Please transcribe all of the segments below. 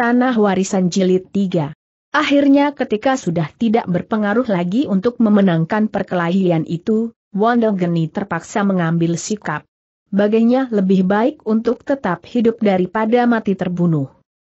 Tanah Warisan Jilid 3 Akhirnya ketika sudah tidak berpengaruh lagi untuk memenangkan perkelahian itu, Wondogeni terpaksa mengambil sikap. Baginya lebih baik untuk tetap hidup daripada mati terbunuh.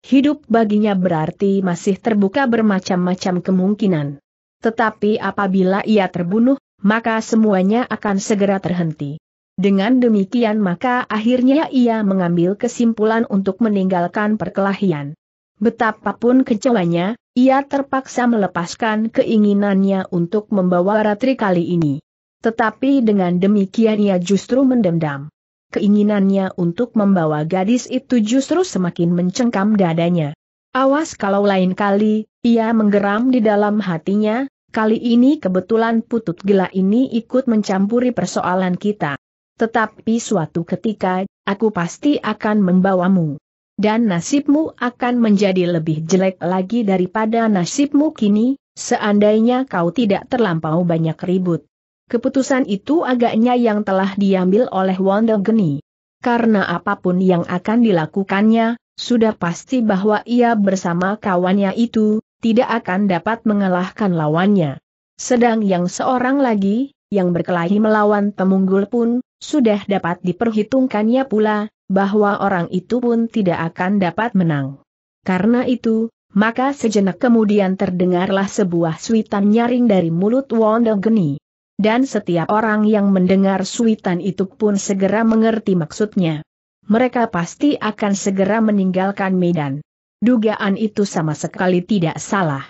Hidup baginya berarti masih terbuka bermacam-macam kemungkinan. Tetapi apabila ia terbunuh, maka semuanya akan segera terhenti. Dengan demikian maka akhirnya ia mengambil kesimpulan untuk meninggalkan perkelahian. Betapapun kecewanya, ia terpaksa melepaskan keinginannya untuk membawa Ratri kali ini. Tetapi dengan demikian ia justru mendendam. Keinginannya untuk membawa gadis itu justru semakin mencengkam dadanya. Awas kalau lain kali, ia menggeram di dalam hatinya, kali ini kebetulan putut gila ini ikut mencampuri persoalan kita. Tetapi suatu ketika, aku pasti akan membawamu dan nasibmu akan menjadi lebih jelek lagi daripada nasibmu kini, seandainya kau tidak terlampau banyak ribut. Keputusan itu agaknya yang telah diambil oleh Wanda Geni. Karena apapun yang akan dilakukannya, sudah pasti bahwa ia bersama kawannya itu, tidak akan dapat mengalahkan lawannya. Sedang yang seorang lagi, yang berkelahi melawan temunggul pun, sudah dapat diperhitungkannya pula, bahwa orang itu pun tidak akan dapat menang. Karena itu, maka sejenak kemudian terdengarlah sebuah suitan nyaring dari mulut Wonder Geni. Dan setiap orang yang mendengar suitan itu pun segera mengerti maksudnya. Mereka pasti akan segera meninggalkan medan. Dugaan itu sama sekali tidak salah.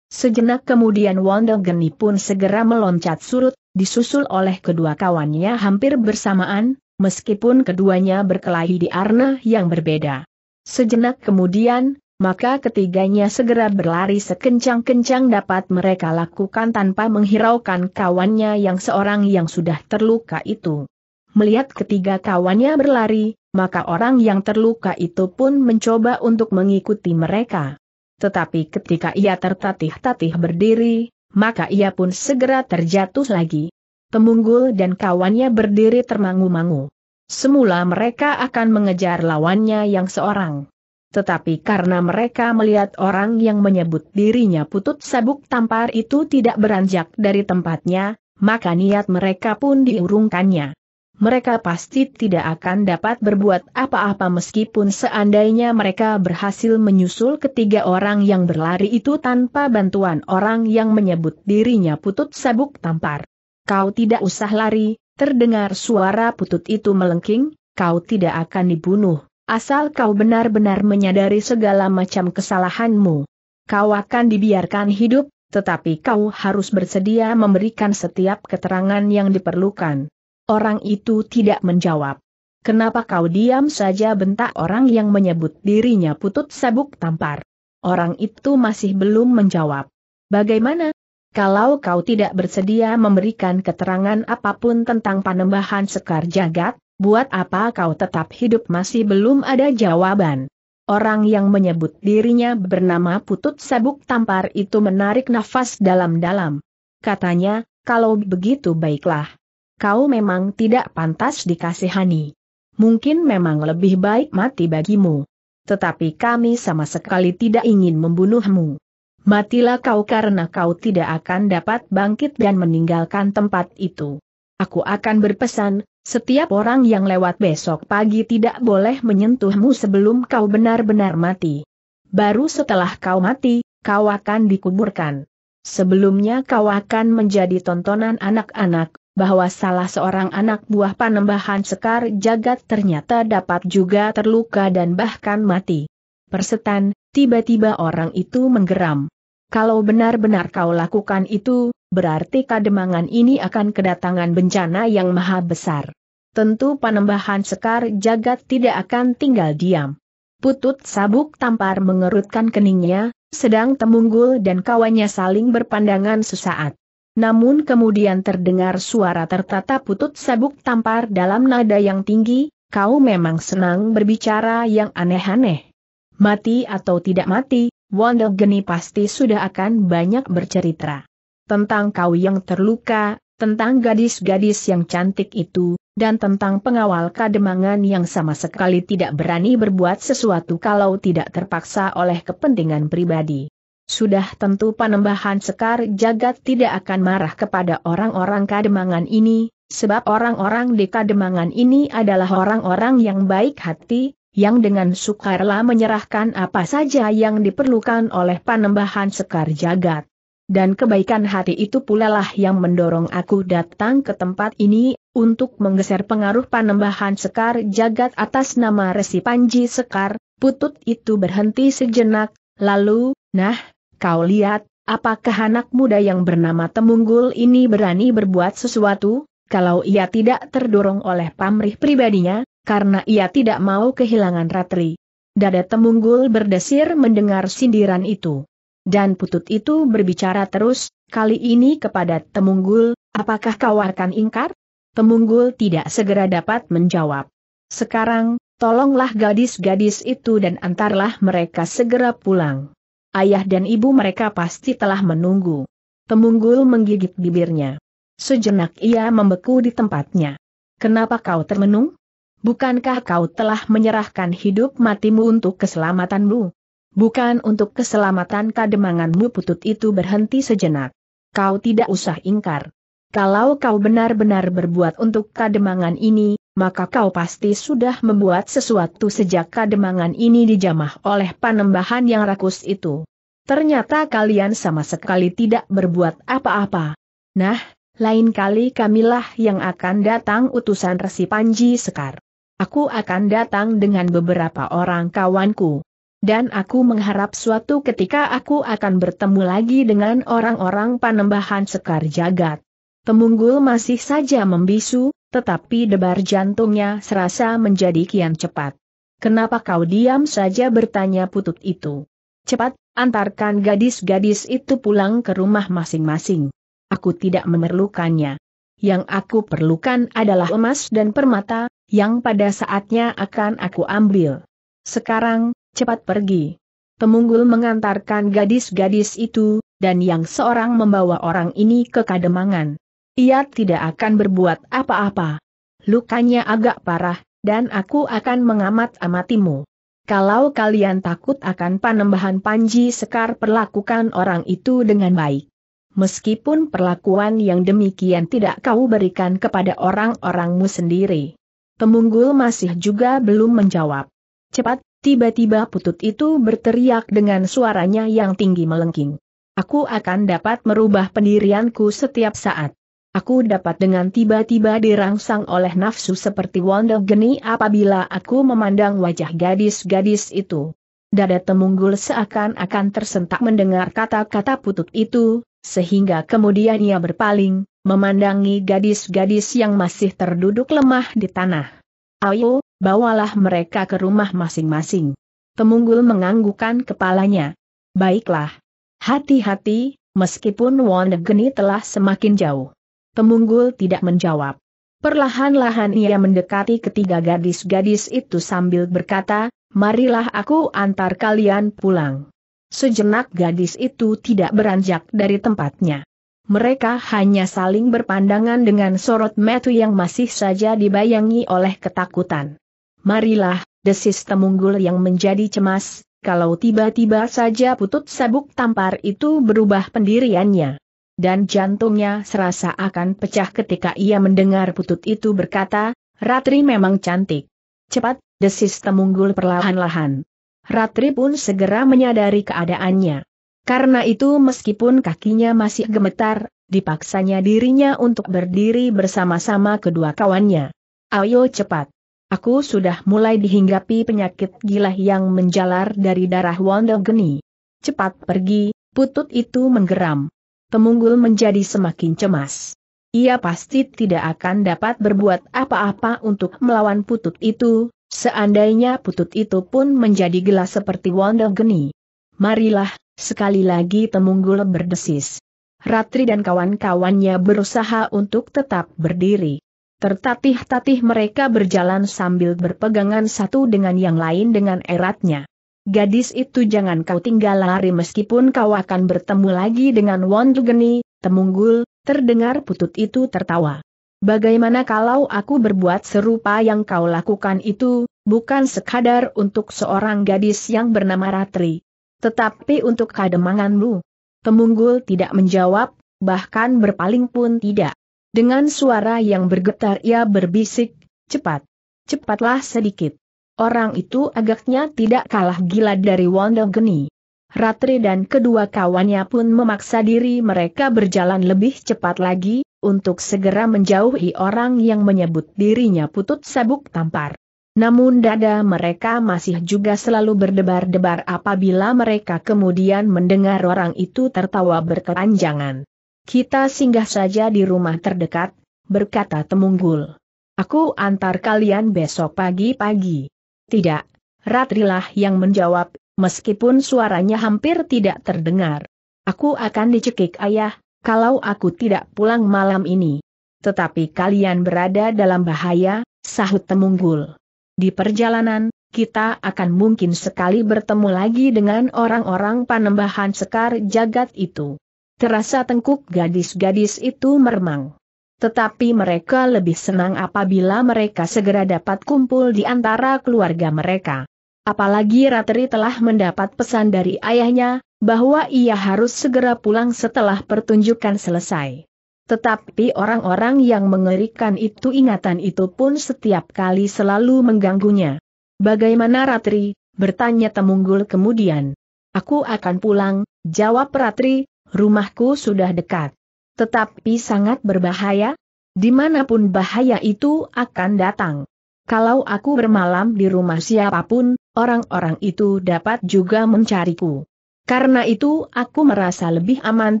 Sejenak kemudian Wonder Geni pun segera meloncat surut, disusul oleh kedua kawannya hampir bersamaan, meskipun keduanya berkelahi di arna yang berbeda. Sejenak kemudian, maka ketiganya segera berlari sekencang-kencang dapat mereka lakukan tanpa menghiraukan kawannya yang seorang yang sudah terluka itu. Melihat ketiga kawannya berlari, maka orang yang terluka itu pun mencoba untuk mengikuti mereka. Tetapi ketika ia tertatih-tatih berdiri, maka ia pun segera terjatuh lagi. Temunggul dan kawannya berdiri termangu-mangu. Semula mereka akan mengejar lawannya yang seorang. Tetapi karena mereka melihat orang yang menyebut dirinya putut sabuk tampar itu tidak beranjak dari tempatnya, maka niat mereka pun diurungkannya. Mereka pasti tidak akan dapat berbuat apa-apa meskipun seandainya mereka berhasil menyusul ketiga orang yang berlari itu tanpa bantuan orang yang menyebut dirinya putut sabuk tampar. Kau tidak usah lari, terdengar suara putut itu melengking, kau tidak akan dibunuh, asal kau benar-benar menyadari segala macam kesalahanmu. Kau akan dibiarkan hidup, tetapi kau harus bersedia memberikan setiap keterangan yang diperlukan. Orang itu tidak menjawab. Kenapa kau diam saja bentak orang yang menyebut dirinya putut sabuk tampar. Orang itu masih belum menjawab. Bagaimana, kalau kau tidak bersedia memberikan keterangan apapun tentang panembahan Sekar Jagat, buat apa kau tetap hidup masih belum ada jawaban. Orang yang menyebut dirinya bernama Putut Sabuk Tampar itu menarik nafas dalam-dalam. Katanya, kalau begitu baiklah. Kau memang tidak pantas dikasihani. Mungkin memang lebih baik mati bagimu. Tetapi kami sama sekali tidak ingin membunuhmu. Matilah kau karena kau tidak akan dapat bangkit dan meninggalkan tempat itu. Aku akan berpesan, setiap orang yang lewat besok pagi tidak boleh menyentuhmu sebelum kau benar-benar mati. Baru setelah kau mati, kau akan dikuburkan. Sebelumnya kau akan menjadi tontonan anak-anak, bahwa salah seorang anak buah panembahan Sekar Jagat ternyata dapat juga terluka dan bahkan mati. Persetan, Tiba-tiba orang itu menggeram. Kalau benar-benar kau lakukan itu, berarti kademangan ini akan kedatangan bencana yang maha besar. Tentu panembahan sekar jagat tidak akan tinggal diam. Putut sabuk tampar mengerutkan keningnya, sedang Temunggul dan kawannya saling berpandangan sesaat. Namun kemudian terdengar suara tertata putut sabuk tampar dalam nada yang tinggi, kau memang senang berbicara yang aneh-aneh. Mati atau tidak mati, Wondel Geni pasti sudah akan banyak bercerita. Tentang kau yang terluka, tentang gadis-gadis yang cantik itu, dan tentang pengawal kademangan yang sama sekali tidak berani berbuat sesuatu kalau tidak terpaksa oleh kepentingan pribadi. Sudah tentu panembahan Sekar Jagat tidak akan marah kepada orang-orang Kademangan ini, sebab orang-orang di Kademangan ini adalah orang-orang yang baik hati, yang dengan sukarela menyerahkan apa saja yang diperlukan oleh panembahan sekar jagat. Dan kebaikan hati itu pula lah yang mendorong aku datang ke tempat ini, untuk menggeser pengaruh panembahan Sekar Jagat atas nama Resi Panji Sekar, putut itu berhenti sejenak, lalu, nah, kau lihat, apakah anak muda yang bernama Temunggul ini berani berbuat sesuatu, kalau ia tidak terdorong oleh pamrih pribadinya, karena ia tidak mau kehilangan Ratri. Dada Temunggul berdesir mendengar sindiran itu. Dan putut itu berbicara terus, kali ini kepada Temunggul, apakah kau akan ingkar? Temunggul tidak segera dapat menjawab. Sekarang, tolonglah gadis-gadis itu dan antarlah mereka segera pulang. Ayah dan ibu mereka pasti telah menunggu. Temunggul menggigit bibirnya. Sejenak ia membeku di tempatnya. Kenapa kau termenung? Bukankah kau telah menyerahkan hidup matimu untuk keselamatanmu? Bukan untuk keselamatan kademanganmu putut itu berhenti sejenak. Kau tidak usah ingkar. Kalau kau benar-benar berbuat untuk kademangan ini, maka kau pasti sudah membuat sesuatu sejak kademangan ini dijamah oleh panembahan yang rakus itu. Ternyata kalian sama sekali tidak berbuat apa-apa. Nah, lain kali kamilah yang akan datang utusan Resi Panji Sekar. Aku akan datang dengan beberapa orang kawanku. Dan aku mengharap suatu ketika aku akan bertemu lagi dengan orang-orang panembahan sekar jagat. Temunggul masih saja membisu, tetapi debar jantungnya serasa menjadi kian cepat. Kenapa kau diam saja bertanya putut itu? Cepat, antarkan gadis-gadis itu pulang ke rumah masing-masing. Aku tidak memerlukannya yang aku perlukan adalah emas dan permata, yang pada saatnya akan aku ambil. Sekarang, cepat pergi. Temunggul mengantarkan gadis-gadis itu, dan yang seorang membawa orang ini ke kademangan. Ia tidak akan berbuat apa-apa. Lukanya agak parah, dan aku akan mengamat-amatimu. Kalau kalian takut akan panembahan Panji Sekar perlakukan orang itu dengan baik meskipun perlakuan yang demikian tidak kau berikan kepada orang-orangmu sendiri. Temunggul masih juga belum menjawab. Cepat, tiba-tiba putut itu berteriak dengan suaranya yang tinggi melengking. Aku akan dapat merubah pendirianku setiap saat. Aku dapat dengan tiba-tiba dirangsang oleh nafsu seperti wonder geni apabila aku memandang wajah gadis-gadis itu. Dada Temunggul seakan-akan tersentak mendengar kata-kata putut itu, sehingga kemudian ia berpaling, memandangi gadis-gadis yang masih terduduk lemah di tanah. Ayo, bawalah mereka ke rumah masing-masing. Temunggul menganggukkan kepalanya. Baiklah. Hati-hati, meskipun Wonegeni telah semakin jauh. Temunggul tidak menjawab. Perlahan-lahan ia mendekati ketiga gadis-gadis itu sambil berkata, marilah aku antar kalian pulang. Sejenak gadis itu tidak beranjak dari tempatnya. Mereka hanya saling berpandangan dengan sorot metu yang masih saja dibayangi oleh ketakutan. Marilah, desis Temunggul yang menjadi cemas, kalau tiba-tiba saja putut sabuk tampar itu berubah pendiriannya. Dan jantungnya serasa akan pecah ketika ia mendengar putut itu berkata, Ratri memang cantik. Cepat, desis Temunggul perlahan-lahan. Ratri pun segera menyadari keadaannya. Karena itu meskipun kakinya masih gemetar, dipaksanya dirinya untuk berdiri bersama-sama kedua kawannya. Ayo cepat. Aku sudah mulai dihinggapi penyakit gila yang menjalar dari darah Wanda Wondogeni. Cepat pergi, putut itu menggeram. Temunggul menjadi semakin cemas. Ia pasti tidak akan dapat berbuat apa-apa untuk melawan putut itu, Seandainya putut itu pun menjadi gelas seperti Wonder Geni. Marilah, sekali lagi Temunggul berdesis. Ratri dan kawan-kawannya berusaha untuk tetap berdiri. Tertatih-tatih mereka berjalan sambil berpegangan satu dengan yang lain dengan eratnya. Gadis itu jangan kau tinggal lari meskipun kau akan bertemu lagi dengan Wonder Geni, Temunggul, terdengar putut itu tertawa. Bagaimana kalau aku berbuat serupa yang kau lakukan itu, bukan sekadar untuk seorang gadis yang bernama Ratri. Tetapi untuk kademanganmu. Temunggul tidak menjawab, bahkan berpaling pun tidak. Dengan suara yang bergetar ia berbisik, cepat. Cepatlah sedikit. Orang itu agaknya tidak kalah gila dari Wanda Geni. Ratri dan kedua kawannya pun memaksa diri mereka berjalan lebih cepat lagi, untuk segera menjauhi orang yang menyebut dirinya putut sabuk tampar. Namun dada mereka masih juga selalu berdebar-debar apabila mereka kemudian mendengar orang itu tertawa berkepanjangan. Kita singgah saja di rumah terdekat, berkata Temunggul. Aku antar kalian besok pagi-pagi. Tidak, Ratrilah yang menjawab, meskipun suaranya hampir tidak terdengar. Aku akan dicekik ayah, kalau aku tidak pulang malam ini. Tetapi kalian berada dalam bahaya, sahut Temunggul. Di perjalanan, kita akan mungkin sekali bertemu lagi dengan orang-orang panembahan sekar jagat itu. Terasa tengkuk gadis-gadis itu meremang. Tetapi mereka lebih senang apabila mereka segera dapat kumpul di antara keluarga mereka. Apalagi Ratri telah mendapat pesan dari ayahnya, bahwa ia harus segera pulang setelah pertunjukan selesai. Tetapi orang-orang yang mengerikan itu ingatan itu pun setiap kali selalu mengganggunya. Bagaimana Ratri? bertanya Temunggul kemudian. Aku akan pulang, jawab Ratri, rumahku sudah dekat. Tetapi sangat berbahaya, dimanapun bahaya itu akan datang. Kalau aku bermalam di rumah siapapun, orang-orang itu dapat juga mencariku. Karena itu aku merasa lebih aman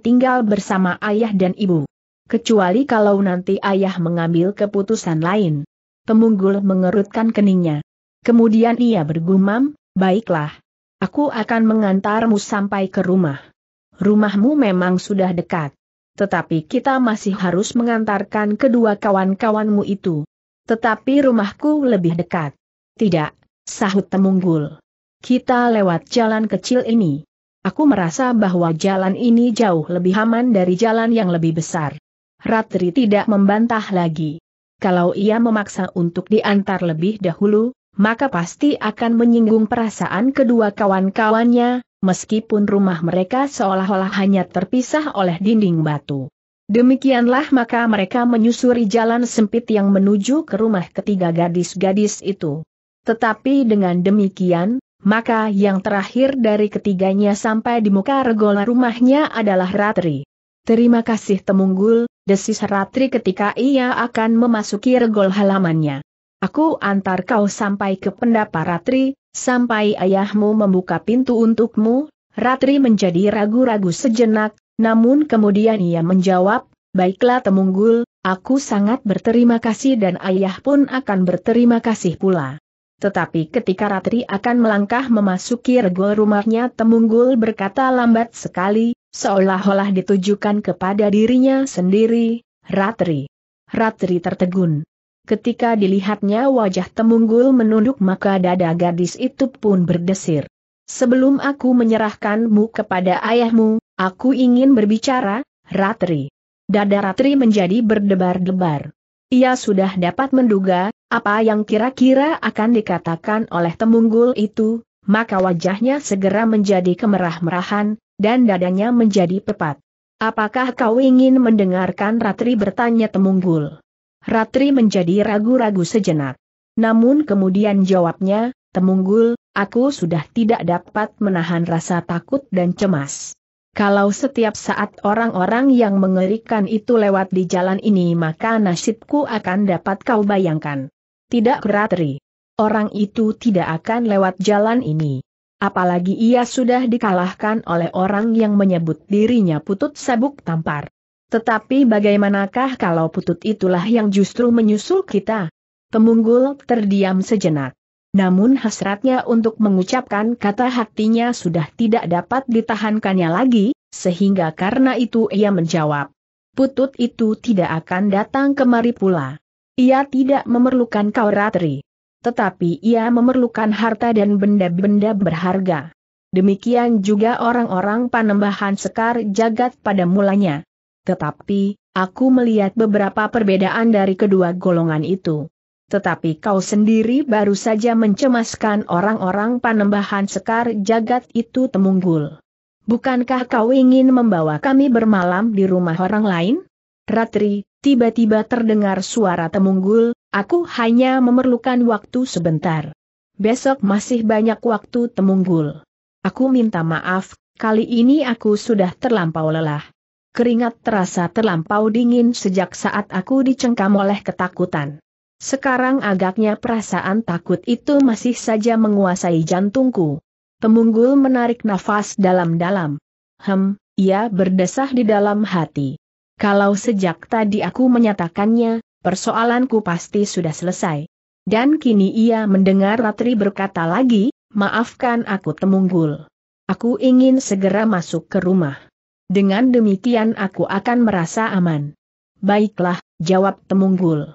tinggal bersama ayah dan ibu. Kecuali kalau nanti ayah mengambil keputusan lain. Temunggul mengerutkan keningnya. Kemudian ia bergumam, baiklah. Aku akan mengantarmu sampai ke rumah. Rumahmu memang sudah dekat. Tetapi kita masih harus mengantarkan kedua kawan-kawanmu itu. Tetapi rumahku lebih dekat. Tidak, sahut Temunggul. Kita lewat jalan kecil ini. Aku merasa bahwa jalan ini jauh lebih aman dari jalan yang lebih besar. Ratri tidak membantah lagi. Kalau ia memaksa untuk diantar lebih dahulu, maka pasti akan menyinggung perasaan kedua kawan-kawannya, meskipun rumah mereka seolah-olah hanya terpisah oleh dinding batu. Demikianlah maka mereka menyusuri jalan sempit yang menuju ke rumah ketiga gadis-gadis itu. Tetapi dengan demikian, maka yang terakhir dari ketiganya sampai di muka regola rumahnya adalah Ratri. Terima kasih Temunggul, desis Ratri ketika ia akan memasuki regol halamannya. Aku antar kau sampai ke pendapa Ratri, sampai ayahmu membuka pintu untukmu, Ratri menjadi ragu-ragu sejenak, namun kemudian ia menjawab, Baiklah Temunggul, aku sangat berterima kasih dan ayah pun akan berterima kasih pula. Tetapi ketika Ratri akan melangkah memasuki regol rumahnya Temunggul berkata lambat sekali, seolah-olah ditujukan kepada dirinya sendiri, Ratri. Ratri tertegun. Ketika dilihatnya wajah Temunggul menunduk maka dada gadis itu pun berdesir. Sebelum aku menyerahkanmu kepada ayahmu, Aku ingin berbicara, Ratri. Dada Ratri menjadi berdebar-debar. Ia sudah dapat menduga, apa yang kira-kira akan dikatakan oleh Temunggul itu, maka wajahnya segera menjadi kemerah-merahan, dan dadanya menjadi pepat. Apakah kau ingin mendengarkan Ratri bertanya Temunggul? Ratri menjadi ragu-ragu sejenak. Namun kemudian jawabnya, Temunggul, aku sudah tidak dapat menahan rasa takut dan cemas. Kalau setiap saat orang-orang yang mengerikan itu lewat di jalan ini maka nasibku akan dapat kau bayangkan. Tidak keratri. Orang itu tidak akan lewat jalan ini. Apalagi ia sudah dikalahkan oleh orang yang menyebut dirinya putut sabuk tampar. Tetapi bagaimanakah kalau putut itulah yang justru menyusul kita? Temunggul terdiam sejenak. Namun hasratnya untuk mengucapkan kata hatinya sudah tidak dapat ditahankannya lagi, sehingga karena itu ia menjawab. Putut itu tidak akan datang kemari pula. Ia tidak memerlukan kau ratri. Tetapi ia memerlukan harta dan benda-benda berharga. Demikian juga orang-orang panembahan sekar jagat pada mulanya. Tetapi, aku melihat beberapa perbedaan dari kedua golongan itu. Tetapi kau sendiri baru saja mencemaskan orang-orang panembahan sekar jagat itu temunggul. Bukankah kau ingin membawa kami bermalam di rumah orang lain? Ratri, tiba-tiba terdengar suara temunggul, aku hanya memerlukan waktu sebentar. Besok masih banyak waktu temunggul. Aku minta maaf, kali ini aku sudah terlampau lelah. Keringat terasa terlampau dingin sejak saat aku dicengkam oleh ketakutan. Sekarang agaknya perasaan takut itu masih saja menguasai jantungku. Pemunggul menarik nafas dalam-dalam. Hem, ia berdesah di dalam hati. Kalau sejak tadi aku menyatakannya, persoalanku pasti sudah selesai. Dan kini ia mendengar Ratri berkata lagi, maafkan aku temunggul. Aku ingin segera masuk ke rumah. Dengan demikian aku akan merasa aman. Baiklah, jawab temunggul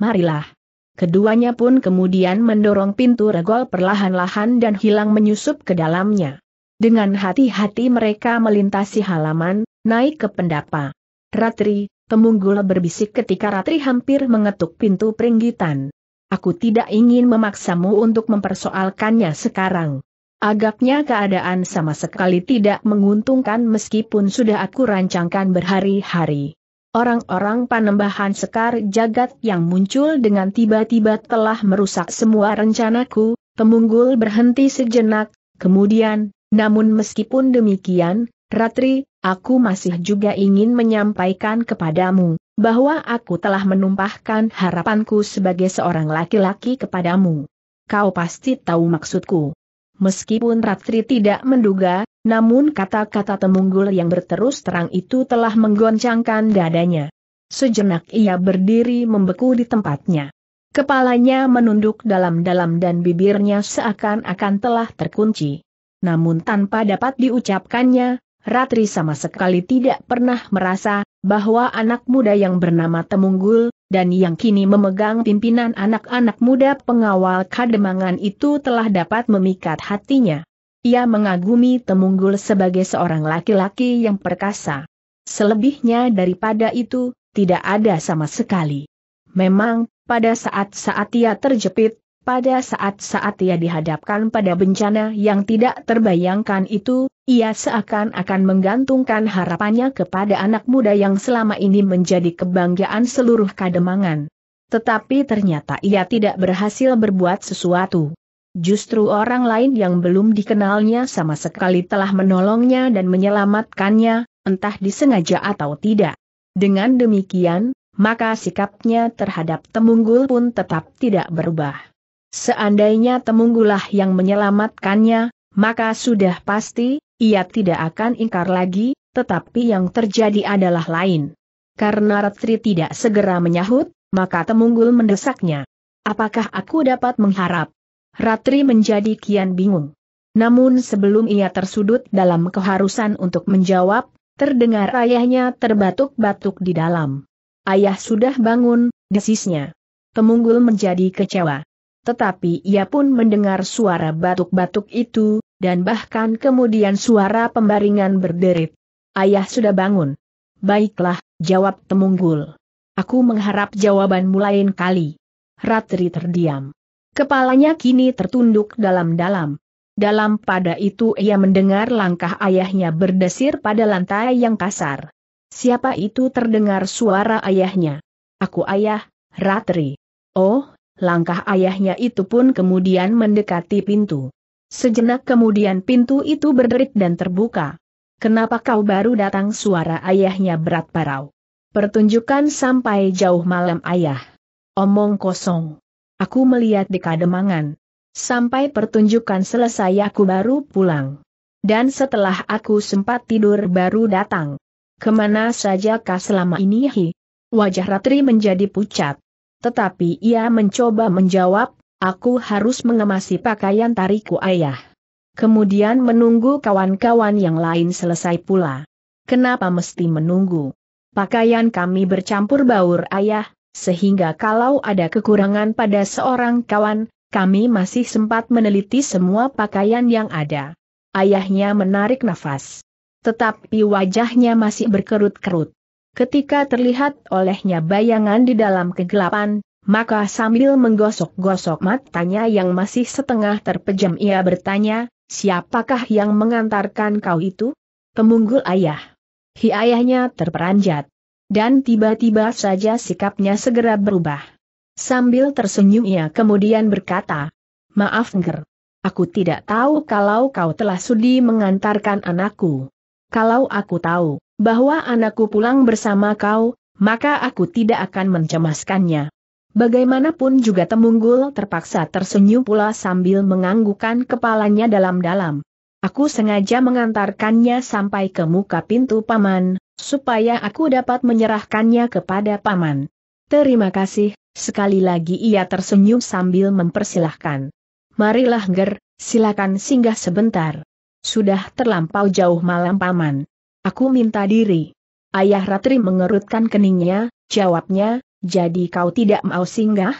marilah. Keduanya pun kemudian mendorong pintu regol perlahan-lahan dan hilang menyusup ke dalamnya. Dengan hati-hati mereka melintasi halaman, naik ke pendapa. Ratri, Temunggul berbisik ketika Ratri hampir mengetuk pintu peringgitan. Aku tidak ingin memaksamu untuk mempersoalkannya sekarang. Agaknya keadaan sama sekali tidak menguntungkan meskipun sudah aku rancangkan berhari-hari. Orang-orang panembahan sekar jagat yang muncul dengan tiba-tiba telah merusak semua rencanaku, pemunggul berhenti sejenak, kemudian, namun meskipun demikian, Ratri, aku masih juga ingin menyampaikan kepadamu, bahwa aku telah menumpahkan harapanku sebagai seorang laki-laki kepadamu. Kau pasti tahu maksudku. Meskipun Ratri tidak menduga, namun kata-kata temunggul yang berterus terang itu telah menggoncangkan dadanya. Sejenak ia berdiri membeku di tempatnya. Kepalanya menunduk dalam-dalam dan bibirnya seakan-akan telah terkunci. Namun tanpa dapat diucapkannya, Ratri sama sekali tidak pernah merasa bahwa anak muda yang bernama Temunggul dan yang kini memegang pimpinan anak-anak muda pengawal kademangan itu telah dapat memikat hatinya. Ia mengagumi Temunggul sebagai seorang laki-laki yang perkasa. Selebihnya daripada itu, tidak ada sama sekali. Memang, pada saat-saat ia terjepit, pada saat-saat ia dihadapkan pada bencana yang tidak terbayangkan itu, ia seakan-akan menggantungkan harapannya kepada anak muda yang selama ini menjadi kebanggaan seluruh kademangan. Tetapi ternyata ia tidak berhasil berbuat sesuatu. Justru orang lain yang belum dikenalnya sama sekali telah menolongnya dan menyelamatkannya, entah disengaja atau tidak. Dengan demikian, maka sikapnya terhadap Temunggul pun tetap tidak berubah. Seandainya Temunggulah yang menyelamatkannya, maka sudah pasti, ia tidak akan ingkar lagi, tetapi yang terjadi adalah lain. Karena Ratri tidak segera menyahut, maka Temunggul mendesaknya. Apakah aku dapat mengharap? Ratri menjadi kian bingung. Namun sebelum ia tersudut dalam keharusan untuk menjawab, terdengar ayahnya terbatuk-batuk di dalam. Ayah sudah bangun, desisnya. Temunggul menjadi kecewa. Tetapi ia pun mendengar suara batuk-batuk itu, dan bahkan kemudian suara pembaringan berderit. Ayah sudah bangun. Baiklah, jawab Temunggul. Aku mengharap jawabanmu lain kali. Ratri terdiam. Kepalanya kini tertunduk dalam-dalam. Dalam pada itu ia mendengar langkah ayahnya berdesir pada lantai yang kasar. Siapa itu terdengar suara ayahnya? Aku ayah, Ratri. Oh, Langkah ayahnya itu pun kemudian mendekati pintu. Sejenak kemudian pintu itu berderit dan terbuka. Kenapa kau baru datang suara ayahnya berat parau. Pertunjukan sampai jauh malam ayah. Omong kosong. Aku melihat di kademangan. Sampai pertunjukan selesai aku baru pulang. Dan setelah aku sempat tidur baru datang. Kemana saja kah selama ini hi? Wajah Ratri menjadi pucat. Tetapi ia mencoba menjawab, aku harus mengemasi pakaian tariku ayah. Kemudian menunggu kawan-kawan yang lain selesai pula. Kenapa mesti menunggu? Pakaian kami bercampur baur ayah, sehingga kalau ada kekurangan pada seorang kawan, kami masih sempat meneliti semua pakaian yang ada. Ayahnya menarik nafas. Tetapi wajahnya masih berkerut-kerut. Ketika terlihat olehnya bayangan di dalam kegelapan, maka sambil menggosok-gosok matanya yang masih setengah terpejam ia bertanya, siapakah yang mengantarkan kau itu? Kemunggul ayah. Hi ayahnya terperanjat. Dan tiba-tiba saja sikapnya segera berubah. Sambil tersenyum ia kemudian berkata, Maaf ger, Aku tidak tahu kalau kau telah sudi mengantarkan anakku. Kalau aku tahu, bahwa anakku pulang bersama kau, maka aku tidak akan mencemaskannya. Bagaimanapun juga Temunggul terpaksa tersenyum pula sambil menganggukkan kepalanya dalam-dalam. Aku sengaja mengantarkannya sampai ke muka pintu paman, supaya aku dapat menyerahkannya kepada paman. Terima kasih, sekali lagi ia tersenyum sambil mempersilahkan. Marilah Ger, silakan singgah sebentar. Sudah terlampau jauh malam paman. Aku minta diri. Ayah Ratri mengerutkan keningnya, jawabnya, jadi kau tidak mau singgah?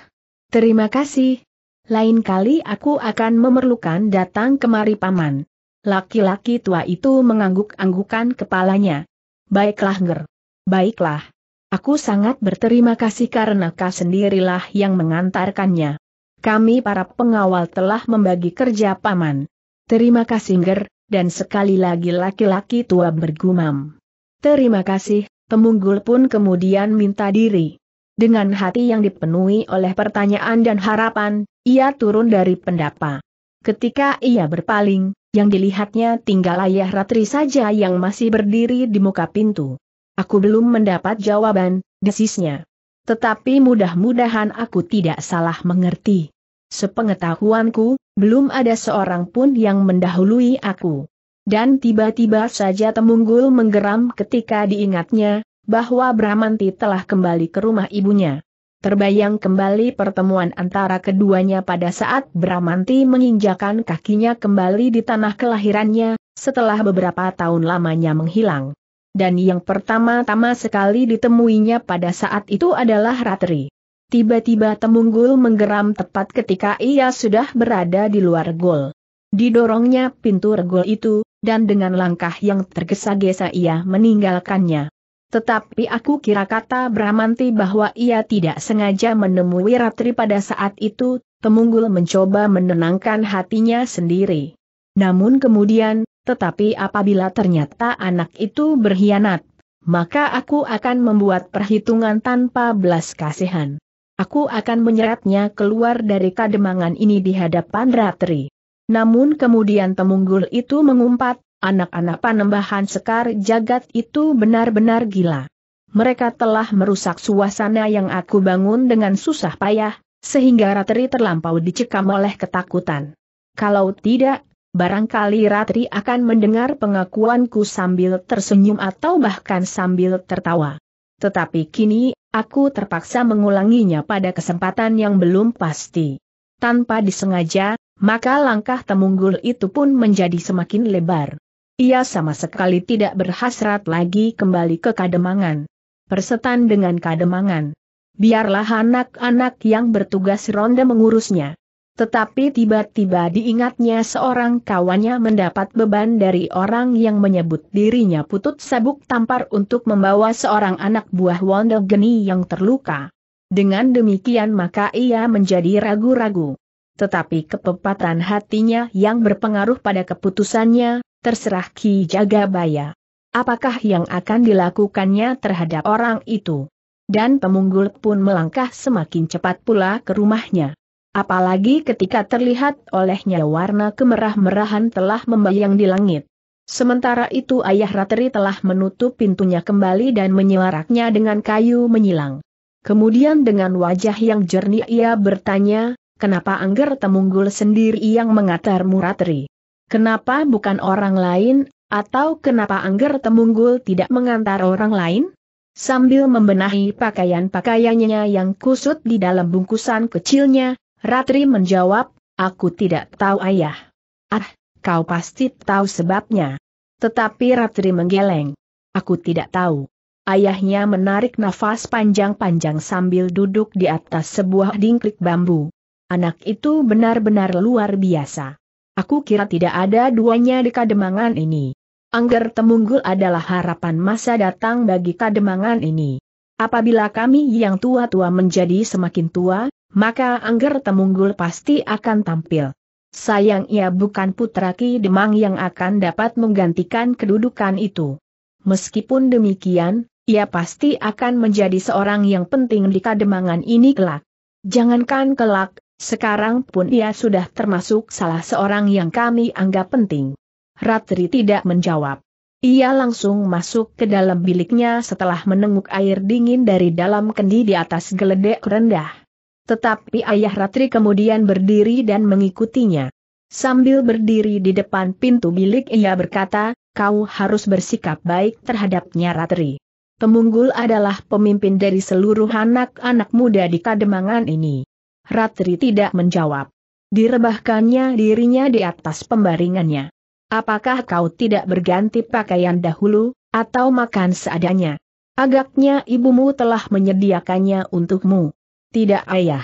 Terima kasih. Lain kali aku akan memerlukan datang kemari paman. Laki-laki tua itu mengangguk-anggukan kepalanya. Baiklah ger. Baiklah. Aku sangat berterima kasih karena kau sendirilah yang mengantarkannya. Kami para pengawal telah membagi kerja paman. Terima kasih ger dan sekali lagi laki-laki tua bergumam. Terima kasih, pemunggul pun kemudian minta diri. Dengan hati yang dipenuhi oleh pertanyaan dan harapan, ia turun dari pendapa. Ketika ia berpaling, yang dilihatnya tinggal ayah Ratri saja yang masih berdiri di muka pintu. Aku belum mendapat jawaban, desisnya. Tetapi mudah-mudahan aku tidak salah mengerti. Sepengetahuanku, belum ada seorang pun yang mendahului aku. Dan tiba-tiba saja Temunggul menggeram ketika diingatnya, bahwa Bramanti telah kembali ke rumah ibunya. Terbayang kembali pertemuan antara keduanya pada saat Bramanti menginjakan kakinya kembali di tanah kelahirannya, setelah beberapa tahun lamanya menghilang. Dan yang pertama-tama sekali ditemuinya pada saat itu adalah Ratri. Tiba-tiba Temunggul menggeram tepat ketika ia sudah berada di luar gol. Didorongnya pintu regol itu, dan dengan langkah yang tergesa-gesa ia meninggalkannya. Tetapi aku kira kata Bramanti bahwa ia tidak sengaja menemui Ratri pada saat itu, Temunggul mencoba menenangkan hatinya sendiri. Namun kemudian, tetapi apabila ternyata anak itu berkhianat, maka aku akan membuat perhitungan tanpa belas kasihan. Aku akan menyeretnya keluar dari kademangan ini di hadapan Ratri. Namun kemudian Temunggul itu mengumpat, anak-anak panembahan Sekar Jagat itu benar-benar gila. Mereka telah merusak suasana yang aku bangun dengan susah payah, sehingga Ratri terlampau dicekam oleh ketakutan. Kalau tidak, barangkali Ratri akan mendengar pengakuanku sambil tersenyum atau bahkan sambil tertawa. Tetapi kini, aku terpaksa mengulanginya pada kesempatan yang belum pasti. Tanpa disengaja, maka langkah temunggul itu pun menjadi semakin lebar. Ia sama sekali tidak berhasrat lagi kembali ke kademangan. Persetan dengan kademangan. Biarlah anak-anak yang bertugas ronde mengurusnya. Tetapi tiba-tiba diingatnya seorang kawannya mendapat beban dari orang yang menyebut dirinya putut sabuk tampar untuk membawa seorang anak buah Wondel Geni yang terluka. Dengan demikian maka ia menjadi ragu-ragu. Tetapi kepepatan hatinya yang berpengaruh pada keputusannya, terserah Ki Jagabaya. Apakah yang akan dilakukannya terhadap orang itu? Dan pemunggul pun melangkah semakin cepat pula ke rumahnya. Apalagi ketika terlihat olehnya warna kemerah-merahan telah membayang di langit. Sementara itu ayah Rateri telah menutup pintunya kembali dan menyuaraknya dengan kayu menyilang. Kemudian dengan wajah yang jernih ia bertanya, kenapa Angger Temunggul sendiri yang mengatarmu Rateri? Kenapa bukan orang lain, atau kenapa Angger Temunggul tidak mengantar orang lain? Sambil membenahi pakaian-pakaiannya yang kusut di dalam bungkusan kecilnya, Ratri menjawab, aku tidak tahu ayah. Ah, kau pasti tahu sebabnya. Tetapi Ratri menggeleng. Aku tidak tahu. Ayahnya menarik nafas panjang-panjang sambil duduk di atas sebuah dingklik bambu. Anak itu benar-benar luar biasa. Aku kira tidak ada duanya di kademangan ini. Angger Temunggul adalah harapan masa datang bagi kademangan ini. Apabila kami yang tua-tua menjadi semakin tua, maka Angger Temunggul pasti akan tampil. Sayang ia bukan putra Ki Demang yang akan dapat menggantikan kedudukan itu. Meskipun demikian, ia pasti akan menjadi seorang yang penting di kademangan ini kelak. Jangankan kelak, sekarang pun ia sudah termasuk salah seorang yang kami anggap penting. Ratri tidak menjawab. Ia langsung masuk ke dalam biliknya setelah menenguk air dingin dari dalam kendi di atas geledek rendah. Tetapi ayah Ratri kemudian berdiri dan mengikutinya. Sambil berdiri di depan pintu bilik ia berkata, kau harus bersikap baik terhadapnya Ratri. Pemunggul adalah pemimpin dari seluruh anak-anak muda di kademangan ini. Ratri tidak menjawab. Direbahkannya dirinya di atas pembaringannya. Apakah kau tidak berganti pakaian dahulu, atau makan seadanya? Agaknya ibumu telah menyediakannya untukmu. Tidak ayah.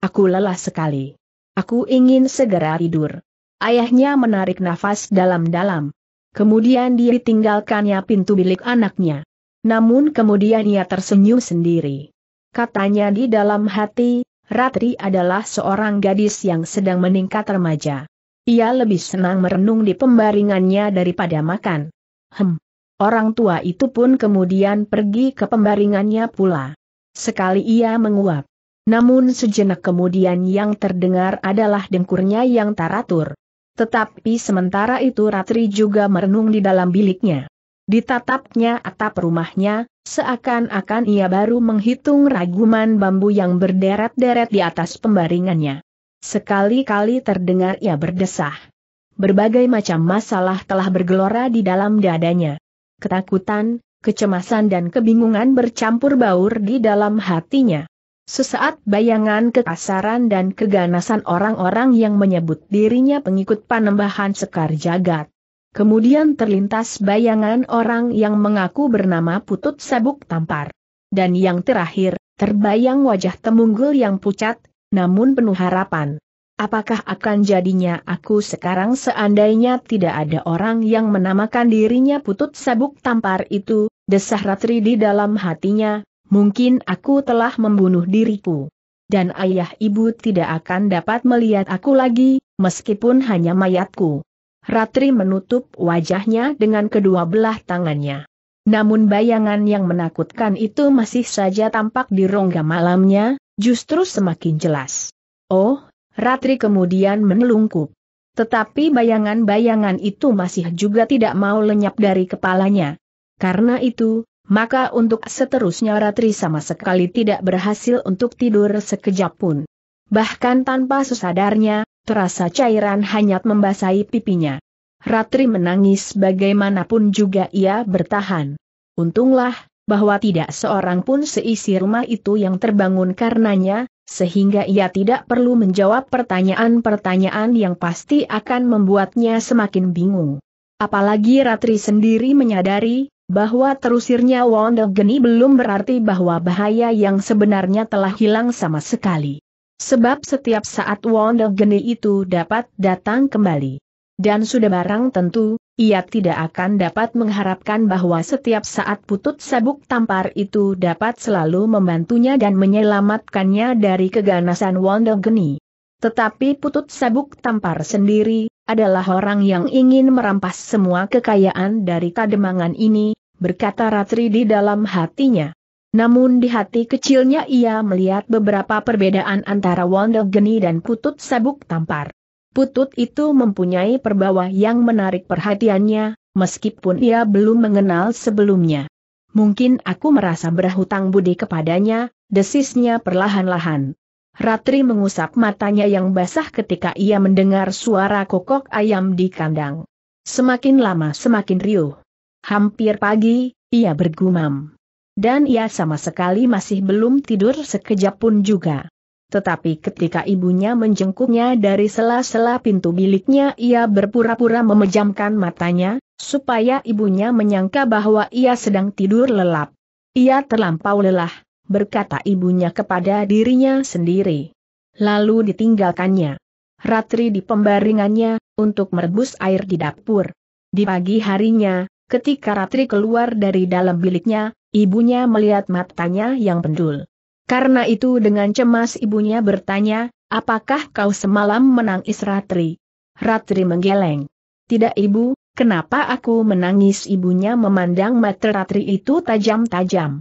Aku lelah sekali. Aku ingin segera tidur. Ayahnya menarik nafas dalam-dalam. Kemudian dia ditinggalkannya pintu bilik anaknya. Namun kemudian ia tersenyum sendiri. Katanya di dalam hati, Ratri adalah seorang gadis yang sedang meningkat remaja. Ia lebih senang merenung di pembaringannya daripada makan. Hem. Orang tua itu pun kemudian pergi ke pembaringannya pula. Sekali ia menguap. Namun sejenak kemudian yang terdengar adalah dengkurnya yang taratur. Tetapi sementara itu Ratri juga merenung di dalam biliknya. Ditatapnya atap rumahnya, seakan-akan ia baru menghitung raguman bambu yang berderet-deret di atas pembaringannya. Sekali-kali terdengar ia berdesah. Berbagai macam masalah telah bergelora di dalam dadanya. Ketakutan, kecemasan dan kebingungan bercampur baur di dalam hatinya. Sesaat bayangan kekasaran dan keganasan orang-orang yang menyebut dirinya pengikut panembahan Sekar Jagat. Kemudian terlintas bayangan orang yang mengaku bernama Putut Sabuk Tampar. Dan yang terakhir, terbayang wajah Temunggul yang pucat, namun penuh harapan. Apakah akan jadinya aku sekarang seandainya tidak ada orang yang menamakan dirinya Putut Sabuk Tampar itu, desah Ratri di dalam hatinya, mungkin aku telah membunuh diriku. Dan ayah ibu tidak akan dapat melihat aku lagi, meskipun hanya mayatku. Ratri menutup wajahnya dengan kedua belah tangannya. Namun bayangan yang menakutkan itu masih saja tampak di rongga malamnya, justru semakin jelas. Oh, Ratri kemudian menelungkup. Tetapi bayangan-bayangan itu masih juga tidak mau lenyap dari kepalanya. Karena itu, maka untuk seterusnya Ratri sama sekali tidak berhasil untuk tidur sekejap pun. Bahkan tanpa sesadarnya, terasa cairan hanyat membasahi pipinya. Ratri menangis bagaimanapun juga ia bertahan. Untunglah, bahwa tidak seorang pun seisi rumah itu yang terbangun karenanya, sehingga ia tidak perlu menjawab pertanyaan-pertanyaan yang pasti akan membuatnya semakin bingung. Apalagi Ratri sendiri menyadari, bahwa terusirnya Wonder Geni belum berarti bahwa bahaya yang sebenarnya telah hilang sama sekali. Sebab setiap saat Wonder Geni itu dapat datang kembali. Dan sudah barang tentu, ia tidak akan dapat mengharapkan bahwa setiap saat putut sabuk tampar itu dapat selalu membantunya dan menyelamatkannya dari keganasan Wonder Geni. Tetapi putut sabuk tampar sendiri, adalah orang yang ingin merampas semua kekayaan dari kademangan ini, berkata Ratri di dalam hatinya. Namun di hati kecilnya ia melihat beberapa perbedaan antara Wondel Geni dan Putut Sabuk Tampar. Putut itu mempunyai perbawa yang menarik perhatiannya, meskipun ia belum mengenal sebelumnya. Mungkin aku merasa berhutang budi kepadanya, desisnya perlahan-lahan. Ratri mengusap matanya yang basah ketika ia mendengar suara kokok ayam di kandang. Semakin lama semakin riuh. Hampir pagi, ia bergumam. Dan ia sama sekali masih belum tidur sekejap pun juga. Tetapi ketika ibunya menjengkuknya dari sela-sela pintu biliknya ia berpura-pura memejamkan matanya, supaya ibunya menyangka bahwa ia sedang tidur lelap. Ia terlampau lelah, berkata ibunya kepada dirinya sendiri. Lalu ditinggalkannya. Ratri di pembaringannya, untuk merebus air di dapur. Di pagi harinya, Ketika Ratri keluar dari dalam biliknya, ibunya melihat matanya yang pendul. Karena itu dengan cemas ibunya bertanya, apakah kau semalam menangis Ratri? Ratri menggeleng. Tidak ibu, kenapa aku menangis ibunya memandang mata Ratri itu tajam-tajam.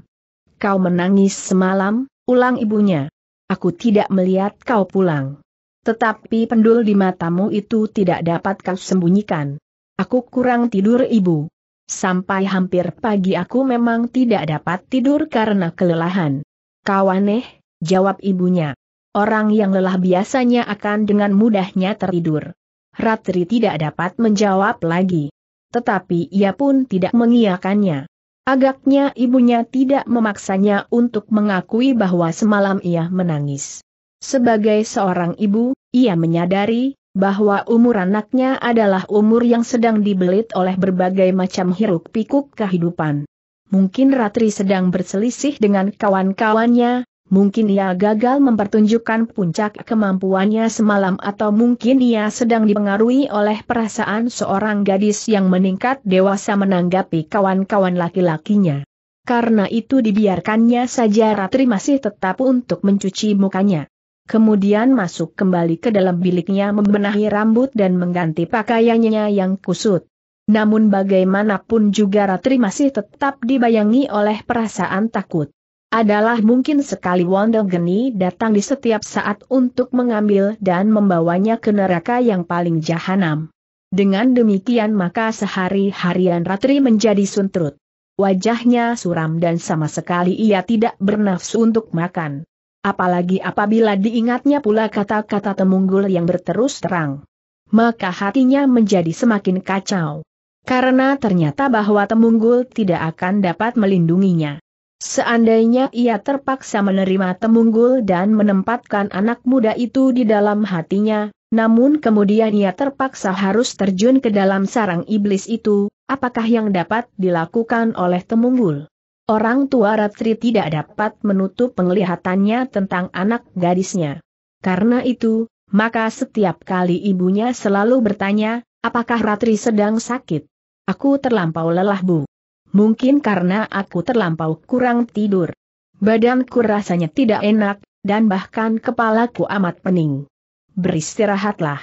Kau menangis semalam, ulang ibunya. Aku tidak melihat kau pulang. Tetapi pendul di matamu itu tidak dapat kau sembunyikan. Aku kurang tidur ibu. Sampai hampir pagi aku memang tidak dapat tidur karena kelelahan. Kawaneh, jawab ibunya. Orang yang lelah biasanya akan dengan mudahnya tertidur. Ratri tidak dapat menjawab lagi. Tetapi ia pun tidak mengiyakannya. Agaknya ibunya tidak memaksanya untuk mengakui bahwa semalam ia menangis. Sebagai seorang ibu, ia menyadari bahwa umur anaknya adalah umur yang sedang dibelit oleh berbagai macam hiruk pikuk kehidupan. Mungkin Ratri sedang berselisih dengan kawan-kawannya, mungkin ia gagal mempertunjukkan puncak kemampuannya semalam atau mungkin ia sedang dipengaruhi oleh perasaan seorang gadis yang meningkat dewasa menanggapi kawan-kawan laki-lakinya. Karena itu dibiarkannya saja Ratri masih tetap untuk mencuci mukanya kemudian masuk kembali ke dalam biliknya membenahi rambut dan mengganti pakaiannya yang kusut. Namun bagaimanapun juga Ratri masih tetap dibayangi oleh perasaan takut. Adalah mungkin sekali Wondel Geni datang di setiap saat untuk mengambil dan membawanya ke neraka yang paling jahanam. Dengan demikian maka sehari-harian Ratri menjadi suntrut. Wajahnya suram dan sama sekali ia tidak bernafsu untuk makan. Apalagi apabila diingatnya pula kata-kata temunggul yang berterus terang. Maka hatinya menjadi semakin kacau. Karena ternyata bahwa temunggul tidak akan dapat melindunginya. Seandainya ia terpaksa menerima temunggul dan menempatkan anak muda itu di dalam hatinya, namun kemudian ia terpaksa harus terjun ke dalam sarang iblis itu, apakah yang dapat dilakukan oleh temunggul? Orang tua Ratri tidak dapat menutup penglihatannya tentang anak gadisnya. Karena itu, maka setiap kali ibunya selalu bertanya, apakah Ratri sedang sakit? Aku terlampau lelah bu. Mungkin karena aku terlampau kurang tidur. Badanku rasanya tidak enak, dan bahkan kepalaku amat pening. Beristirahatlah.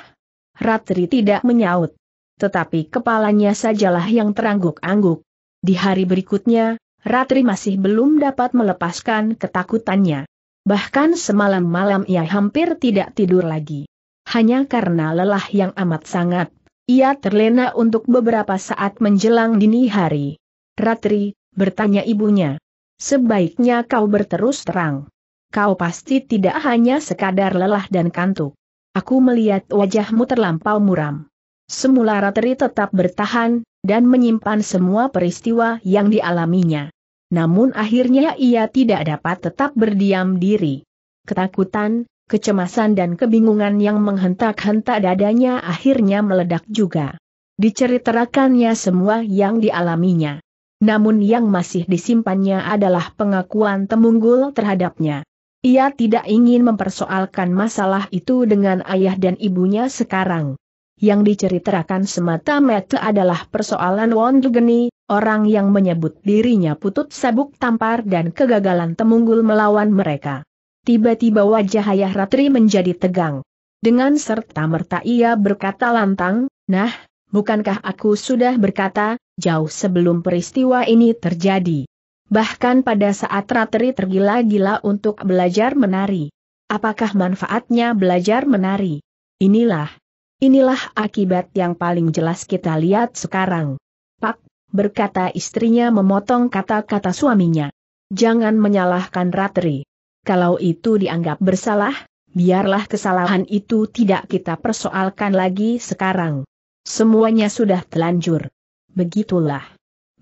Ratri tidak menyaut. Tetapi kepalanya sajalah yang terangguk-angguk. Di hari berikutnya, Ratri masih belum dapat melepaskan ketakutannya. Bahkan semalam-malam ia hampir tidak tidur lagi. Hanya karena lelah yang amat sangat, ia terlena untuk beberapa saat menjelang dini hari. Ratri, bertanya ibunya. Sebaiknya kau berterus terang. Kau pasti tidak hanya sekadar lelah dan kantuk. Aku melihat wajahmu terlampau muram. Semula Ratri tetap bertahan, dan menyimpan semua peristiwa yang dialaminya. Namun akhirnya ia tidak dapat tetap berdiam diri. Ketakutan, kecemasan dan kebingungan yang menghentak-hentak dadanya akhirnya meledak juga. Diceritakannya semua yang dialaminya. Namun yang masih disimpannya adalah pengakuan temunggul terhadapnya. Ia tidak ingin mempersoalkan masalah itu dengan ayah dan ibunya sekarang yang diceritakan semata-mata adalah persoalan Wondu orang yang menyebut dirinya putut sabuk tampar dan kegagalan temunggul melawan mereka. Tiba-tiba wajah Ayah Ratri menjadi tegang. Dengan serta-merta ia berkata lantang, Nah, bukankah aku sudah berkata, jauh sebelum peristiwa ini terjadi. Bahkan pada saat Ratri tergila-gila untuk belajar menari. Apakah manfaatnya belajar menari? Inilah, Inilah akibat yang paling jelas kita lihat sekarang. Pak, berkata istrinya memotong kata-kata suaminya. Jangan menyalahkan Ratri. Kalau itu dianggap bersalah, biarlah kesalahan itu tidak kita persoalkan lagi sekarang. Semuanya sudah telanjur. Begitulah.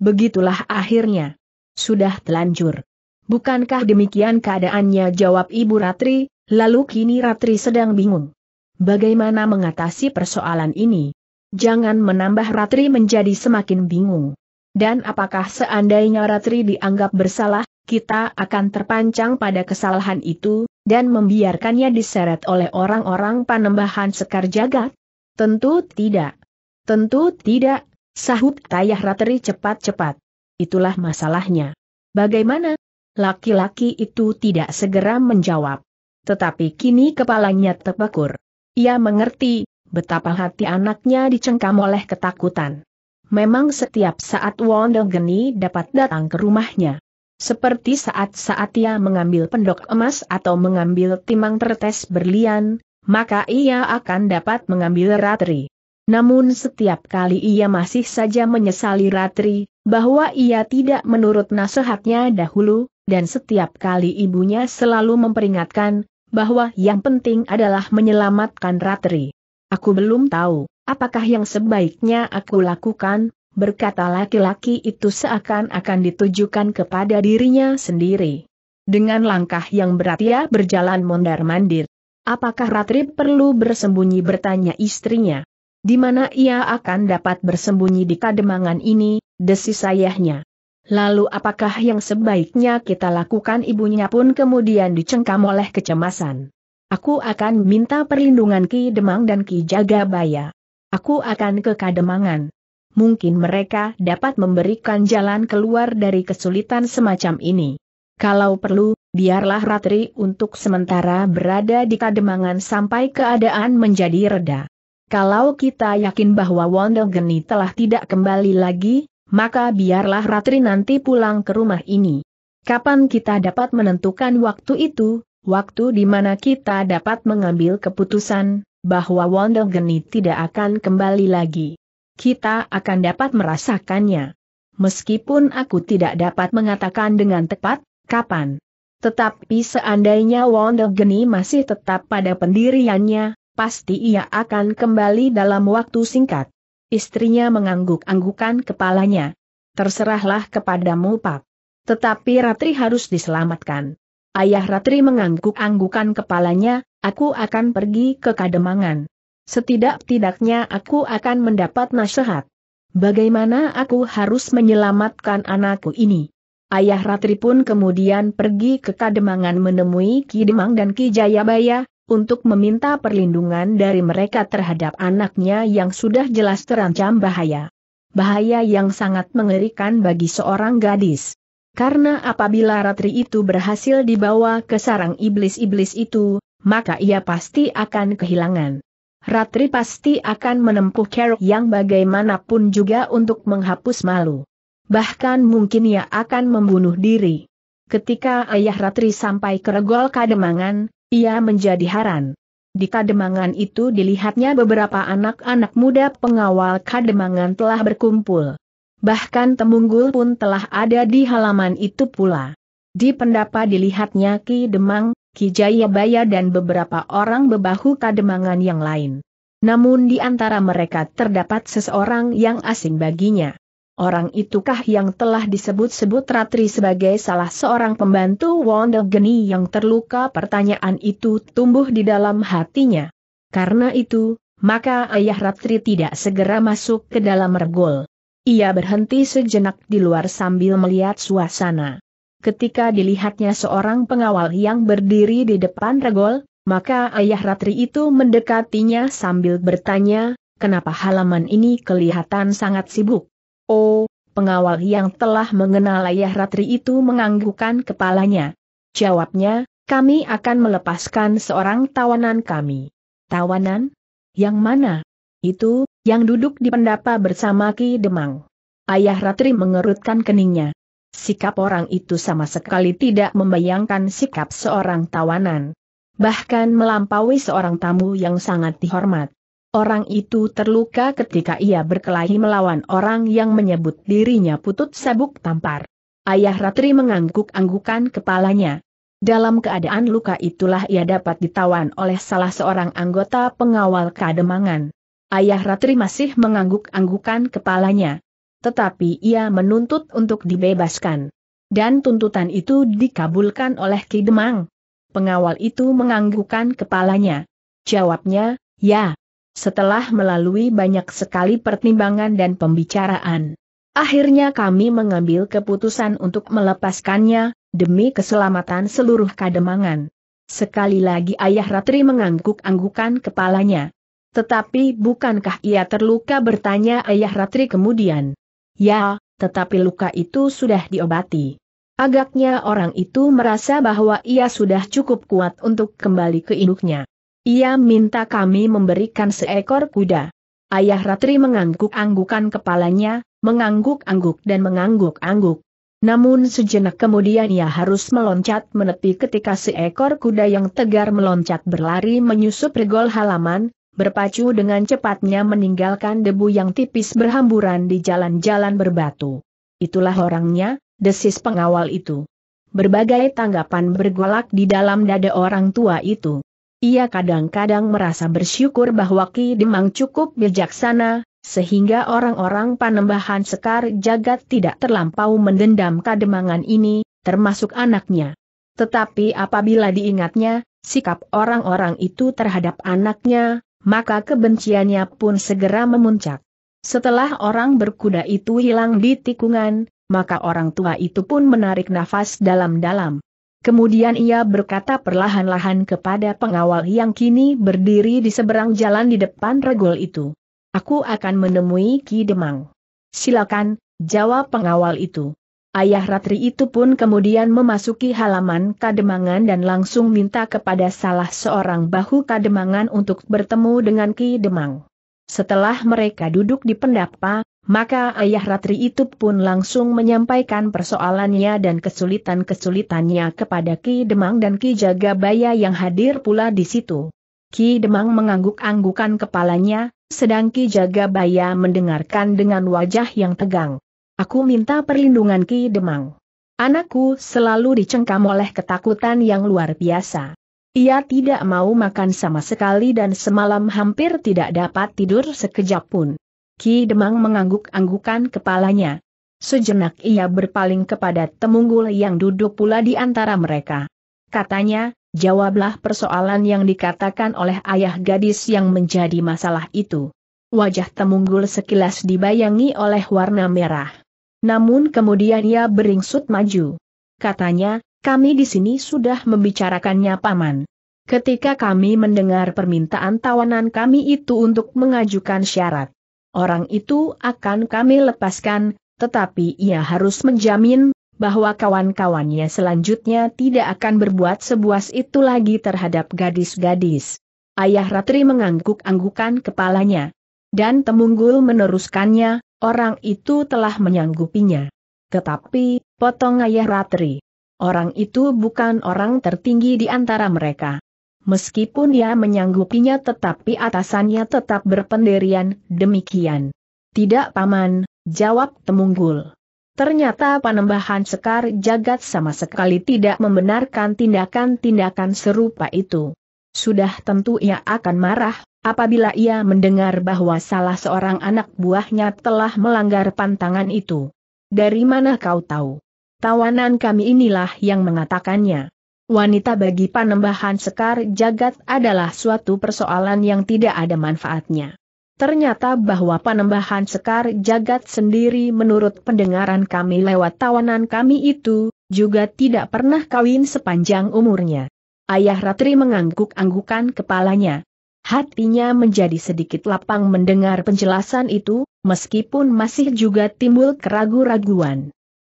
Begitulah akhirnya. Sudah telanjur. Bukankah demikian keadaannya jawab Ibu Ratri, lalu kini Ratri sedang bingung. Bagaimana mengatasi persoalan ini? Jangan menambah Ratri menjadi semakin bingung. Dan apakah seandainya Ratri dianggap bersalah, kita akan terpancang pada kesalahan itu, dan membiarkannya diseret oleh orang-orang panembahan Sekar Jagat? Tentu tidak. Tentu tidak, sahut tayah Ratri cepat-cepat. Itulah masalahnya. Bagaimana? Laki-laki itu tidak segera menjawab. Tetapi kini kepalanya terpekur. Ia mengerti betapa hati anaknya dicengkam oleh ketakutan. Memang setiap saat Wondo Geni dapat datang ke rumahnya. Seperti saat-saat ia mengambil pendok emas atau mengambil timang tertes berlian, maka ia akan dapat mengambil ratri. Namun setiap kali ia masih saja menyesali ratri, bahwa ia tidak menurut nasihatnya dahulu, dan setiap kali ibunya selalu memperingatkan, bahwa yang penting adalah menyelamatkan Ratri. Aku belum tahu, apakah yang sebaiknya aku lakukan, berkata laki-laki itu seakan-akan ditujukan kepada dirinya sendiri. Dengan langkah yang berat ia berjalan mondar-mandir. Apakah Ratri perlu bersembunyi bertanya istrinya? Di mana ia akan dapat bersembunyi di kademangan ini, desis ayahnya. Lalu apakah yang sebaiknya kita lakukan ibunya pun kemudian dicengkam oleh kecemasan. Aku akan minta perlindungan Ki Demang dan Ki Jagabaya. Aku akan ke Kademangan. Mungkin mereka dapat memberikan jalan keluar dari kesulitan semacam ini. Kalau perlu, biarlah Ratri untuk sementara berada di Kademangan sampai keadaan menjadi reda. Kalau kita yakin bahwa Wondogeni telah tidak kembali lagi, maka biarlah Ratri nanti pulang ke rumah ini. Kapan kita dapat menentukan waktu itu, waktu di mana kita dapat mengambil keputusan bahwa Wondel Geni tidak akan kembali lagi. Kita akan dapat merasakannya. Meskipun aku tidak dapat mengatakan dengan tepat, kapan. Tetapi seandainya Wondel Geni masih tetap pada pendiriannya, pasti ia akan kembali dalam waktu singkat. Istrinya mengangguk-anggukan kepalanya. Terserahlah kepadamu Pak. Tetapi Ratri harus diselamatkan. Ayah Ratri mengangguk-anggukan kepalanya, aku akan pergi ke Kademangan. Setidak-tidaknya aku akan mendapat nasihat. Bagaimana aku harus menyelamatkan anakku ini? Ayah Ratri pun kemudian pergi ke Kademangan menemui Ki Demang dan Ki Jayabaya, untuk meminta perlindungan dari mereka terhadap anaknya yang sudah jelas terancam bahaya. Bahaya yang sangat mengerikan bagi seorang gadis. Karena apabila Ratri itu berhasil dibawa ke sarang iblis-iblis itu, maka ia pasti akan kehilangan. Ratri pasti akan menempuh kerok yang bagaimanapun juga untuk menghapus malu. Bahkan mungkin ia akan membunuh diri. Ketika ayah Ratri sampai ke Regol Kademangan, ia menjadi haran. Di kademangan itu dilihatnya beberapa anak-anak muda pengawal kademangan telah berkumpul. Bahkan Temunggul pun telah ada di halaman itu pula. Di pendapa dilihatnya Ki Demang, Ki Jayabaya dan beberapa orang bebahu kademangan yang lain. Namun di antara mereka terdapat seseorang yang asing baginya. Orang itukah yang telah disebut-sebut Ratri sebagai salah seorang pembantu Wonder Geni yang terluka pertanyaan itu tumbuh di dalam hatinya. Karena itu, maka ayah Ratri tidak segera masuk ke dalam regol. Ia berhenti sejenak di luar sambil melihat suasana. Ketika dilihatnya seorang pengawal yang berdiri di depan regol, maka ayah Ratri itu mendekatinya sambil bertanya, kenapa halaman ini kelihatan sangat sibuk? Oh, pengawal yang telah mengenal ayah Ratri itu menganggukkan kepalanya. Jawabnya, kami akan melepaskan seorang tawanan kami. Tawanan? Yang mana? Itu, yang duduk di pendapa bersama Ki Demang. Ayah Ratri mengerutkan keningnya. Sikap orang itu sama sekali tidak membayangkan sikap seorang tawanan. Bahkan melampaui seorang tamu yang sangat dihormat. Orang itu terluka ketika ia berkelahi melawan orang yang menyebut dirinya putut sabuk tampar. Ayah Ratri mengangguk-anggukan kepalanya. Dalam keadaan luka itulah ia dapat ditawan oleh salah seorang anggota pengawal kademangan. Ayah Ratri masih mengangguk-anggukan kepalanya. Tetapi ia menuntut untuk dibebaskan. Dan tuntutan itu dikabulkan oleh Kidemang. Pengawal itu menganggukkan kepalanya. Jawabnya, ya setelah melalui banyak sekali pertimbangan dan pembicaraan. Akhirnya kami mengambil keputusan untuk melepaskannya, demi keselamatan seluruh kademangan. Sekali lagi ayah Ratri mengangguk-anggukan kepalanya. Tetapi bukankah ia terluka bertanya ayah Ratri kemudian. Ya, tetapi luka itu sudah diobati. Agaknya orang itu merasa bahwa ia sudah cukup kuat untuk kembali ke induknya. Ia minta kami memberikan seekor kuda. Ayah Ratri mengangguk-anggukan kepalanya, mengangguk-angguk dan mengangguk-angguk. Namun sejenak kemudian ia harus meloncat menepi ketika seekor kuda yang tegar meloncat berlari menyusup regol halaman, berpacu dengan cepatnya meninggalkan debu yang tipis berhamburan di jalan-jalan berbatu. Itulah orangnya, desis pengawal itu. Berbagai tanggapan bergolak di dalam dada orang tua itu. Ia kadang-kadang merasa bersyukur bahwa Ki Demang cukup bijaksana, sehingga orang-orang panembahan sekar jagat tidak terlampau mendendam kademangan ini, termasuk anaknya. Tetapi apabila diingatnya, sikap orang-orang itu terhadap anaknya, maka kebenciannya pun segera memuncak. Setelah orang berkuda itu hilang di tikungan, maka orang tua itu pun menarik nafas dalam-dalam. Kemudian ia berkata perlahan-lahan kepada pengawal yang kini berdiri di seberang jalan di depan regol itu. Aku akan menemui Ki Demang. Silakan, jawab pengawal itu. Ayah Ratri itu pun kemudian memasuki halaman Kademangan dan langsung minta kepada salah seorang bahu Kademangan untuk bertemu dengan Ki Demang. Setelah mereka duduk di pendapa, maka ayah Ratri itu pun langsung menyampaikan persoalannya dan kesulitan-kesulitannya kepada Ki Demang dan Ki Jagabaya yang hadir pula di situ. Ki Demang mengangguk-anggukan kepalanya, sedang Ki Jagabaya mendengarkan dengan wajah yang tegang. Aku minta perlindungan Ki Demang. Anakku selalu dicengkam oleh ketakutan yang luar biasa. Ia tidak mau makan sama sekali dan semalam hampir tidak dapat tidur sekejap pun. Ki Demang mengangguk-anggukan kepalanya. Sejenak ia berpaling kepada Temunggul yang duduk pula di antara mereka. Katanya, jawablah persoalan yang dikatakan oleh ayah gadis yang menjadi masalah itu. Wajah Temunggul sekilas dibayangi oleh warna merah. Namun kemudian ia beringsut maju. Katanya, kami di sini sudah membicarakannya paman. Ketika kami mendengar permintaan tawanan kami itu untuk mengajukan syarat Orang itu akan kami lepaskan, tetapi ia harus menjamin bahwa kawan-kawannya selanjutnya tidak akan berbuat sebuas itu lagi terhadap gadis-gadis. Ayah Ratri mengangguk-anggukan kepalanya. Dan Temunggul meneruskannya, orang itu telah menyanggupinya. Tetapi, potong Ayah Ratri. Orang itu bukan orang tertinggi di antara mereka meskipun ia menyanggupinya tetapi atasannya tetap berpendirian. demikian. Tidak paman, jawab Temunggul. Ternyata panembahan Sekar Jagat sama sekali tidak membenarkan tindakan-tindakan serupa itu. Sudah tentu ia akan marah, apabila ia mendengar bahwa salah seorang anak buahnya telah melanggar pantangan itu. Dari mana kau tahu? Tawanan kami inilah yang mengatakannya. Wanita bagi panembahan sekar jagat adalah suatu persoalan yang tidak ada manfaatnya. Ternyata bahwa panembahan sekar jagat sendiri menurut pendengaran kami lewat tawanan kami itu, juga tidak pernah kawin sepanjang umurnya. Ayah Ratri mengangguk-anggukan kepalanya. Hatinya menjadi sedikit lapang mendengar penjelasan itu, meskipun masih juga timbul keraguan raguan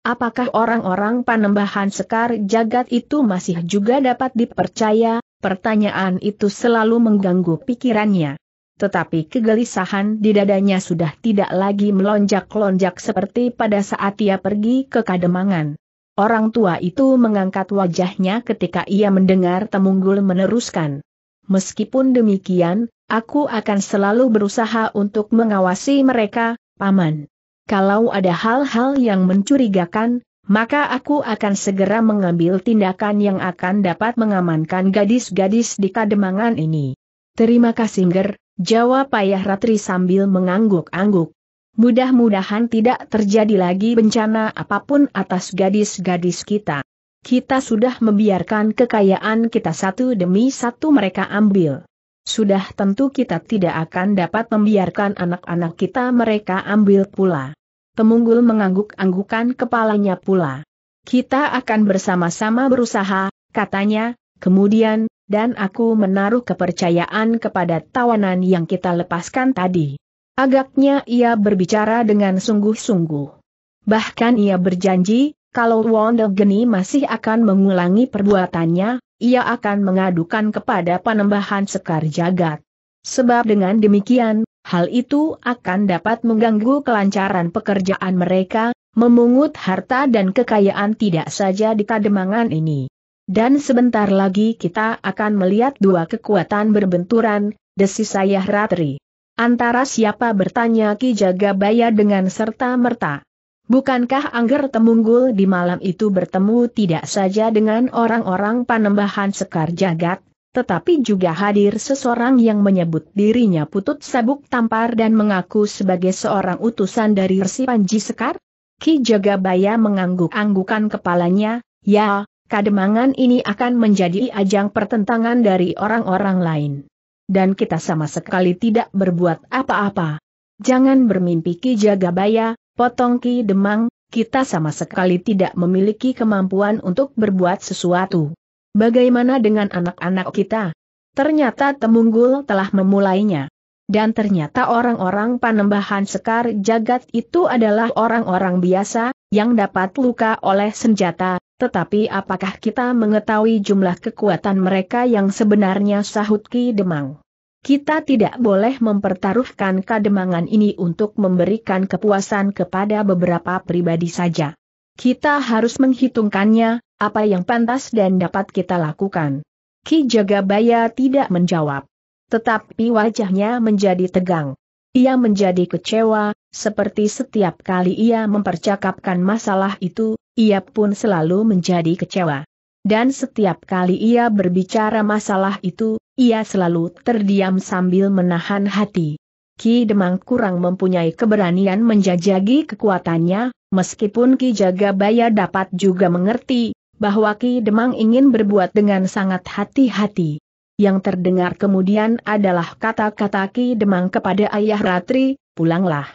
apakah orang-orang panembahan sekar jagat itu masih juga dapat dipercaya, pertanyaan itu selalu mengganggu pikirannya. Tetapi kegelisahan di dadanya sudah tidak lagi melonjak-lonjak seperti pada saat ia pergi ke Kademangan. Orang tua itu mengangkat wajahnya ketika ia mendengar Temunggul meneruskan. Meskipun demikian, aku akan selalu berusaha untuk mengawasi mereka, Paman. Kalau ada hal-hal yang mencurigakan, maka aku akan segera mengambil tindakan yang akan dapat mengamankan gadis-gadis di kademangan ini. Terima kasih Ger, jawab Payah Ratri sambil mengangguk-angguk. Mudah-mudahan tidak terjadi lagi bencana apapun atas gadis-gadis kita. Kita sudah membiarkan kekayaan kita satu demi satu mereka ambil. Sudah tentu kita tidak akan dapat membiarkan anak-anak kita mereka ambil pula. Temunggul mengangguk-anggukan kepalanya pula. Kita akan bersama-sama berusaha, katanya, kemudian, dan aku menaruh kepercayaan kepada tawanan yang kita lepaskan tadi. Agaknya ia berbicara dengan sungguh-sungguh. Bahkan ia berjanji, kalau Wonder Geni masih akan mengulangi perbuatannya, ia akan mengadukan kepada panembahan Sekar Jagat. Sebab dengan demikian, hal itu akan dapat mengganggu kelancaran pekerjaan mereka, memungut harta dan kekayaan tidak saja di kademangan ini. Dan sebentar lagi kita akan melihat dua kekuatan berbenturan, desis saya Ratri. Antara siapa bertanya Ki Jagabaya dengan serta-merta. Bukankah Angger Temunggul di malam itu bertemu tidak saja dengan orang-orang panembahan Sekar Jagat, tetapi juga hadir seseorang yang menyebut dirinya putut sabuk tampar dan mengaku sebagai seorang utusan dari resi Panji Sekar? Ki Jagabaya mengangguk-anggukan kepalanya, ya, kademangan ini akan menjadi ajang pertentangan dari orang-orang lain. Dan kita sama sekali tidak berbuat apa-apa. Jangan bermimpi Ki Jagabaya, potong Ki Demang, kita sama sekali tidak memiliki kemampuan untuk berbuat sesuatu. Bagaimana dengan anak-anak kita? Ternyata Temunggul telah memulainya. Dan ternyata orang-orang panembahan Sekar Jagat itu adalah orang-orang biasa, yang dapat luka oleh senjata, tetapi apakah kita mengetahui jumlah kekuatan mereka yang sebenarnya sahut Ki Demang? Kita tidak boleh mempertaruhkan kademangan ini untuk memberikan kepuasan kepada beberapa pribadi saja. Kita harus menghitungkannya, apa yang pantas dan dapat kita lakukan? Ki Jagabaya tidak menjawab. Tetapi wajahnya menjadi tegang. Ia menjadi kecewa, seperti setiap kali ia mempercakapkan masalah itu, ia pun selalu menjadi kecewa. Dan setiap kali ia berbicara masalah itu, ia selalu terdiam sambil menahan hati. Ki Demang kurang mempunyai keberanian menjajagi kekuatannya, meskipun Ki Jagabaya dapat juga mengerti bahwa Ki Demang ingin berbuat dengan sangat hati-hati. Yang terdengar kemudian adalah kata-kata Ki Demang kepada Ayah Ratri, pulanglah.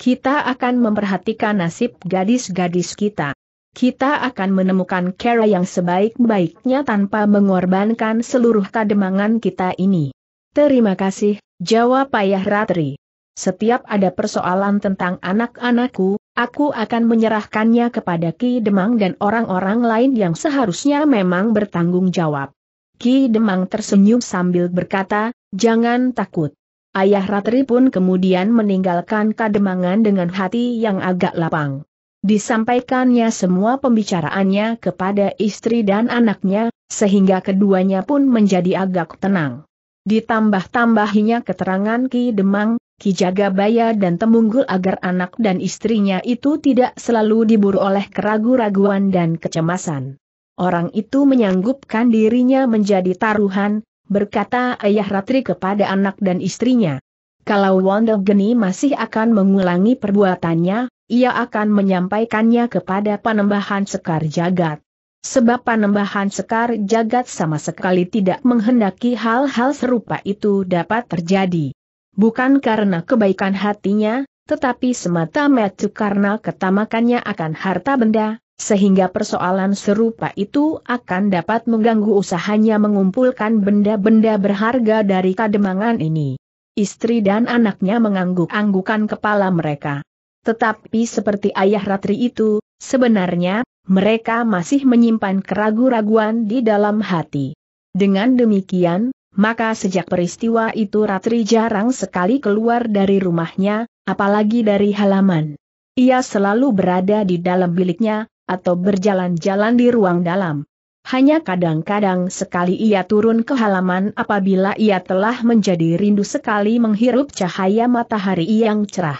Kita akan memperhatikan nasib gadis-gadis kita. Kita akan menemukan cara yang sebaik-baiknya tanpa mengorbankan seluruh kademangan kita ini. Terima kasih, jawab Ayah Ratri. Setiap ada persoalan tentang anak-anakku, Aku akan menyerahkannya kepada Ki Demang dan orang-orang lain yang seharusnya memang bertanggung jawab. Ki Demang tersenyum sambil berkata, jangan takut. Ayah Ratri pun kemudian meninggalkan kademangan dengan hati yang agak lapang. Disampaikannya semua pembicaraannya kepada istri dan anaknya, sehingga keduanya pun menjadi agak tenang. Ditambah-tambahinya keterangan Ki Demang, Jagabaya dan Temunggul agar anak dan istrinya itu tidak selalu diburu oleh keragu-raguan dan kecemasan. Orang itu menyanggupkan dirinya menjadi taruhan, berkata Ayah Ratri kepada anak dan istrinya. Kalau Wondel Geni masih akan mengulangi perbuatannya, ia akan menyampaikannya kepada panembahan Sekar Jagat. Sebab panembahan Sekar Jagat sama sekali tidak menghendaki hal-hal serupa itu dapat terjadi. Bukan karena kebaikan hatinya, tetapi semata-mata karena ketamakannya akan harta benda, sehingga persoalan serupa itu akan dapat mengganggu usahanya mengumpulkan benda-benda berharga dari kademangan ini. Istri dan anaknya mengangguk-anggukan kepala mereka. Tetapi seperti ayah Ratri itu, sebenarnya, mereka masih menyimpan keraguan-raguan di dalam hati. Dengan demikian, maka sejak peristiwa itu Ratri jarang sekali keluar dari rumahnya, apalagi dari halaman. Ia selalu berada di dalam biliknya, atau berjalan-jalan di ruang dalam. Hanya kadang-kadang sekali ia turun ke halaman apabila ia telah menjadi rindu sekali menghirup cahaya matahari yang cerah.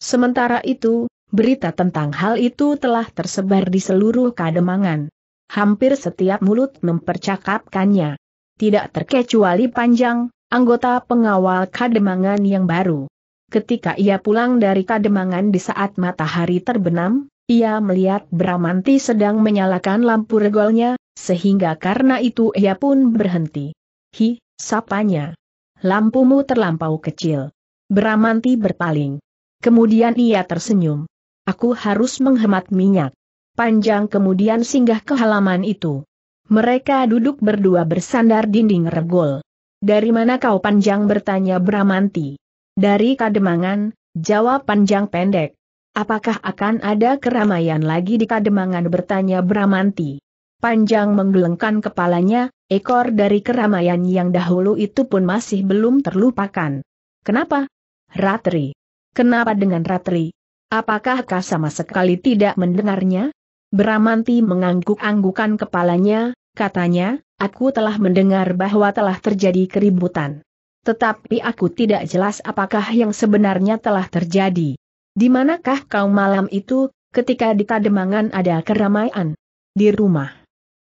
Sementara itu, berita tentang hal itu telah tersebar di seluruh kademangan. Hampir setiap mulut mempercakapkannya tidak terkecuali panjang, anggota pengawal Kademangan yang baru. Ketika ia pulang dari Kademangan di saat matahari terbenam, ia melihat Bramanti sedang menyalakan lampu regolnya, sehingga karena itu ia pun berhenti. Hi, sapanya. Lampumu terlampau kecil. Bramanti berpaling. Kemudian ia tersenyum. Aku harus menghemat minyak. Panjang kemudian singgah ke halaman itu. Mereka duduk berdua bersandar dinding regol. Dari mana kau panjang bertanya Bramanti? Dari Kademangan, jawab panjang pendek. Apakah akan ada keramaian lagi di Kademangan bertanya Bramanti? Panjang menggelengkan kepalanya, ekor dari keramaian yang dahulu itu pun masih belum terlupakan. Kenapa? Ratri. Kenapa dengan Ratri? Apakah kau sama sekali tidak mendengarnya? Bramanti mengangguk-anggukan kepalanya, Katanya, aku telah mendengar bahwa telah terjadi keributan. Tetapi aku tidak jelas apakah yang sebenarnya telah terjadi. Di manakah kau malam itu, ketika di Kademangan ada keramaian? Di rumah.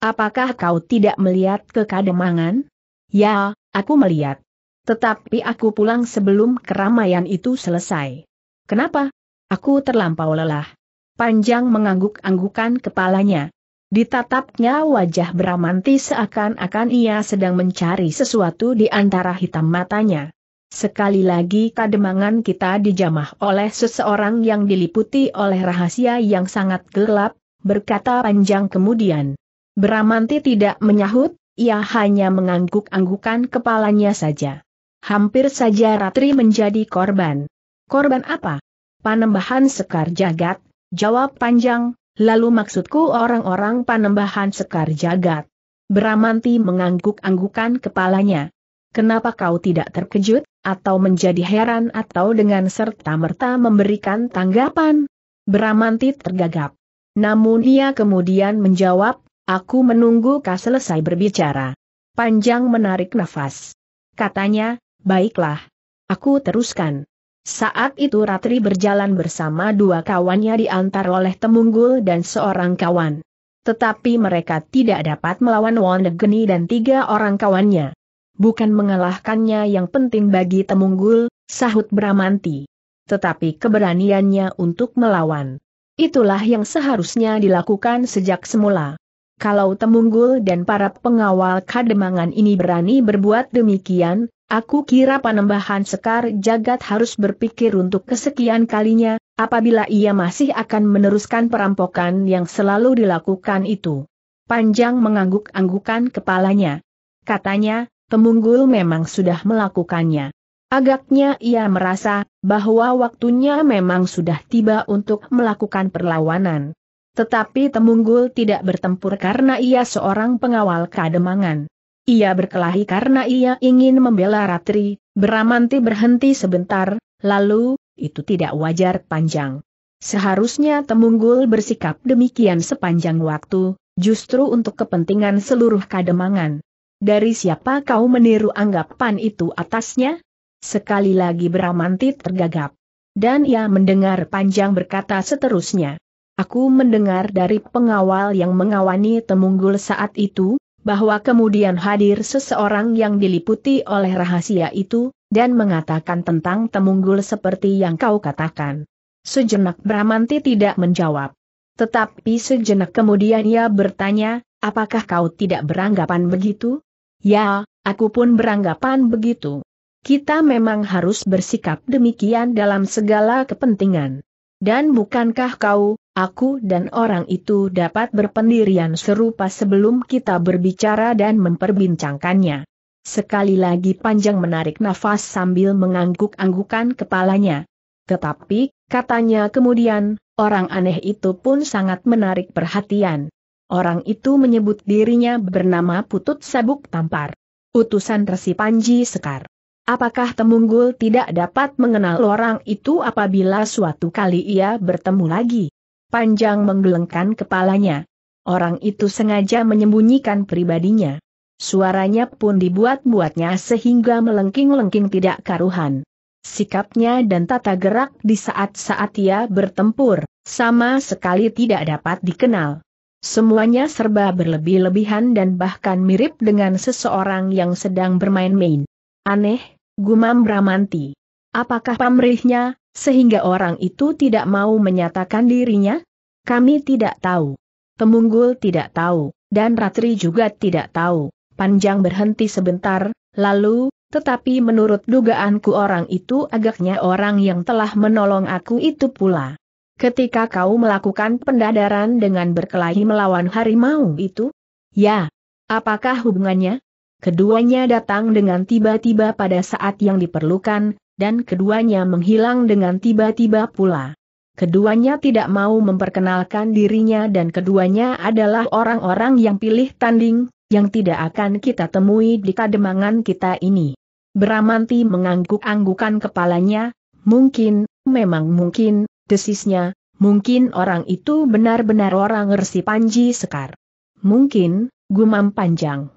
Apakah kau tidak melihat ke Kademangan? Ya, aku melihat. Tetapi aku pulang sebelum keramaian itu selesai. Kenapa? Aku terlampau lelah. Panjang mengangguk-anggukan kepalanya. Ditatapnya wajah Bramanti seakan-akan ia sedang mencari sesuatu di antara hitam matanya. Sekali lagi kademangan kita dijamah oleh seseorang yang diliputi oleh rahasia yang sangat gelap, berkata panjang kemudian. Bramanti tidak menyahut, ia hanya mengangguk-anggukan kepalanya saja. Hampir saja Ratri menjadi korban. Korban apa? Panembahan Sekar Jagat, jawab panjang, Lalu maksudku orang-orang panembahan sekar jagat. Bramanti mengangguk-anggukan kepalanya. Kenapa kau tidak terkejut, atau menjadi heran atau dengan serta-merta memberikan tanggapan? Bramanti tergagap. Namun ia kemudian menjawab, aku menunggu kau selesai berbicara. Panjang menarik nafas. Katanya, baiklah. Aku teruskan. Saat itu Ratri berjalan bersama dua kawannya diantar oleh Temunggul dan seorang kawan. Tetapi mereka tidak dapat melawan Wonegeni dan tiga orang kawannya. Bukan mengalahkannya yang penting bagi Temunggul, sahut Bramanti. Tetapi keberaniannya untuk melawan. Itulah yang seharusnya dilakukan sejak semula. Kalau Temunggul dan para pengawal kademangan ini berani berbuat demikian, Aku kira panembahan Sekar Jagat harus berpikir untuk kesekian kalinya, apabila ia masih akan meneruskan perampokan yang selalu dilakukan itu. Panjang mengangguk-anggukan kepalanya. Katanya, Temunggul memang sudah melakukannya. Agaknya ia merasa bahwa waktunya memang sudah tiba untuk melakukan perlawanan. Tetapi Temunggul tidak bertempur karena ia seorang pengawal kademangan. Ia berkelahi karena ia ingin membela Ratri, Bramanti berhenti sebentar, lalu, itu tidak wajar panjang. Seharusnya Temunggul bersikap demikian sepanjang waktu, justru untuk kepentingan seluruh kademangan. Dari siapa kau meniru anggapan itu atasnya? Sekali lagi Bramanti tergagap. Dan ia mendengar panjang berkata seterusnya. Aku mendengar dari pengawal yang mengawani Temunggul saat itu, bahwa kemudian hadir seseorang yang diliputi oleh rahasia itu, dan mengatakan tentang temunggul seperti yang kau katakan. Sejenak Bramanti tidak menjawab. Tetapi sejenak kemudian ia bertanya, apakah kau tidak beranggapan begitu? Ya, aku pun beranggapan begitu. Kita memang harus bersikap demikian dalam segala kepentingan. Dan bukankah kau, aku dan orang itu dapat berpendirian serupa sebelum kita berbicara dan memperbincangkannya. Sekali lagi panjang menarik nafas sambil mengangguk-anggukan kepalanya. Tetapi, katanya kemudian, orang aneh itu pun sangat menarik perhatian. Orang itu menyebut dirinya bernama Putut Sabuk Tampar. Utusan Resi Panji Sekar. Apakah Temunggul tidak dapat mengenal orang itu apabila suatu kali ia bertemu lagi? panjang menggelengkan kepalanya. Orang itu sengaja menyembunyikan pribadinya. Suaranya pun dibuat-buatnya sehingga melengking-lengking tidak karuhan. Sikapnya dan tata gerak di saat-saat ia bertempur, sama sekali tidak dapat dikenal. Semuanya serba berlebih-lebihan dan bahkan mirip dengan seseorang yang sedang bermain-main. Aneh, gumam Bramanti. Apakah pamrihnya, sehingga orang itu tidak mau menyatakan dirinya? Kami tidak tahu. Temunggul tidak tahu, dan Ratri juga tidak tahu. Panjang berhenti sebentar, lalu, tetapi menurut dugaanku orang itu agaknya orang yang telah menolong aku itu pula. Ketika kau melakukan pendadaran dengan berkelahi melawan harimau itu? Ya. Apakah hubungannya? Keduanya datang dengan tiba-tiba pada saat yang diperlukan, dan keduanya menghilang dengan tiba-tiba pula. Keduanya tidak mau memperkenalkan dirinya dan keduanya adalah orang-orang yang pilih tanding, yang tidak akan kita temui di kademangan kita ini. Beramanti mengangguk-anggukan kepalanya, mungkin, memang mungkin, desisnya, mungkin orang itu benar-benar orang Resi Panji Sekar. Mungkin, gumam panjang.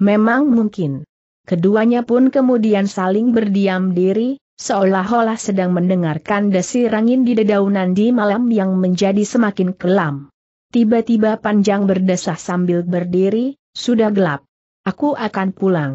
Memang mungkin. Keduanya pun kemudian saling berdiam diri, seolah-olah sedang mendengarkan desir angin di dedaunan di malam yang menjadi semakin kelam. Tiba-tiba panjang berdesah sambil berdiri, sudah gelap. Aku akan pulang.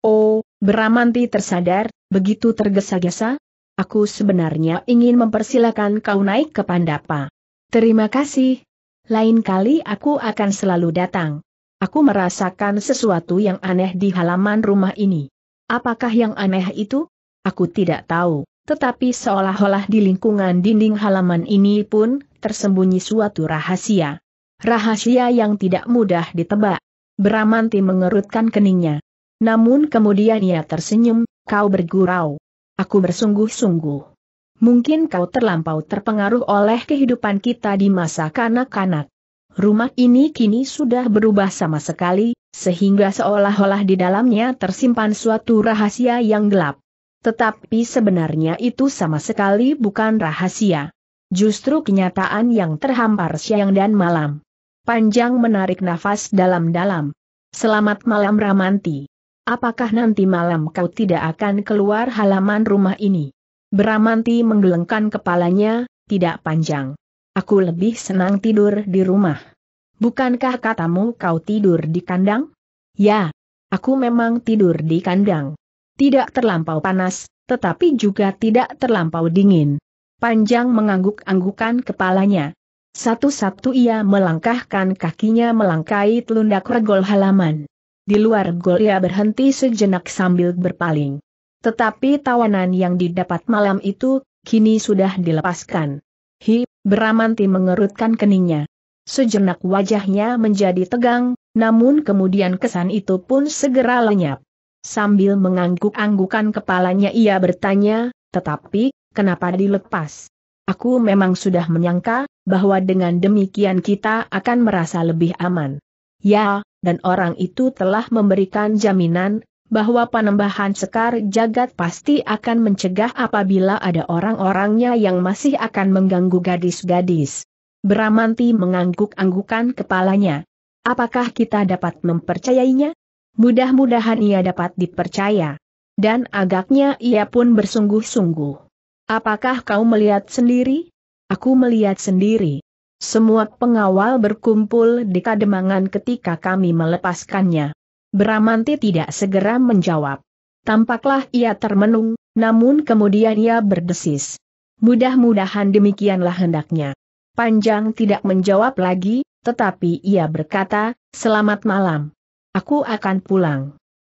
Oh, Bramanti tersadar, begitu tergesa-gesa. Aku sebenarnya ingin mempersilakan kau naik ke Pandapa. Terima kasih. Lain kali aku akan selalu datang. Aku merasakan sesuatu yang aneh di halaman rumah ini. Apakah yang aneh itu? Aku tidak tahu, tetapi seolah-olah di lingkungan dinding halaman ini pun tersembunyi suatu rahasia. Rahasia yang tidak mudah ditebak. Beramanti mengerutkan keningnya. Namun kemudian ia tersenyum, kau bergurau. Aku bersungguh-sungguh. Mungkin kau terlampau terpengaruh oleh kehidupan kita di masa kanak-kanak. Rumah ini kini sudah berubah sama sekali, sehingga seolah-olah di dalamnya tersimpan suatu rahasia yang gelap. Tetapi sebenarnya itu sama sekali bukan rahasia. Justru kenyataan yang terhampar siang dan malam. Panjang menarik nafas dalam-dalam. Selamat malam Ramanti. Apakah nanti malam kau tidak akan keluar halaman rumah ini? Bramanti menggelengkan kepalanya, tidak panjang. Aku lebih senang tidur di rumah. Bukankah katamu kau tidur di kandang? Ya, aku memang tidur di kandang. Tidak terlampau panas, tetapi juga tidak terlampau dingin. Panjang mengangguk-anggukan kepalanya. Satu-satu ia melangkahkan kakinya melangkai telundak regol halaman. Di luar gol ia berhenti sejenak sambil berpaling. Tetapi tawanan yang didapat malam itu, kini sudah dilepaskan. Hi, Beramanti mengerutkan keningnya. Sejenak wajahnya menjadi tegang, namun kemudian kesan itu pun segera lenyap. Sambil mengangguk-anggukan kepalanya ia bertanya, tetapi, kenapa dilepas? Aku memang sudah menyangka, bahwa dengan demikian kita akan merasa lebih aman. Ya, dan orang itu telah memberikan jaminan, bahwa penambahan sekar jagat pasti akan mencegah apabila ada orang-orangnya yang masih akan mengganggu gadis-gadis. Bramanti mengangguk-anggukan kepalanya. Apakah kita dapat mempercayainya? Mudah-mudahan ia dapat dipercaya. Dan agaknya ia pun bersungguh-sungguh. Apakah kau melihat sendiri? Aku melihat sendiri. Semua pengawal berkumpul di kademangan ketika kami melepaskannya. Beramanti tidak segera menjawab. Tampaklah ia termenung, namun kemudian ia berdesis. Mudah-mudahan demikianlah hendaknya. Panjang tidak menjawab lagi, tetapi ia berkata, selamat malam. Aku akan pulang.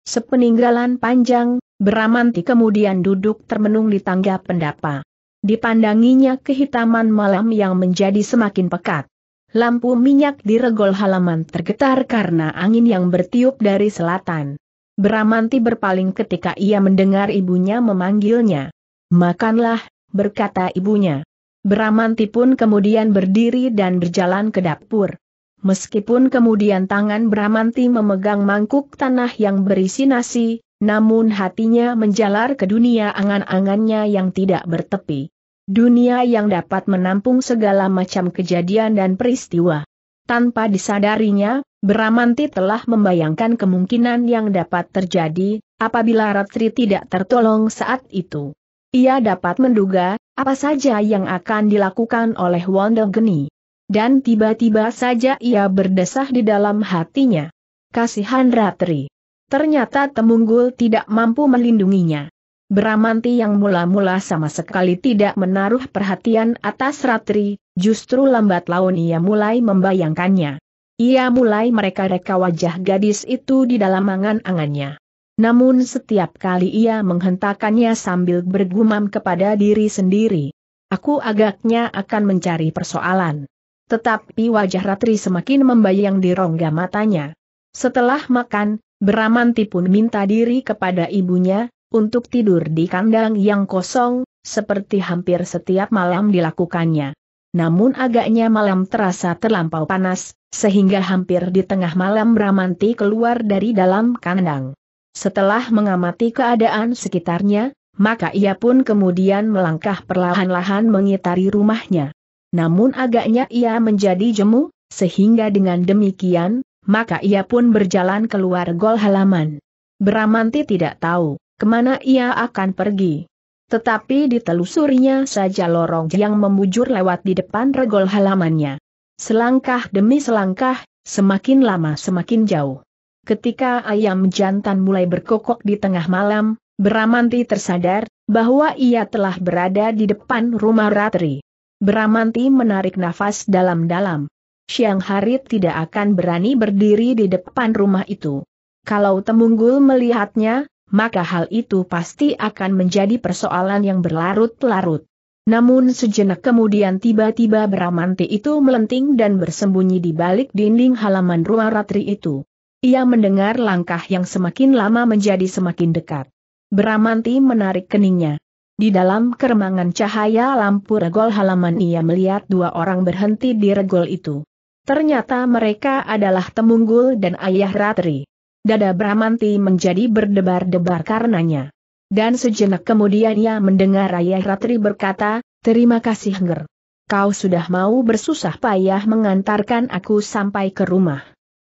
Sepeninggalan panjang, Beramanti kemudian duduk termenung di tangga pendapa. Dipandanginya kehitaman malam yang menjadi semakin pekat. Lampu minyak di regol halaman tergetar karena angin yang bertiup dari selatan. Bramanti berpaling ketika ia mendengar ibunya memanggilnya. Makanlah, berkata ibunya. Bramanti pun kemudian berdiri dan berjalan ke dapur. Meskipun kemudian tangan Bramanti memegang mangkuk tanah yang berisi nasi, namun hatinya menjalar ke dunia angan-angannya yang tidak bertepi. Dunia yang dapat menampung segala macam kejadian dan peristiwa. Tanpa disadarinya, Bramanti telah membayangkan kemungkinan yang dapat terjadi, apabila Ratri tidak tertolong saat itu. Ia dapat menduga, apa saja yang akan dilakukan oleh Wonder Geni. Dan tiba-tiba saja ia berdesah di dalam hatinya. Kasihan Ratri. Ternyata Temunggul tidak mampu melindunginya. Beramanti yang mula-mula sama sekali tidak menaruh perhatian atas Ratri, justru lambat laun ia mulai membayangkannya. Ia mulai mereka-reka wajah gadis itu di dalam angan-angannya. Namun setiap kali ia menghentakannya sambil bergumam kepada diri sendiri. Aku agaknya akan mencari persoalan. Tetapi wajah Ratri semakin membayang di rongga matanya. Setelah makan, Beramanti pun minta diri kepada ibunya, untuk tidur di kandang yang kosong, seperti hampir setiap malam dilakukannya. Namun agaknya malam terasa terlampau panas, sehingga hampir di tengah malam Ramanti keluar dari dalam kandang. Setelah mengamati keadaan sekitarnya, maka ia pun kemudian melangkah perlahan-lahan mengitari rumahnya. Namun agaknya ia menjadi jemu, sehingga dengan demikian, maka ia pun berjalan keluar gol halaman. Bramanti tidak tahu kemana ia akan pergi. Tetapi ditelusurnya saja lorong yang membujur lewat di depan regol halamannya. Selangkah demi selangkah, semakin lama semakin jauh. Ketika ayam jantan mulai berkokok di tengah malam, Bramanti tersadar bahwa ia telah berada di depan rumah Ratri. Bramanti menarik nafas dalam-dalam. Siang hari tidak akan berani berdiri di depan rumah itu. Kalau Temunggul melihatnya, maka hal itu pasti akan menjadi persoalan yang berlarut-larut. Namun sejenak kemudian tiba-tiba Beramanti itu melenting dan bersembunyi di balik dinding halaman rumah Ratri itu. Ia mendengar langkah yang semakin lama menjadi semakin dekat. Beramanti menarik keningnya. Di dalam keremangan cahaya lampu regol halaman ia melihat dua orang berhenti di regol itu. Ternyata mereka adalah Temunggul dan Ayah Ratri. Dada Bramanti menjadi berdebar-debar karenanya. Dan sejenak kemudian ia mendengar Ayah Ratri berkata, Terima kasih ger. Kau sudah mau bersusah payah mengantarkan aku sampai ke rumah.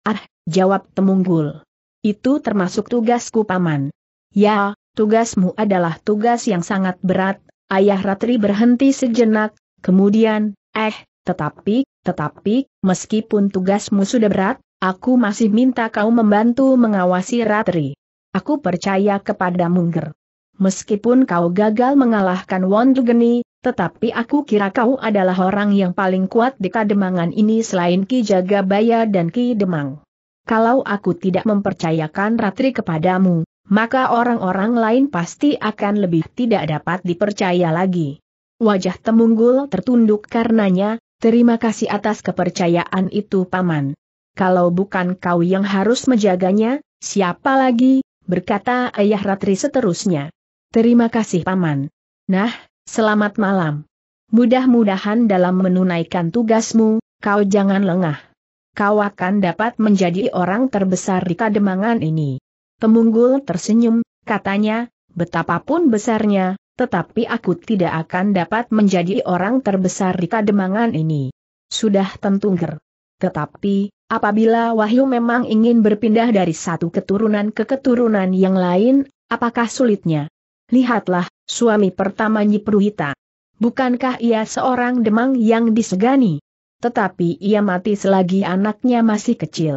Ah, jawab Temunggul. Itu termasuk tugasku paman. Ya, tugasmu adalah tugas yang sangat berat, Ayah Ratri berhenti sejenak, kemudian, eh, tetapi, tetapi, meskipun tugasmu sudah berat, Aku masih minta kau membantu mengawasi Ratri. Aku percaya kepada Mungger. Meskipun kau gagal mengalahkan Wondugeni, tetapi aku kira kau adalah orang yang paling kuat di kademangan ini selain Ki Jagabaya dan Ki Demang. Kalau aku tidak mempercayakan Ratri kepadamu, maka orang-orang lain pasti akan lebih tidak dapat dipercaya lagi. Wajah Temunggul tertunduk karenanya, terima kasih atas kepercayaan itu Paman kalau bukan kau yang harus menjaganya, siapa lagi, berkata Ayah Ratri seterusnya. Terima kasih Paman. Nah, selamat malam. Mudah-mudahan dalam menunaikan tugasmu, kau jangan lengah. Kau akan dapat menjadi orang terbesar di kademangan ini. Temunggul tersenyum, katanya, betapapun besarnya, tetapi aku tidak akan dapat menjadi orang terbesar di kademangan ini. Sudah tentu ger. Tetapi, Apabila Wahyu memang ingin berpindah dari satu keturunan ke keturunan yang lain, apakah sulitnya? Lihatlah, suami pertama Nyiperuhita. Bukankah ia seorang demang yang disegani? Tetapi ia mati selagi anaknya masih kecil.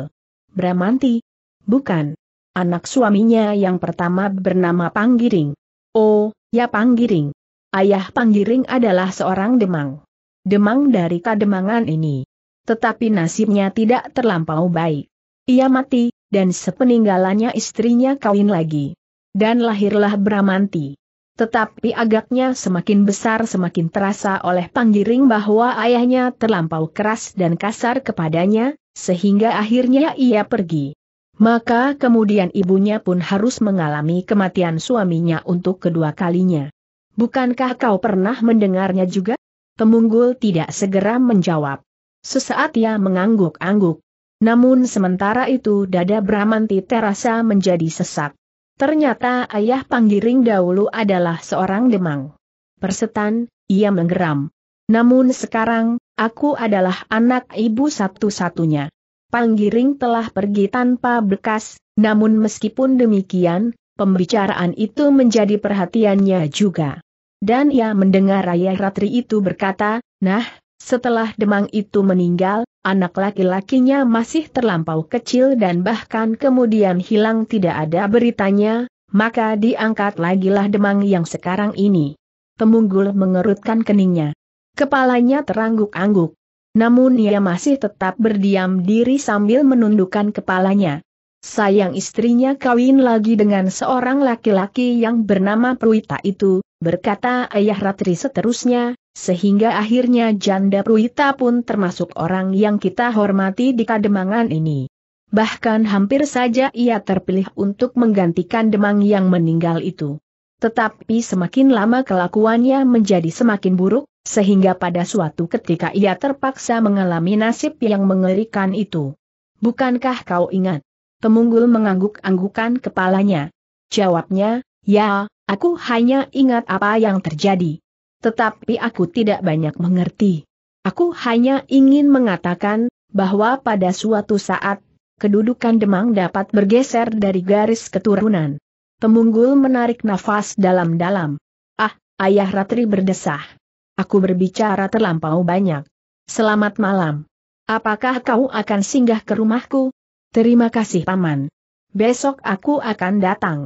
Bramanti? Bukan. Anak suaminya yang pertama bernama Panggiring. Oh, ya Panggiring. Ayah Panggiring adalah seorang demang. Demang dari kademangan ini tetapi nasibnya tidak terlampau baik. Ia mati, dan sepeninggalannya istrinya kawin lagi. Dan lahirlah Bramanti. Tetapi agaknya semakin besar semakin terasa oleh panggiring bahwa ayahnya terlampau keras dan kasar kepadanya, sehingga akhirnya ia pergi. Maka kemudian ibunya pun harus mengalami kematian suaminya untuk kedua kalinya. Bukankah kau pernah mendengarnya juga? Pemunggul tidak segera menjawab. Sesaat ia mengangguk-angguk. Namun sementara itu dada Bramanti terasa menjadi sesak. Ternyata ayah Panggiring dahulu adalah seorang demang. Persetan, ia menggeram. Namun sekarang, aku adalah anak ibu satu-satunya. Panggiring telah pergi tanpa bekas, namun meskipun demikian, pembicaraan itu menjadi perhatiannya juga. Dan ia mendengar ayah Ratri itu berkata, Nah, setelah Demang itu meninggal, anak laki-lakinya masih terlampau kecil dan bahkan kemudian hilang tidak ada beritanya, maka diangkat lagilah Demang yang sekarang ini. Pemunggul mengerutkan keningnya. Kepalanya terangguk-angguk. Namun ia masih tetap berdiam diri sambil menundukkan kepalanya. Sayang istrinya kawin lagi dengan seorang laki-laki yang bernama Pruita itu, berkata ayah Ratri seterusnya, sehingga akhirnya janda Pruita pun termasuk orang yang kita hormati di kademangan ini. Bahkan hampir saja ia terpilih untuk menggantikan Demang yang meninggal itu. Tetapi semakin lama kelakuannya menjadi semakin buruk, sehingga pada suatu ketika ia terpaksa mengalami nasib yang mengerikan itu. Bukankah kau ingat? Temunggul mengangguk-anggukan kepalanya. Jawabnya, ya, aku hanya ingat apa yang terjadi tetapi aku tidak banyak mengerti. Aku hanya ingin mengatakan bahwa pada suatu saat, kedudukan Demang dapat bergeser dari garis keturunan. Temunggul menarik nafas dalam-dalam. Ah, ayah Ratri berdesah. Aku berbicara terlampau banyak. Selamat malam. Apakah kau akan singgah ke rumahku? Terima kasih paman. Besok aku akan datang.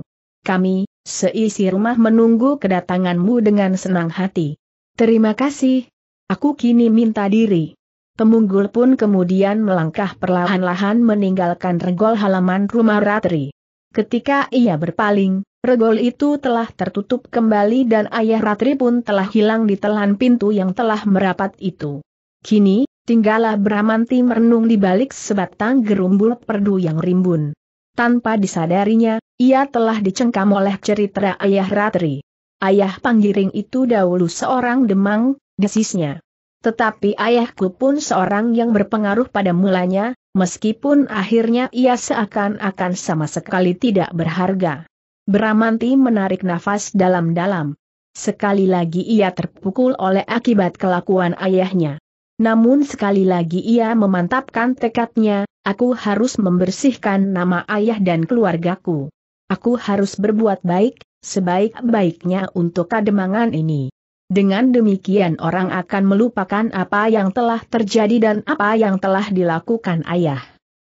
Kami, Seisi rumah menunggu kedatanganmu dengan senang hati. Terima kasih. Aku kini minta diri. Temunggul pun kemudian melangkah perlahan-lahan meninggalkan regol halaman rumah Ratri. Ketika ia berpaling, regol itu telah tertutup kembali dan ayah Ratri pun telah hilang di telan pintu yang telah merapat itu. Kini, tinggallah Bramanti merenung di balik sebatang gerumbul perdu yang rimbun. Tanpa disadarinya, ia telah dicengkam oleh cerita ayah Ratri. Ayah Panggiring itu dahulu seorang demang, desisnya. Tetapi ayahku pun seorang yang berpengaruh pada mulanya, meskipun akhirnya ia seakan-akan sama sekali tidak berharga. Bramanti menarik nafas dalam-dalam. Sekali lagi ia terpukul oleh akibat kelakuan ayahnya. Namun sekali lagi ia memantapkan tekadnya, aku harus membersihkan nama ayah dan keluargaku. Aku harus berbuat baik, sebaik-baiknya untuk kademangan ini. Dengan demikian orang akan melupakan apa yang telah terjadi dan apa yang telah dilakukan ayah.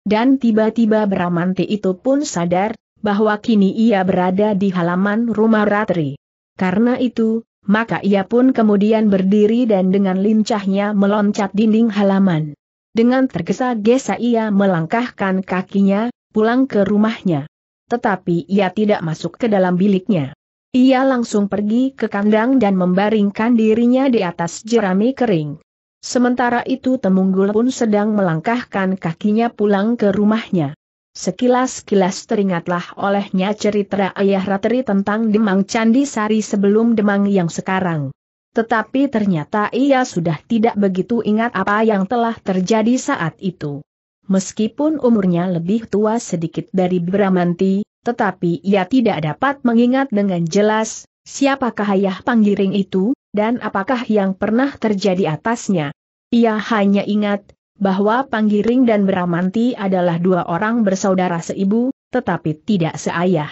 Dan tiba-tiba Bramante itu pun sadar, bahwa kini ia berada di halaman rumah Ratri. Karena itu, maka ia pun kemudian berdiri dan dengan lincahnya meloncat dinding halaman. Dengan tergesa-gesa ia melangkahkan kakinya, pulang ke rumahnya. Tetapi ia tidak masuk ke dalam biliknya. Ia langsung pergi ke kandang dan membaringkan dirinya di atas jerami kering. Sementara itu Temunggul pun sedang melangkahkan kakinya pulang ke rumahnya. Sekilas-kilas teringatlah olehnya cerita ayah Ratri tentang Demang Candi Sari sebelum Demang yang sekarang. Tetapi ternyata ia sudah tidak begitu ingat apa yang telah terjadi saat itu. Meskipun umurnya lebih tua sedikit dari Bramanti, tetapi ia tidak dapat mengingat dengan jelas, siapakah ayah panggiring itu, dan apakah yang pernah terjadi atasnya. Ia hanya ingat, bahwa Panggiring dan Bramanti adalah dua orang bersaudara seibu, tetapi tidak seayah.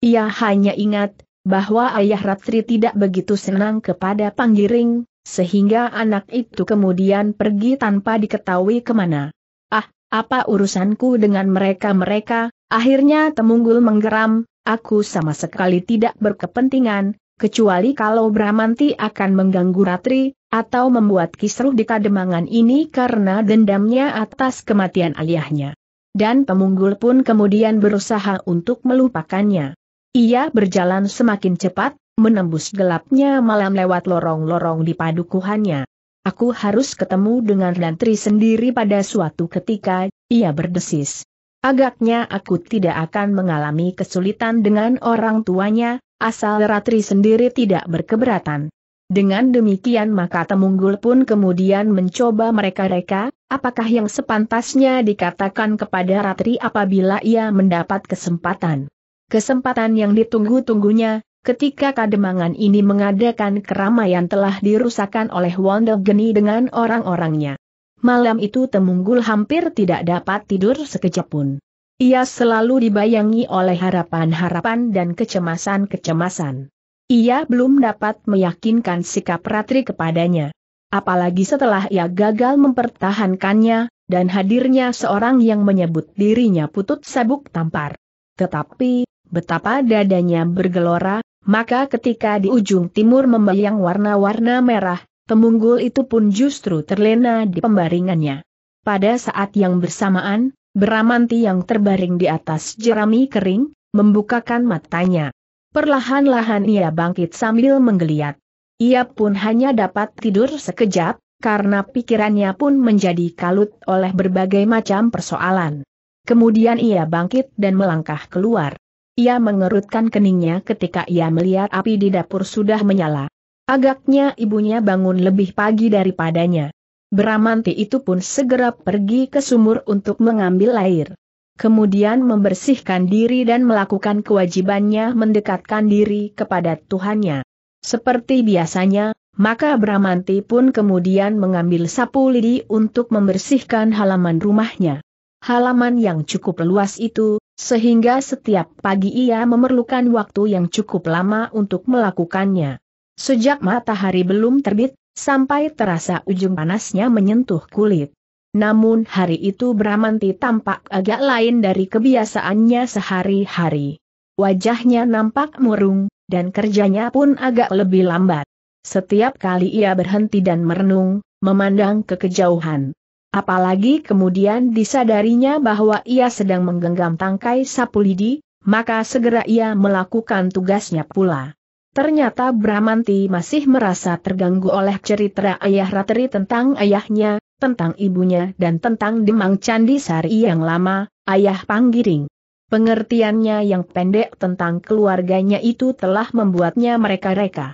Ia hanya ingat, bahwa ayah Ratri tidak begitu senang kepada Panggiring, sehingga anak itu kemudian pergi tanpa diketahui kemana. Ah, apa urusanku dengan mereka-mereka, akhirnya Temunggul menggeram, aku sama sekali tidak berkepentingan, kecuali kalau Bramanti akan mengganggu Ratri, atau membuat kisruh di kademangan ini karena dendamnya atas kematian ayahnya. Dan pemunggul pun kemudian berusaha untuk melupakannya. Ia berjalan semakin cepat, menembus gelapnya malam lewat lorong-lorong di padukuhannya. Aku harus ketemu dengan Lantri sendiri pada suatu ketika, ia berdesis. Agaknya aku tidak akan mengalami kesulitan dengan orang tuanya, asal Ratri sendiri tidak berkeberatan. Dengan demikian maka Temunggul pun kemudian mencoba mereka-reka, apakah yang sepantasnya dikatakan kepada Ratri apabila ia mendapat kesempatan. Kesempatan yang ditunggu-tunggunya, ketika kademangan ini mengadakan keramaian telah dirusakan oleh Wonder Geni dengan orang-orangnya. Malam itu Temunggul hampir tidak dapat tidur sekejap pun. Ia selalu dibayangi oleh harapan-harapan dan kecemasan-kecemasan. Ia belum dapat meyakinkan sikap Ratri kepadanya. Apalagi setelah ia gagal mempertahankannya, dan hadirnya seorang yang menyebut dirinya putut sabuk tampar. Tetapi, betapa dadanya bergelora, maka ketika di ujung timur membayang warna-warna merah, temunggul itu pun justru terlena di pembaringannya. Pada saat yang bersamaan, Beramanti yang terbaring di atas jerami kering, membukakan matanya. Perlahan-lahan ia bangkit sambil menggeliat. Ia pun hanya dapat tidur sekejap, karena pikirannya pun menjadi kalut oleh berbagai macam persoalan. Kemudian ia bangkit dan melangkah keluar. Ia mengerutkan keningnya ketika ia melihat api di dapur sudah menyala. Agaknya ibunya bangun lebih pagi daripadanya. Bramanti itu pun segera pergi ke sumur untuk mengambil air kemudian membersihkan diri dan melakukan kewajibannya mendekatkan diri kepada Tuhannya. Seperti biasanya, maka Bramanti pun kemudian mengambil sapu lidi untuk membersihkan halaman rumahnya. Halaman yang cukup luas itu, sehingga setiap pagi ia memerlukan waktu yang cukup lama untuk melakukannya. Sejak matahari belum terbit, sampai terasa ujung panasnya menyentuh kulit. Namun hari itu Bramanti tampak agak lain dari kebiasaannya sehari-hari. Wajahnya nampak murung, dan kerjanya pun agak lebih lambat. Setiap kali ia berhenti dan merenung, memandang ke kejauhan. Apalagi kemudian disadarinya bahwa ia sedang menggenggam tangkai sapu lidi, maka segera ia melakukan tugasnya pula. Ternyata Bramanti masih merasa terganggu oleh cerita ayah Ratri tentang ayahnya, tentang ibunya dan tentang Demang Candi Sari yang lama, ayah Panggiring. Pengertiannya yang pendek tentang keluarganya itu telah membuatnya mereka reka.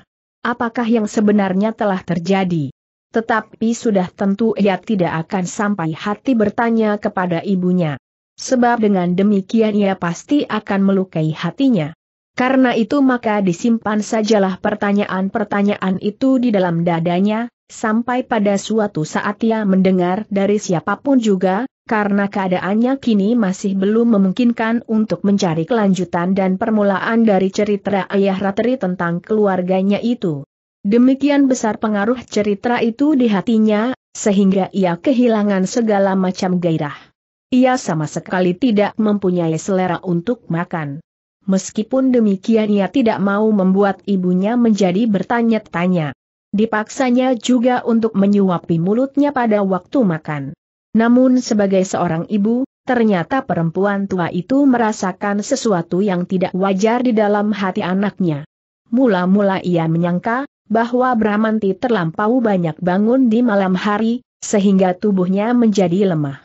Apakah yang sebenarnya telah terjadi? Tetapi sudah tentu ia tidak akan sampai hati bertanya kepada ibunya. Sebab dengan demikian ia pasti akan melukai hatinya. Karena itu maka disimpan sajalah pertanyaan-pertanyaan itu di dalam dadanya, sampai pada suatu saat ia mendengar dari siapapun juga, karena keadaannya kini masih belum memungkinkan untuk mencari kelanjutan dan permulaan dari cerita ayah Ratri tentang keluarganya itu. Demikian besar pengaruh cerita itu di hatinya, sehingga ia kehilangan segala macam gairah. Ia sama sekali tidak mempunyai selera untuk makan. Meskipun demikian ia tidak mau membuat ibunya menjadi bertanya-tanya. Dipaksanya juga untuk menyuapi mulutnya pada waktu makan. Namun sebagai seorang ibu, ternyata perempuan tua itu merasakan sesuatu yang tidak wajar di dalam hati anaknya. Mula-mula ia menyangka, bahwa Bramanti terlampau banyak bangun di malam hari, sehingga tubuhnya menjadi lemah.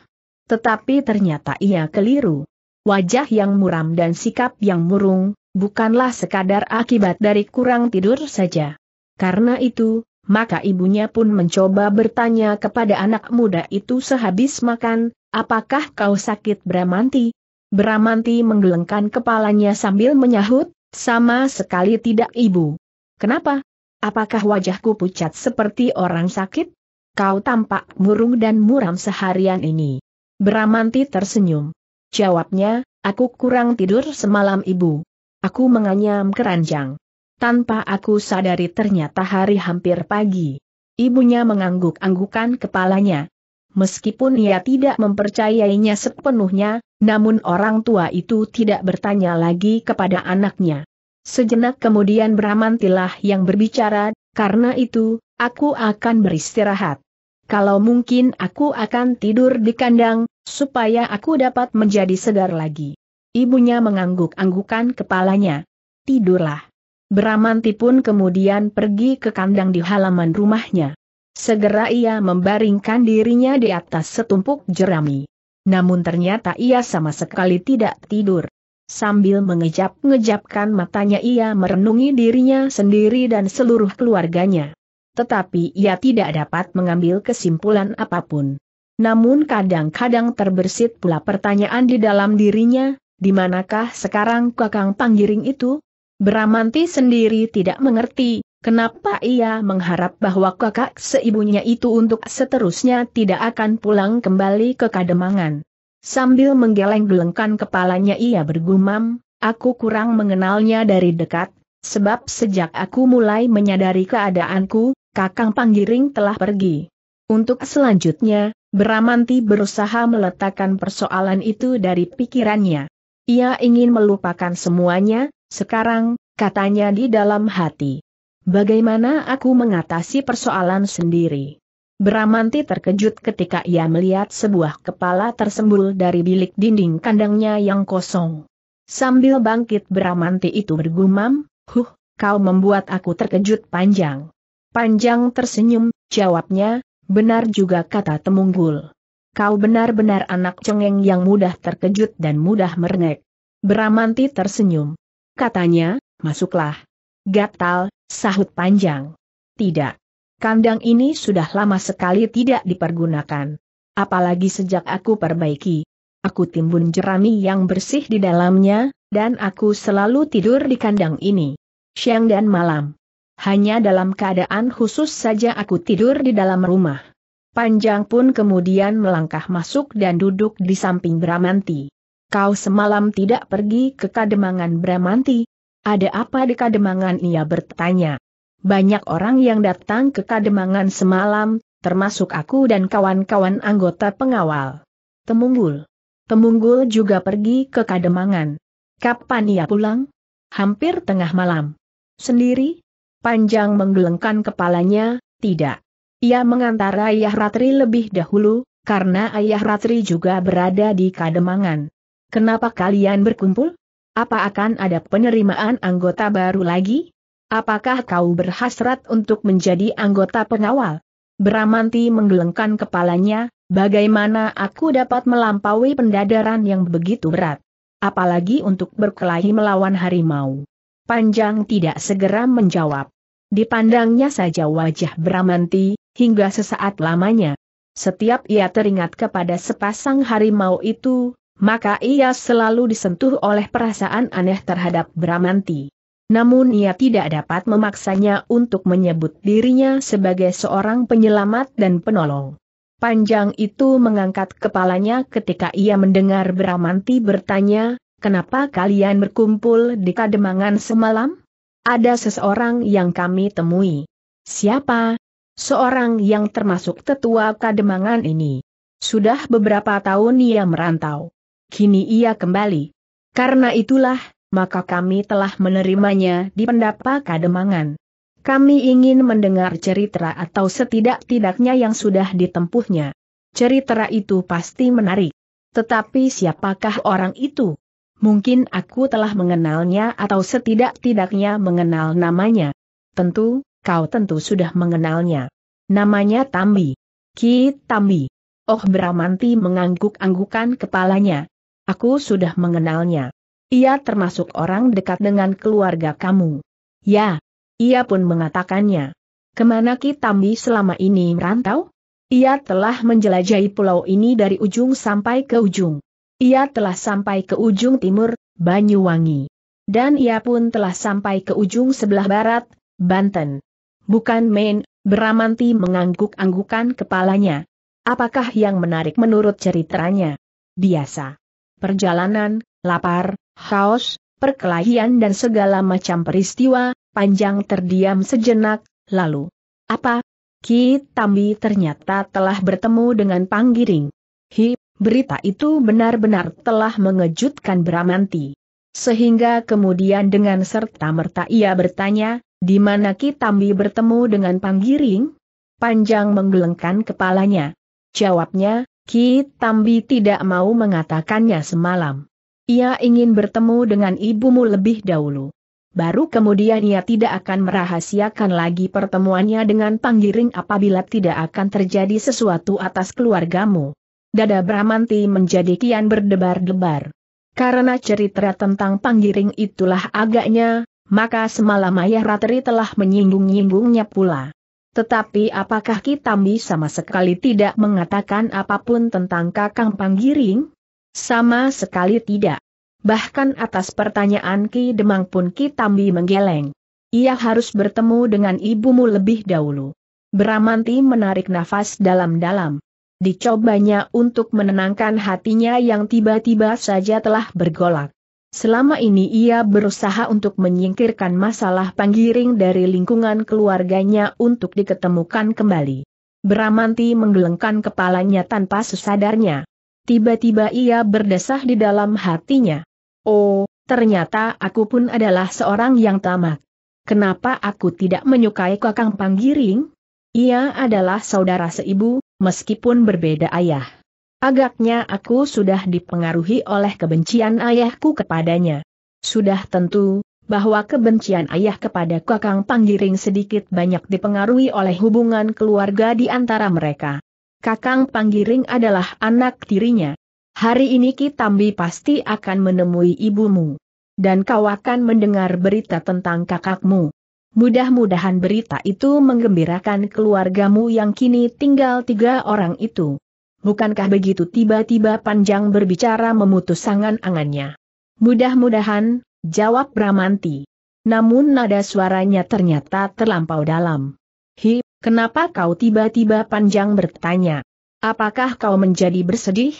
Tetapi ternyata ia keliru. Wajah yang muram dan sikap yang murung, bukanlah sekadar akibat dari kurang tidur saja. Karena itu, maka ibunya pun mencoba bertanya kepada anak muda itu sehabis makan, apakah kau sakit Bramanti? Bramanti menggelengkan kepalanya sambil menyahut, sama sekali tidak ibu. Kenapa? Apakah wajahku pucat seperti orang sakit? Kau tampak murung dan muram seharian ini. Bramanti tersenyum. Jawabnya, aku kurang tidur semalam ibu. Aku menganyam keranjang. Tanpa aku sadari ternyata hari hampir pagi. Ibunya mengangguk-anggukan kepalanya. Meskipun ia tidak mempercayainya sepenuhnya, namun orang tua itu tidak bertanya lagi kepada anaknya. Sejenak kemudian Bramantilah yang berbicara, karena itu, aku akan beristirahat. Kalau mungkin aku akan tidur di kandang, supaya aku dapat menjadi segar lagi. Ibunya mengangguk-anggukan kepalanya. Tidurlah. Beramanti pun kemudian pergi ke kandang di halaman rumahnya. Segera ia membaringkan dirinya di atas setumpuk jerami. Namun ternyata ia sama sekali tidak tidur. Sambil mengejap-ngejapkan matanya ia merenungi dirinya sendiri dan seluruh keluarganya. Tetapi ia tidak dapat mengambil kesimpulan apapun. Namun kadang-kadang terbersit pula pertanyaan di dalam dirinya, di manakah sekarang kakang panggiring itu? Bramanti sendiri tidak mengerti, kenapa ia mengharap bahwa kakak seibunya itu untuk seterusnya tidak akan pulang kembali ke Kademangan. Sambil menggeleng-gelengkan kepalanya ia bergumam, aku kurang mengenalnya dari dekat, sebab sejak aku mulai menyadari keadaanku, Kakang Panggiring telah pergi. Untuk selanjutnya, Bramanti berusaha meletakkan persoalan itu dari pikirannya. Ia ingin melupakan semuanya, sekarang, katanya di dalam hati. Bagaimana aku mengatasi persoalan sendiri? Bramanti terkejut ketika ia melihat sebuah kepala tersembul dari bilik dinding kandangnya yang kosong. Sambil bangkit Bramanti itu bergumam, Huh, kau membuat aku terkejut panjang. Panjang tersenyum, jawabnya, benar juga kata Temunggul. Kau benar-benar anak cengeng yang mudah terkejut dan mudah merengek. Bramanti tersenyum. Katanya, masuklah. Gatal, sahut panjang. Tidak. Kandang ini sudah lama sekali tidak dipergunakan. Apalagi sejak aku perbaiki. Aku timbun jerami yang bersih di dalamnya, dan aku selalu tidur di kandang ini. Siang dan malam. Hanya dalam keadaan khusus saja aku tidur di dalam rumah. Panjang pun kemudian melangkah masuk dan duduk di samping Bramanti. Kau semalam tidak pergi ke Kademangan Bramanti? Ada apa di Kademangan ia bertanya. Banyak orang yang datang ke Kademangan semalam, termasuk aku dan kawan-kawan anggota pengawal. Temunggul. Temunggul juga pergi ke Kademangan. Kapan ia pulang? Hampir tengah malam. Sendiri? Panjang menggelengkan kepalanya, tidak. Ia mengantar Ayah Ratri lebih dahulu, karena Ayah Ratri juga berada di Kademangan. Kenapa kalian berkumpul? Apa akan ada penerimaan anggota baru lagi? Apakah kau berhasrat untuk menjadi anggota pengawal? Bramanti menggelengkan kepalanya, bagaimana aku dapat melampaui pendadaran yang begitu berat? Apalagi untuk berkelahi melawan harimau. Panjang tidak segera menjawab. Dipandangnya saja wajah Bramanti, hingga sesaat lamanya. Setiap ia teringat kepada sepasang harimau itu, maka ia selalu disentuh oleh perasaan aneh terhadap Bramanti. Namun ia tidak dapat memaksanya untuk menyebut dirinya sebagai seorang penyelamat dan penolong. Panjang itu mengangkat kepalanya ketika ia mendengar Bramanti bertanya, kenapa kalian berkumpul di kademangan semalam? Ada seseorang yang kami temui. Siapa? Seorang yang termasuk tetua kademangan ini. Sudah beberapa tahun ia merantau. Kini ia kembali. Karena itulah, maka kami telah menerimanya di pendapa kademangan. Kami ingin mendengar cerita atau setidak-tidaknya yang sudah ditempuhnya. Cerita itu pasti menarik. Tetapi siapakah orang itu? Mungkin aku telah mengenalnya atau setidak-tidaknya mengenal namanya. Tentu, kau tentu sudah mengenalnya. Namanya Tambi. Ki Tambi. Oh Bramanti mengangguk-anggukan kepalanya. Aku sudah mengenalnya. Ia termasuk orang dekat dengan keluarga kamu. Ya, ia pun mengatakannya. Kemana Kitambi selama ini merantau? Ia telah menjelajahi pulau ini dari ujung sampai ke ujung. Ia telah sampai ke ujung timur, Banyuwangi. Dan ia pun telah sampai ke ujung sebelah barat, Banten. Bukan main, Beramanti mengangguk-anggukan kepalanya. Apakah yang menarik menurut ceritanya? Biasa perjalanan, lapar, haus, perkelahian dan segala macam peristiwa, panjang terdiam sejenak, lalu, apa? Ki Tambi ternyata telah bertemu dengan Panggiring. Hi, berita itu benar-benar telah mengejutkan Bramanti. Sehingga kemudian dengan serta-merta ia bertanya, di mana Ki Tambi bertemu dengan Panggiring? Panjang menggelengkan kepalanya. Jawabnya, Ki Tambi tidak mau mengatakannya semalam. Ia ingin bertemu dengan ibumu lebih dahulu. Baru kemudian ia tidak akan merahasiakan lagi pertemuannya dengan Panggiring apabila tidak akan terjadi sesuatu atas keluargamu. Dada Bramanti menjadi kian berdebar-debar. Karena cerita tentang Panggiring itulah agaknya, maka semalam Ayah Ratri telah menyinggung-nyinggungnya pula. Tetapi apakah bisa sama sekali tidak mengatakan apapun tentang Kakang Panggiring? Sama sekali tidak. Bahkan atas pertanyaan Ki Demang pun Kitambi menggeleng. Ia harus bertemu dengan ibumu lebih dahulu. Bramanti menarik nafas dalam-dalam. Dicobanya untuk menenangkan hatinya yang tiba-tiba saja telah bergolak. Selama ini ia berusaha untuk menyingkirkan masalah panggiring dari lingkungan keluarganya untuk diketemukan kembali. Bramanti menggelengkan kepalanya tanpa sesadarnya. Tiba-tiba ia berdesah di dalam hatinya. Oh, ternyata aku pun adalah seorang yang tamak. Kenapa aku tidak menyukai kakang panggiring? Ia adalah saudara seibu, meskipun berbeda ayah. Agaknya aku sudah dipengaruhi oleh kebencian ayahku kepadanya. Sudah tentu, bahwa kebencian ayah kepada Kakang Panggiring sedikit banyak dipengaruhi oleh hubungan keluarga di antara mereka. Kakang Panggiring adalah anak tirinya. Hari ini Kitambi pasti akan menemui ibumu. Dan kau akan mendengar berita tentang kakakmu. Mudah-mudahan berita itu menggembirakan keluargamu yang kini tinggal tiga orang itu bukankah begitu tiba-tiba panjang berbicara memutus angan-angannya. Mudah-mudahan, jawab Bramanti. Namun nada suaranya ternyata terlampau dalam. Hi, kenapa kau tiba-tiba panjang bertanya? Apakah kau menjadi bersedih?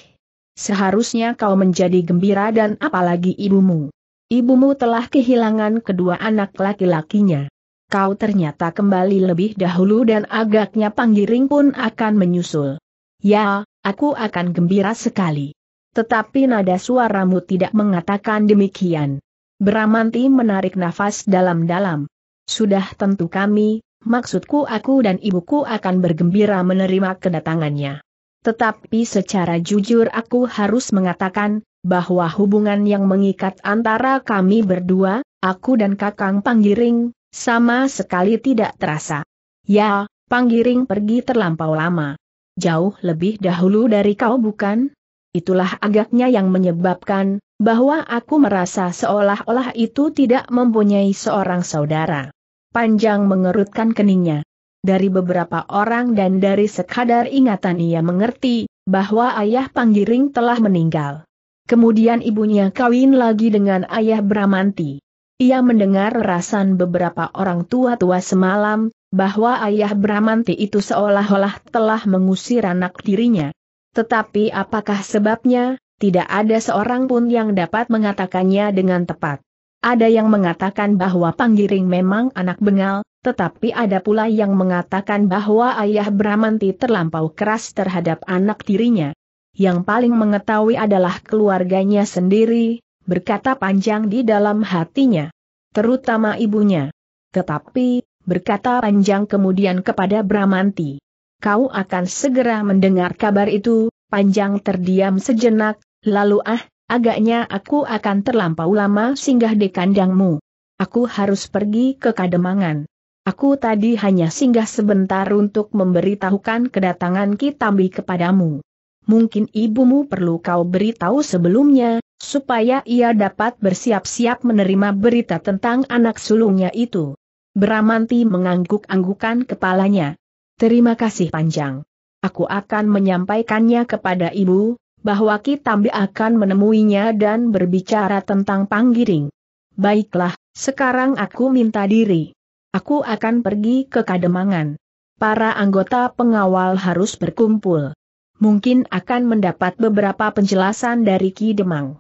Seharusnya kau menjadi gembira dan apalagi ibumu. Ibumu telah kehilangan kedua anak laki-lakinya. Kau ternyata kembali lebih dahulu dan agaknya panggiring pun akan menyusul. Ya, aku akan gembira sekali. Tetapi nada suaramu tidak mengatakan demikian. Bramanti menarik nafas dalam-dalam. Sudah tentu kami, maksudku aku dan ibuku akan bergembira menerima kedatangannya. Tetapi secara jujur aku harus mengatakan, bahwa hubungan yang mengikat antara kami berdua, aku dan Kakang Panggiring, sama sekali tidak terasa. Ya, Panggiring pergi terlampau lama jauh lebih dahulu dari kau bukan? Itulah agaknya yang menyebabkan, bahwa aku merasa seolah-olah itu tidak mempunyai seorang saudara. Panjang mengerutkan keningnya. Dari beberapa orang dan dari sekadar ingatan ia mengerti, bahwa ayah Panggiring telah meninggal. Kemudian ibunya kawin lagi dengan ayah Bramanti. Ia mendengar rasan beberapa orang tua-tua semalam, bahwa ayah Bramanti itu seolah-olah telah mengusir anak dirinya. Tetapi apakah sebabnya, tidak ada seorang pun yang dapat mengatakannya dengan tepat. Ada yang mengatakan bahwa Panggiring memang anak bengal, tetapi ada pula yang mengatakan bahwa ayah Bramanti terlampau keras terhadap anak dirinya. Yang paling mengetahui adalah keluarganya sendiri, berkata panjang di dalam hatinya. Terutama ibunya. Tetapi, berkata panjang kemudian kepada Bramanti. Kau akan segera mendengar kabar itu, panjang terdiam sejenak, lalu ah, agaknya aku akan terlampau lama singgah di kandangmu. Aku harus pergi ke kademangan. Aku tadi hanya singgah sebentar untuk memberitahukan kedatangan Kitambi kepadamu. Mungkin ibumu perlu kau beritahu sebelumnya, supaya ia dapat bersiap-siap menerima berita tentang anak sulungnya itu. Bramanti mengangguk-anggukan kepalanya. Terima kasih panjang. Aku akan menyampaikannya kepada ibu, bahwa Kitambi akan menemuinya dan berbicara tentang panggiring. Baiklah, sekarang aku minta diri. Aku akan pergi ke Kademangan. Para anggota pengawal harus berkumpul. Mungkin akan mendapat beberapa penjelasan dari Ki Demang.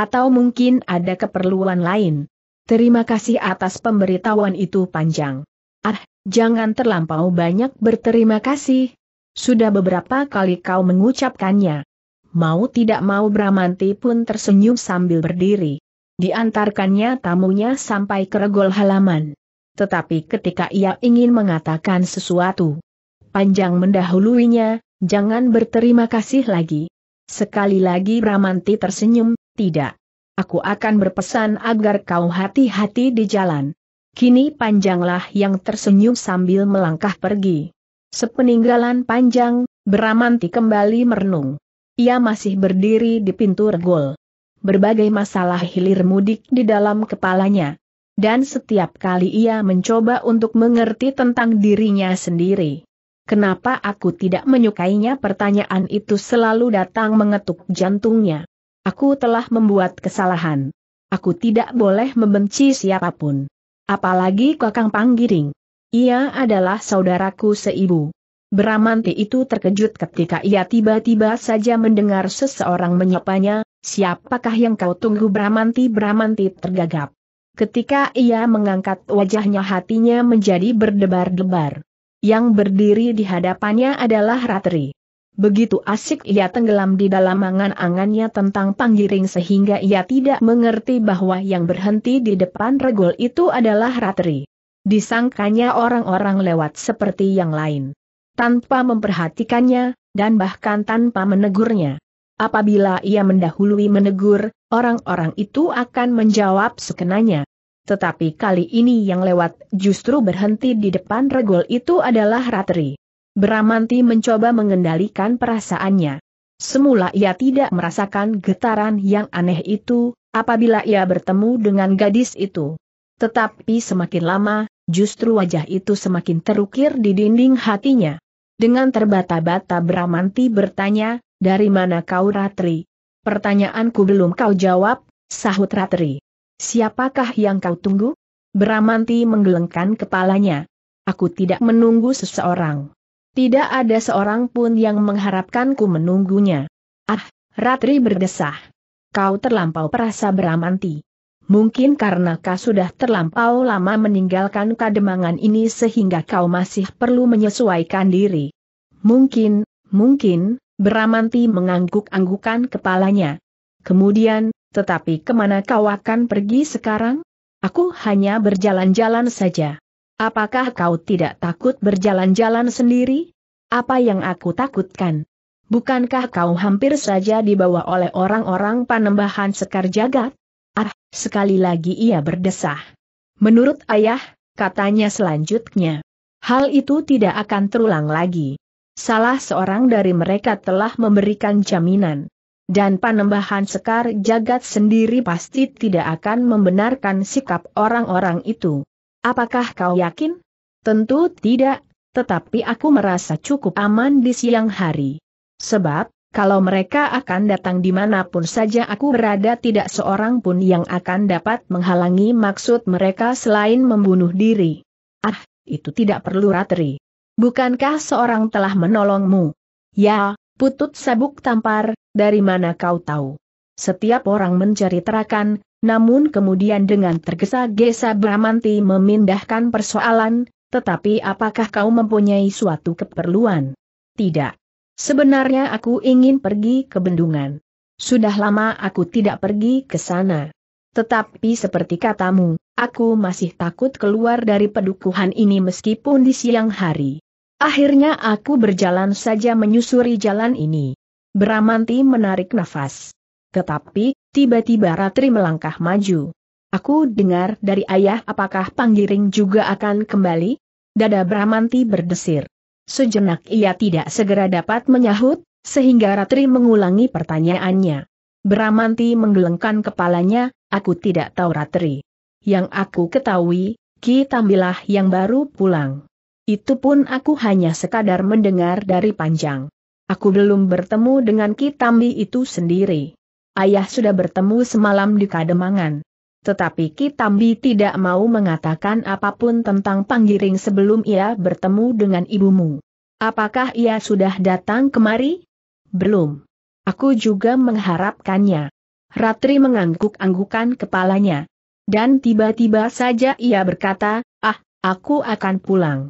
Atau mungkin ada keperluan lain. Terima kasih atas pemberitahuan itu panjang. Ah, jangan terlampau banyak berterima kasih. Sudah beberapa kali kau mengucapkannya. Mau tidak mau Bramanti pun tersenyum sambil berdiri. Diantarkannya tamunya sampai ke regol halaman. Tetapi ketika ia ingin mengatakan sesuatu, panjang mendahuluinya, jangan berterima kasih lagi. Sekali lagi Bramanti tersenyum, tidak. Aku akan berpesan agar kau hati-hati di jalan. Kini panjanglah yang tersenyum sambil melangkah pergi. Sepeninggalan panjang, Beramanti kembali merenung. Ia masih berdiri di pintu regol. Berbagai masalah hilir mudik di dalam kepalanya. Dan setiap kali ia mencoba untuk mengerti tentang dirinya sendiri. Kenapa aku tidak menyukainya pertanyaan itu selalu datang mengetuk jantungnya. Aku telah membuat kesalahan. Aku tidak boleh membenci siapapun. Apalagi Kakang Panggiring. Ia adalah saudaraku seibu. Bramanti itu terkejut ketika ia tiba-tiba saja mendengar seseorang menyapanya, siapakah yang kau tunggu Bramanti? Bramanti tergagap. Ketika ia mengangkat wajahnya hatinya menjadi berdebar-debar. Yang berdiri di hadapannya adalah Ratri. Begitu asik ia tenggelam di dalam angan-angannya tentang panggiring sehingga ia tidak mengerti bahwa yang berhenti di depan regol itu adalah Ratri. Disangkanya orang-orang lewat seperti yang lain. Tanpa memperhatikannya, dan bahkan tanpa menegurnya. Apabila ia mendahului menegur, orang-orang itu akan menjawab sekenanya. Tetapi kali ini yang lewat justru berhenti di depan regol itu adalah Ratri. Bramanti mencoba mengendalikan perasaannya. Semula ia tidak merasakan getaran yang aneh itu, apabila ia bertemu dengan gadis itu. Tetapi semakin lama, justru wajah itu semakin terukir di dinding hatinya. Dengan terbata-bata Bramanti bertanya, dari mana kau Ratri? Pertanyaanku belum kau jawab, sahut Ratri. Siapakah yang kau tunggu? Bramanti menggelengkan kepalanya. Aku tidak menunggu seseorang. Tidak ada seorang pun yang mengharapkanku menunggunya. Ah, Ratri berdesah. Kau terlampau perasa beramanti. Mungkin karena kau sudah terlampau lama meninggalkan kademangan ini sehingga kau masih perlu menyesuaikan diri. Mungkin, mungkin, Beramanti mengangguk-anggukan kepalanya. Kemudian, tetapi kemana kau akan pergi sekarang? Aku hanya berjalan-jalan saja. Apakah kau tidak takut berjalan-jalan sendiri? Apa yang aku takutkan? Bukankah kau hampir saja dibawa oleh orang-orang panembahan Sekar Jagat? Ah, sekali lagi ia berdesah. Menurut ayah, katanya selanjutnya. Hal itu tidak akan terulang lagi. Salah seorang dari mereka telah memberikan jaminan dan panembahan Sekar Jagat sendiri pasti tidak akan membenarkan sikap orang-orang itu. Apakah kau yakin? Tentu tidak, tetapi aku merasa cukup aman di siang hari. Sebab, kalau mereka akan datang dimanapun saja aku berada tidak seorang pun yang akan dapat menghalangi maksud mereka selain membunuh diri. Ah, itu tidak perlu ratri. Bukankah seorang telah menolongmu? Ya, putut sabuk tampar, dari mana kau tahu? Setiap orang mencari terakan. Namun kemudian dengan tergesa-gesa Bramanti memindahkan persoalan, tetapi apakah kau mempunyai suatu keperluan? Tidak. Sebenarnya aku ingin pergi ke bendungan. Sudah lama aku tidak pergi ke sana. Tetapi seperti katamu, aku masih takut keluar dari pedukuhan ini meskipun di siang hari. Akhirnya aku berjalan saja menyusuri jalan ini. Bramanti menarik nafas. Tetapi, tiba-tiba Ratri melangkah maju. Aku dengar dari ayah apakah Panggiring juga akan kembali? Dada Bramanti berdesir. Sejenak ia tidak segera dapat menyahut, sehingga Ratri mengulangi pertanyaannya. Bramanti menggelengkan kepalanya, aku tidak tahu Ratri. Yang aku ketahui, Ki Tambilah yang baru pulang. Itu pun aku hanya sekadar mendengar dari panjang. Aku belum bertemu dengan Ki Tambi itu sendiri ayah sudah bertemu semalam di Kademangan. Tetapi Kitambi tidak mau mengatakan apapun tentang Panggiring sebelum ia bertemu dengan ibumu. Apakah ia sudah datang kemari? Belum. Aku juga mengharapkannya. Ratri mengangguk-anggukan kepalanya. Dan tiba-tiba saja ia berkata, ah, aku akan pulang.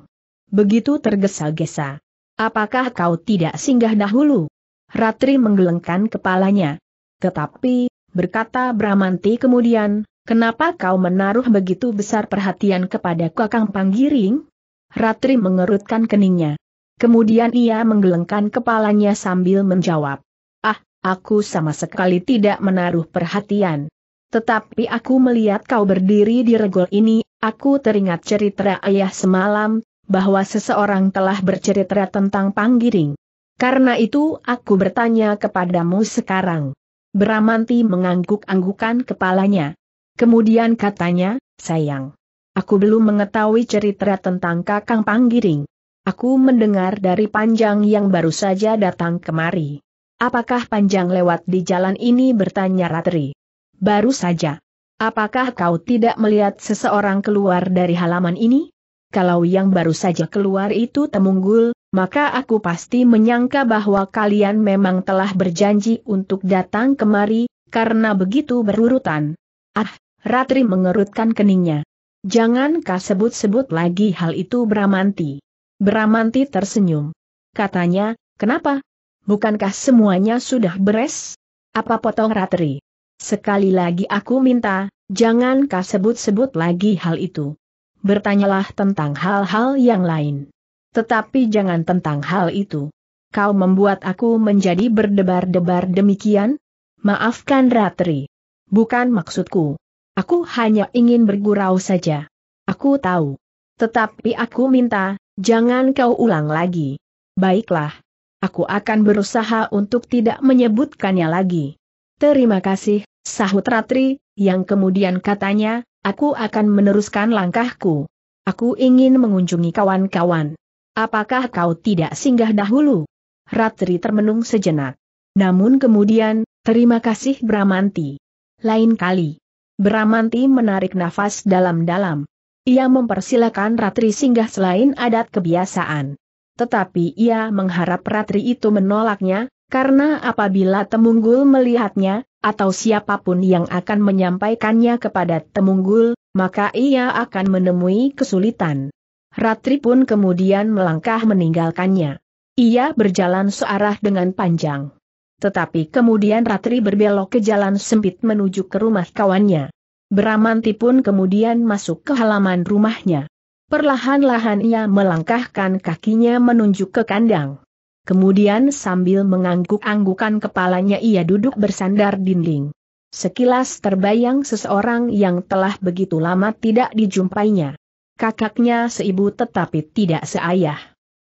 Begitu tergesa-gesa. Apakah kau tidak singgah dahulu? Ratri menggelengkan kepalanya. Tetapi, berkata Bramanti kemudian, kenapa kau menaruh begitu besar perhatian kepada Kakang Panggiring? Ratri mengerutkan keningnya. Kemudian ia menggelengkan kepalanya sambil menjawab. Ah, aku sama sekali tidak menaruh perhatian. Tetapi aku melihat kau berdiri di regol ini, aku teringat cerita ayah semalam, bahwa seseorang telah bercerita tentang panggiring. Karena itu aku bertanya kepadamu sekarang. Bramanti mengangguk-anggukan kepalanya. Kemudian katanya, sayang. Aku belum mengetahui cerita tentang Kakang Panggiring. Aku mendengar dari Panjang yang baru saja datang kemari. Apakah Panjang lewat di jalan ini bertanya Ratri? Baru saja. Apakah kau tidak melihat seseorang keluar dari halaman ini? Kalau yang baru saja keluar itu Temunggul, maka aku pasti menyangka bahwa kalian memang telah berjanji untuk datang kemari, karena begitu berurutan. Ah, Ratri mengerutkan keningnya. Jangan kau sebut-sebut lagi hal itu Bramanti. Bramanti tersenyum. Katanya, kenapa? Bukankah semuanya sudah beres? Apa potong Ratri? Sekali lagi aku minta, jangan kau sebut-sebut lagi hal itu. Bertanyalah tentang hal-hal yang lain. Tetapi jangan tentang hal itu. Kau membuat aku menjadi berdebar-debar demikian? Maafkan Ratri. Bukan maksudku. Aku hanya ingin bergurau saja. Aku tahu. Tetapi aku minta, jangan kau ulang lagi. Baiklah. Aku akan berusaha untuk tidak menyebutkannya lagi. Terima kasih, sahut Ratri, yang kemudian katanya, aku akan meneruskan langkahku. Aku ingin mengunjungi kawan-kawan apakah kau tidak singgah dahulu? Ratri termenung sejenak. Namun kemudian, terima kasih Bramanti. Lain kali. Bramanti menarik nafas dalam-dalam. Ia mempersilakan Ratri singgah selain adat kebiasaan. Tetapi ia mengharap Ratri itu menolaknya, karena apabila Temunggul melihatnya, atau siapapun yang akan menyampaikannya kepada Temunggul, maka ia akan menemui kesulitan. Ratri pun kemudian melangkah meninggalkannya. Ia berjalan searah dengan panjang. Tetapi kemudian Ratri berbelok ke jalan sempit menuju ke rumah kawannya. Bramanti pun kemudian masuk ke halaman rumahnya. Perlahan-lahan ia melangkahkan kakinya menuju ke kandang. Kemudian sambil mengangguk-anggukan kepalanya ia duduk bersandar dinding. Sekilas terbayang seseorang yang telah begitu lama tidak dijumpainya kakaknya seibu tetapi tidak seayah.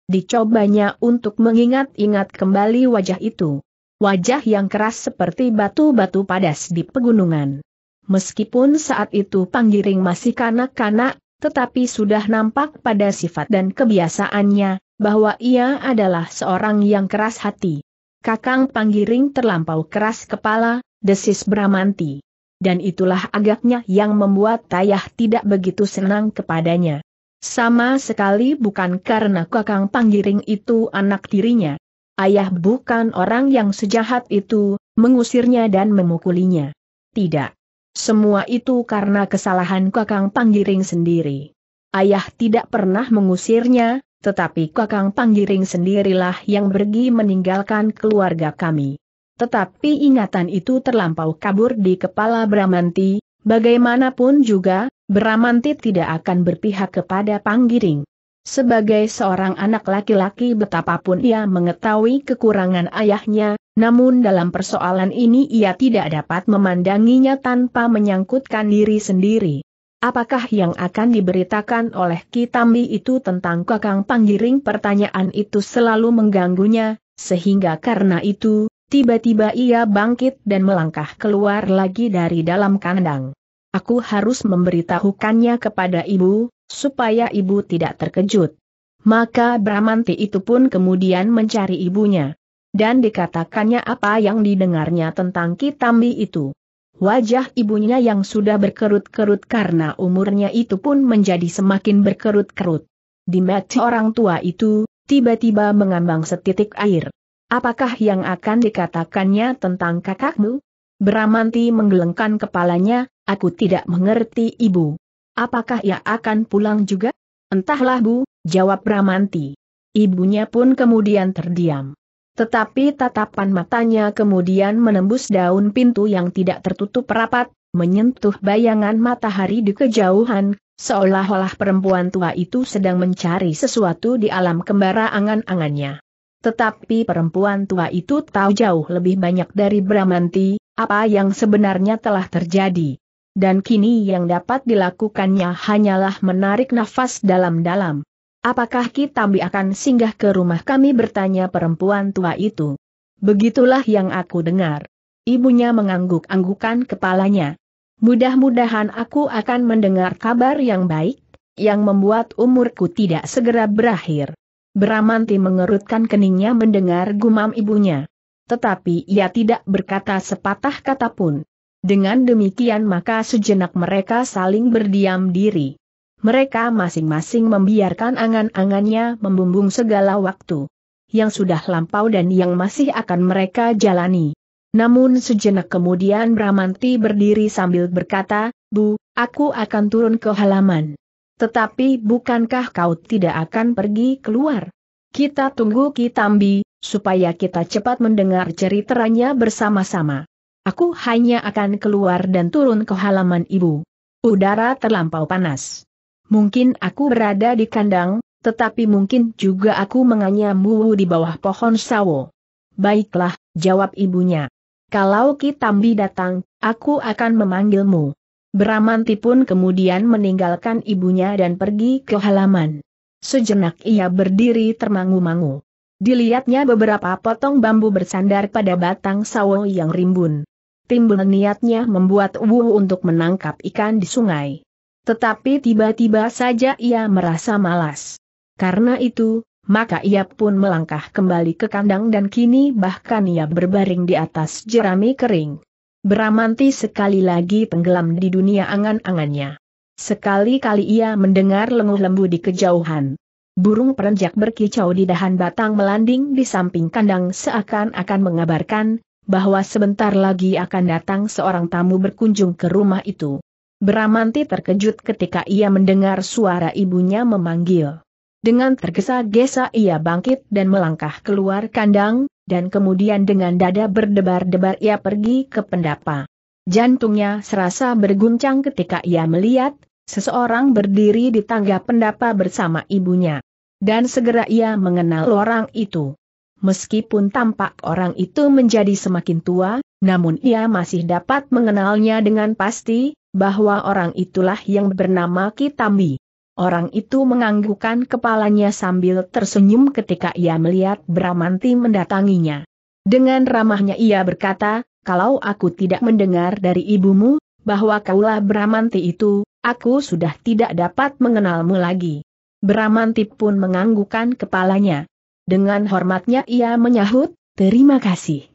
Dicobanya untuk mengingat-ingat kembali wajah itu. Wajah yang keras seperti batu-batu padas di pegunungan. Meskipun saat itu Panggiring masih kanak-kanak, tetapi sudah nampak pada sifat dan kebiasaannya, bahwa ia adalah seorang yang keras hati. Kakang Panggiring terlampau keras kepala, desis Bramanti dan itulah agaknya yang membuat Tayah tidak begitu senang kepadanya. Sama sekali bukan karena Kakang Panggiring itu anak tirinya. Ayah bukan orang yang sejahat itu, mengusirnya dan memukulinya. Tidak. Semua itu karena kesalahan Kakang Panggiring sendiri. Ayah tidak pernah mengusirnya, tetapi Kakang Panggiring sendirilah yang pergi meninggalkan keluarga kami. Tetapi ingatan itu terlampau kabur di kepala Bramanti, bagaimanapun juga, Bramanti tidak akan berpihak kepada Panggiring. Sebagai seorang anak laki-laki betapapun ia mengetahui kekurangan ayahnya, namun dalam persoalan ini ia tidak dapat memandanginya tanpa menyangkutkan diri sendiri. Apakah yang akan diberitakan oleh Kitambi itu tentang Kakang Panggiring? Pertanyaan itu selalu mengganggunya, sehingga karena itu, Tiba-tiba ia bangkit dan melangkah keluar lagi dari dalam kandang. Aku harus memberitahukannya kepada ibu, supaya ibu tidak terkejut. Maka Bramanti itu pun kemudian mencari ibunya. Dan dikatakannya apa yang didengarnya tentang Kitambi itu. Wajah ibunya yang sudah berkerut-kerut karena umurnya itu pun menjadi semakin berkerut-kerut. Di mati orang tua itu, tiba-tiba mengambang setitik air. Apakah yang akan dikatakannya tentang kakakmu? Bramanti menggelengkan kepalanya, aku tidak mengerti ibu. Apakah ia akan pulang juga? Entahlah bu, jawab Bramanti. Ibunya pun kemudian terdiam. Tetapi tatapan matanya kemudian menembus daun pintu yang tidak tertutup rapat, menyentuh bayangan matahari di kejauhan, seolah-olah perempuan tua itu sedang mencari sesuatu di alam kembara angan-angannya. Tetapi perempuan tua itu tahu jauh lebih banyak dari Bramanti, apa yang sebenarnya telah terjadi. Dan kini yang dapat dilakukannya hanyalah menarik nafas dalam-dalam. Apakah kita akan singgah ke rumah kami bertanya perempuan tua itu. Begitulah yang aku dengar. Ibunya mengangguk-anggukan kepalanya. Mudah-mudahan aku akan mendengar kabar yang baik, yang membuat umurku tidak segera berakhir. Bramanti mengerutkan keningnya mendengar gumam ibunya. Tetapi ia tidak berkata sepatah kata pun. Dengan demikian maka sejenak mereka saling berdiam diri. Mereka masing-masing membiarkan angan-angannya membumbung segala waktu. Yang sudah lampau dan yang masih akan mereka jalani. Namun sejenak kemudian Bramanti berdiri sambil berkata, Bu, aku akan turun ke halaman. Tetapi bukankah kau tidak akan pergi keluar? Kita tunggu Kitambi, supaya kita cepat mendengar ceritanya bersama-sama. Aku hanya akan keluar dan turun ke halaman ibu. Udara terlampau panas. Mungkin aku berada di kandang, tetapi mungkin juga aku menganyam menganyammu di bawah pohon sawo. Baiklah, jawab ibunya. Kalau Kitambi datang, aku akan memanggilmu. Bramanti pun kemudian meninggalkan ibunya dan pergi ke halaman. Sejenak ia berdiri termangu-mangu. Dilihatnya beberapa potong bambu bersandar pada batang sawo yang rimbun. Timbul niatnya membuat Wu untuk menangkap ikan di sungai. Tetapi tiba-tiba saja ia merasa malas. Karena itu, maka ia pun melangkah kembali ke kandang dan kini bahkan ia berbaring di atas jerami kering. Beramanti sekali lagi tenggelam di dunia angan-angannya. Sekali-kali ia mendengar lenguh lembu di kejauhan. Burung perenjak berkicau di dahan batang melanding di samping kandang seakan-akan mengabarkan, bahwa sebentar lagi akan datang seorang tamu berkunjung ke rumah itu. Beramanti terkejut ketika ia mendengar suara ibunya memanggil. Dengan tergesa-gesa ia bangkit dan melangkah keluar kandang, dan kemudian dengan dada berdebar-debar ia pergi ke pendapa. Jantungnya serasa berguncang ketika ia melihat, seseorang berdiri di tangga pendapa bersama ibunya. Dan segera ia mengenal orang itu. Meskipun tampak orang itu menjadi semakin tua, namun ia masih dapat mengenalnya dengan pasti, bahwa orang itulah yang bernama Kitambi. Orang itu menganggukkan kepalanya sambil tersenyum ketika ia melihat Bramanti mendatanginya. Dengan ramahnya ia berkata, kalau aku tidak mendengar dari ibumu, bahwa kaulah Bramanti itu, aku sudah tidak dapat mengenalmu lagi. Bramanti pun menganggukkan kepalanya. Dengan hormatnya ia menyahut, terima kasih.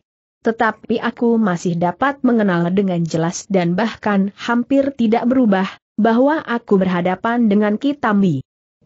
Tetapi aku masih dapat mengenal dengan jelas dan bahkan hampir tidak berubah, bahwa aku berhadapan dengan Kitambi.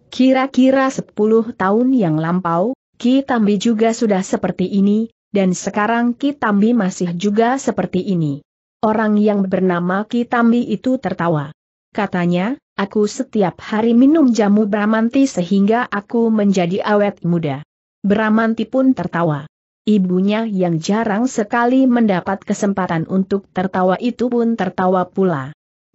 Kira-kira 10 tahun yang lampau, Kitambi juga sudah seperti ini, dan sekarang Kitambi masih juga seperti ini. Orang yang bernama Kitambi itu tertawa. Katanya, aku setiap hari minum jamu Bramanti sehingga aku menjadi awet muda. Bramanti pun tertawa. Ibunya yang jarang sekali mendapat kesempatan untuk tertawa itu pun tertawa pula.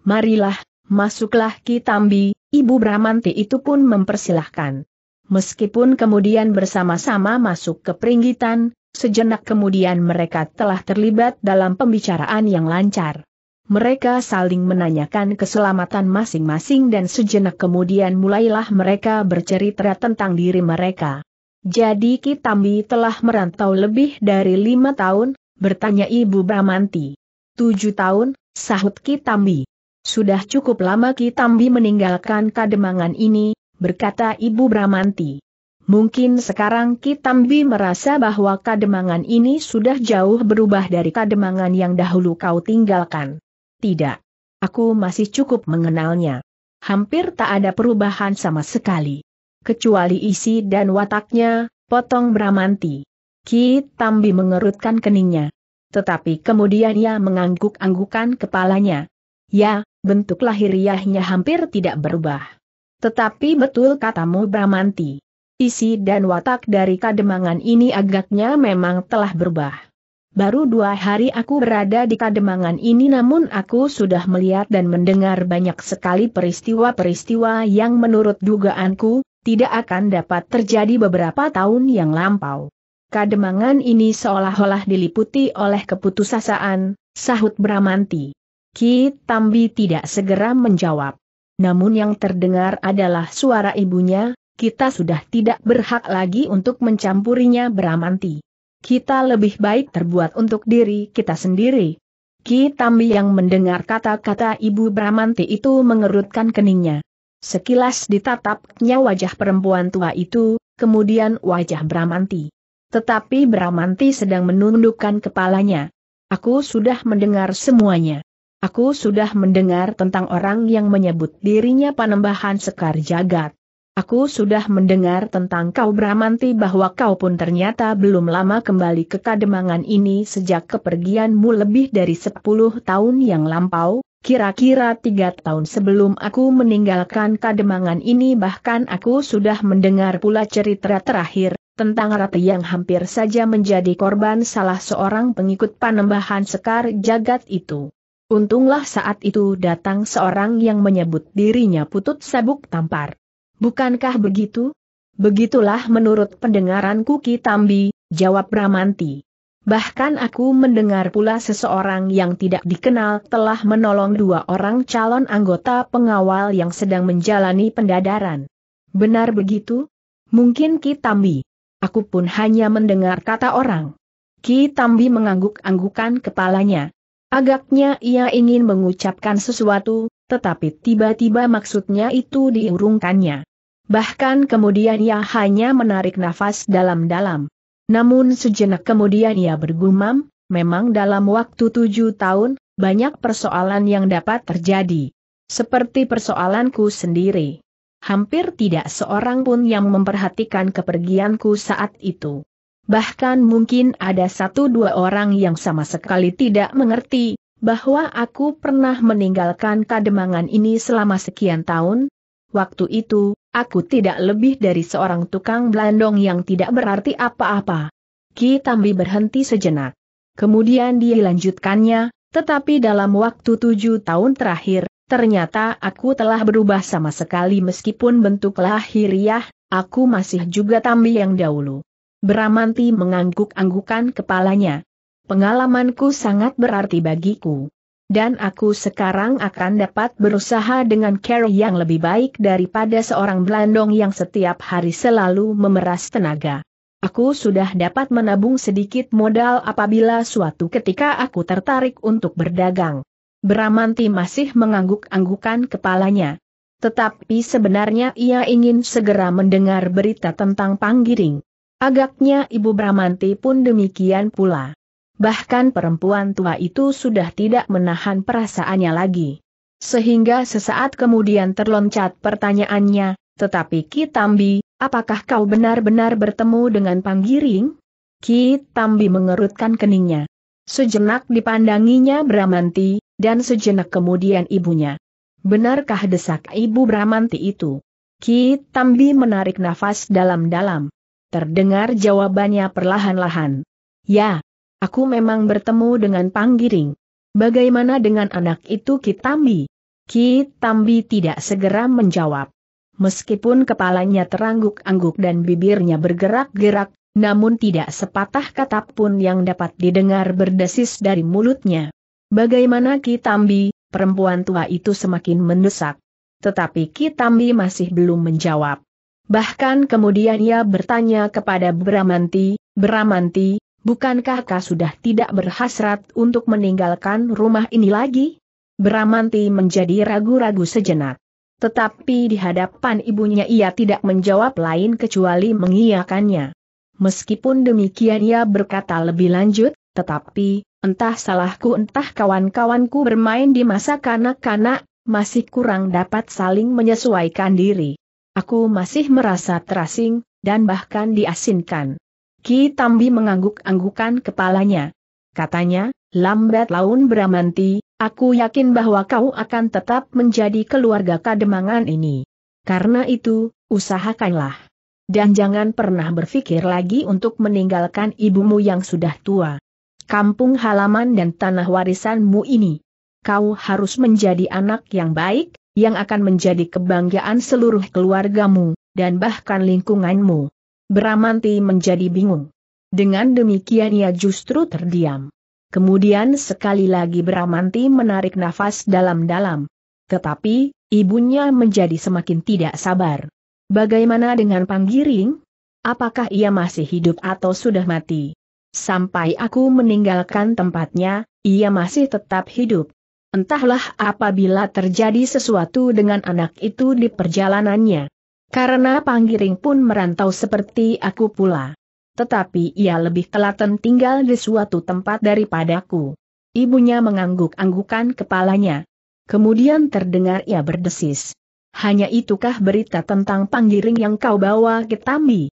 Marilah, Masuklah Ki Tambi, Ibu Bramanti itu pun mempersilahkan. Meskipun kemudian bersama-sama masuk ke peringgitan, sejenak kemudian mereka telah terlibat dalam pembicaraan yang lancar. Mereka saling menanyakan keselamatan masing-masing dan sejenak kemudian mulailah mereka bercerita tentang diri mereka. Jadi Kitambi telah merantau lebih dari lima tahun, bertanya Ibu Bramanti. Tujuh tahun, sahut Kitambi. Sudah cukup lama Kitambi meninggalkan kademangan ini, berkata Ibu Bramanti. Mungkin sekarang Kitambi merasa bahwa kademangan ini sudah jauh berubah dari kademangan yang dahulu kau tinggalkan. Tidak. Aku masih cukup mengenalnya. Hampir tak ada perubahan sama sekali. Kecuali isi dan wataknya, potong Bramanti. Kitambi mengerutkan keningnya. Tetapi kemudian ia mengangguk-anggukan kepalanya. Ya, bentuk lahiriahnya hampir tidak berubah. Tetapi betul katamu Bramanti. Isi dan watak dari kademangan ini agaknya memang telah berubah. Baru dua hari aku berada di kademangan ini namun aku sudah melihat dan mendengar banyak sekali peristiwa-peristiwa yang menurut dugaanku, tidak akan dapat terjadi beberapa tahun yang lampau. Kademangan ini seolah-olah diliputi oleh keputusasaan, sahut Bramanti. Ki Tambi tidak segera menjawab. Namun yang terdengar adalah suara ibunya, kita sudah tidak berhak lagi untuk mencampurinya beramanti. Kita lebih baik terbuat untuk diri kita sendiri. Ki Tambi yang mendengar kata-kata ibu Bramanti itu mengerutkan keningnya. Sekilas ditatapnya wajah perempuan tua itu, kemudian wajah Bramanti. Tetapi Bramanti sedang menundukkan kepalanya. Aku sudah mendengar semuanya. Aku sudah mendengar tentang orang yang menyebut dirinya panembahan sekar jagat. Aku sudah mendengar tentang kau Bramanti bahwa kau pun ternyata belum lama kembali ke kademangan ini sejak kepergianmu lebih dari 10 tahun yang lampau, Kira-kira tiga tahun sebelum aku meninggalkan kademangan ini bahkan aku sudah mendengar pula cerita terakhir, tentang Ratu yang hampir saja menjadi korban salah seorang pengikut panembahan Sekar Jagat itu. Untunglah saat itu datang seorang yang menyebut dirinya putut sabuk tampar. Bukankah begitu? Begitulah menurut pendengaranku Ki Tambi, jawab Ramanti. Bahkan aku mendengar pula seseorang yang tidak dikenal telah menolong dua orang calon anggota pengawal yang sedang menjalani pendadaran. Benar begitu? Mungkin Ki Tambi. Aku pun hanya mendengar kata orang. Ki Tambi mengangguk-anggukan kepalanya. Agaknya ia ingin mengucapkan sesuatu, tetapi tiba-tiba maksudnya itu diurungkannya. Bahkan kemudian ia hanya menarik nafas dalam-dalam. Namun sejenak kemudian ia bergumam, memang dalam waktu tujuh tahun, banyak persoalan yang dapat terjadi. Seperti persoalanku sendiri. Hampir tidak seorang pun yang memperhatikan kepergianku saat itu. Bahkan mungkin ada satu dua orang yang sama sekali tidak mengerti, bahwa aku pernah meninggalkan kademangan ini selama sekian tahun. Waktu itu, aku tidak lebih dari seorang tukang blandong yang tidak berarti apa-apa. Ki Tambi berhenti sejenak. Kemudian dia lanjutkannya, tetapi dalam waktu tujuh tahun terakhir, Ternyata aku telah berubah sama sekali meskipun bentuk lahiriah, aku masih juga Tambi yang dahulu. Beramanti mengangguk-anggukan kepalanya. Pengalamanku sangat berarti bagiku. Dan aku sekarang akan dapat berusaha dengan care yang lebih baik daripada seorang Belandong yang setiap hari selalu memeras tenaga. Aku sudah dapat menabung sedikit modal apabila suatu ketika aku tertarik untuk berdagang. Beramanti masih mengangguk-anggukan kepalanya. Tetapi sebenarnya ia ingin segera mendengar berita tentang Panggiring. Agaknya Ibu Bramanti pun demikian pula. Bahkan perempuan tua itu sudah tidak menahan perasaannya lagi. Sehingga sesaat kemudian terloncat pertanyaannya, tetapi Ki Tambi, apakah kau benar-benar bertemu dengan Panggiring? Tambi mengerutkan keningnya. Sejenak dipandanginya Bramanti, dan sejenak kemudian ibunya. Benarkah desak ibu Bramanti itu? Ki Tambi menarik nafas dalam-dalam. Terdengar jawabannya perlahan-lahan. Ya, aku memang bertemu dengan Panggiring. Bagaimana dengan anak itu Kitambi? Kitambi tidak segera menjawab. Meskipun kepalanya terangguk-angguk dan bibirnya bergerak-gerak, namun tidak sepatah kata pun yang dapat didengar berdesis dari mulutnya. Bagaimana Kitambi, perempuan tua itu semakin mendesak. Tetapi Kitambi masih belum menjawab. Bahkan kemudian ia bertanya kepada Bramanti, Bramanti, bukankah kau sudah tidak berhasrat untuk meninggalkan rumah ini lagi? Bramanti menjadi ragu-ragu sejenak. Tetapi di hadapan ibunya ia tidak menjawab lain kecuali mengiyakannya. Meskipun demikian ia berkata lebih lanjut, tetapi, entah salahku entah kawan-kawanku bermain di masa kanak-kanak, masih kurang dapat saling menyesuaikan diri. Aku masih merasa terasing, dan bahkan diasinkan. Ki Tambi mengangguk-anggukan kepalanya. Katanya, lambat laun beramanti, aku yakin bahwa kau akan tetap menjadi keluarga kademangan ini. Karena itu, usahakanlah. Dan jangan pernah berpikir lagi untuk meninggalkan ibumu yang sudah tua. Kampung halaman dan tanah warisanmu ini. Kau harus menjadi anak yang baik, yang akan menjadi kebanggaan seluruh keluargamu, dan bahkan lingkunganmu. Bramanti menjadi bingung. Dengan demikian ia justru terdiam. Kemudian sekali lagi Bramanti menarik nafas dalam-dalam. Tetapi, ibunya menjadi semakin tidak sabar. Bagaimana dengan Panggiring? Apakah ia masih hidup atau sudah mati? Sampai aku meninggalkan tempatnya, ia masih tetap hidup. Entahlah apabila terjadi sesuatu dengan anak itu di perjalanannya. Karena Panggiring pun merantau seperti aku pula. Tetapi ia lebih telaten tinggal di suatu tempat daripadaku. Ibunya mengangguk-anggukan kepalanya. Kemudian terdengar ia berdesis. Hanya itukah berita tentang Panggiring yang kau bawa ke Tambi?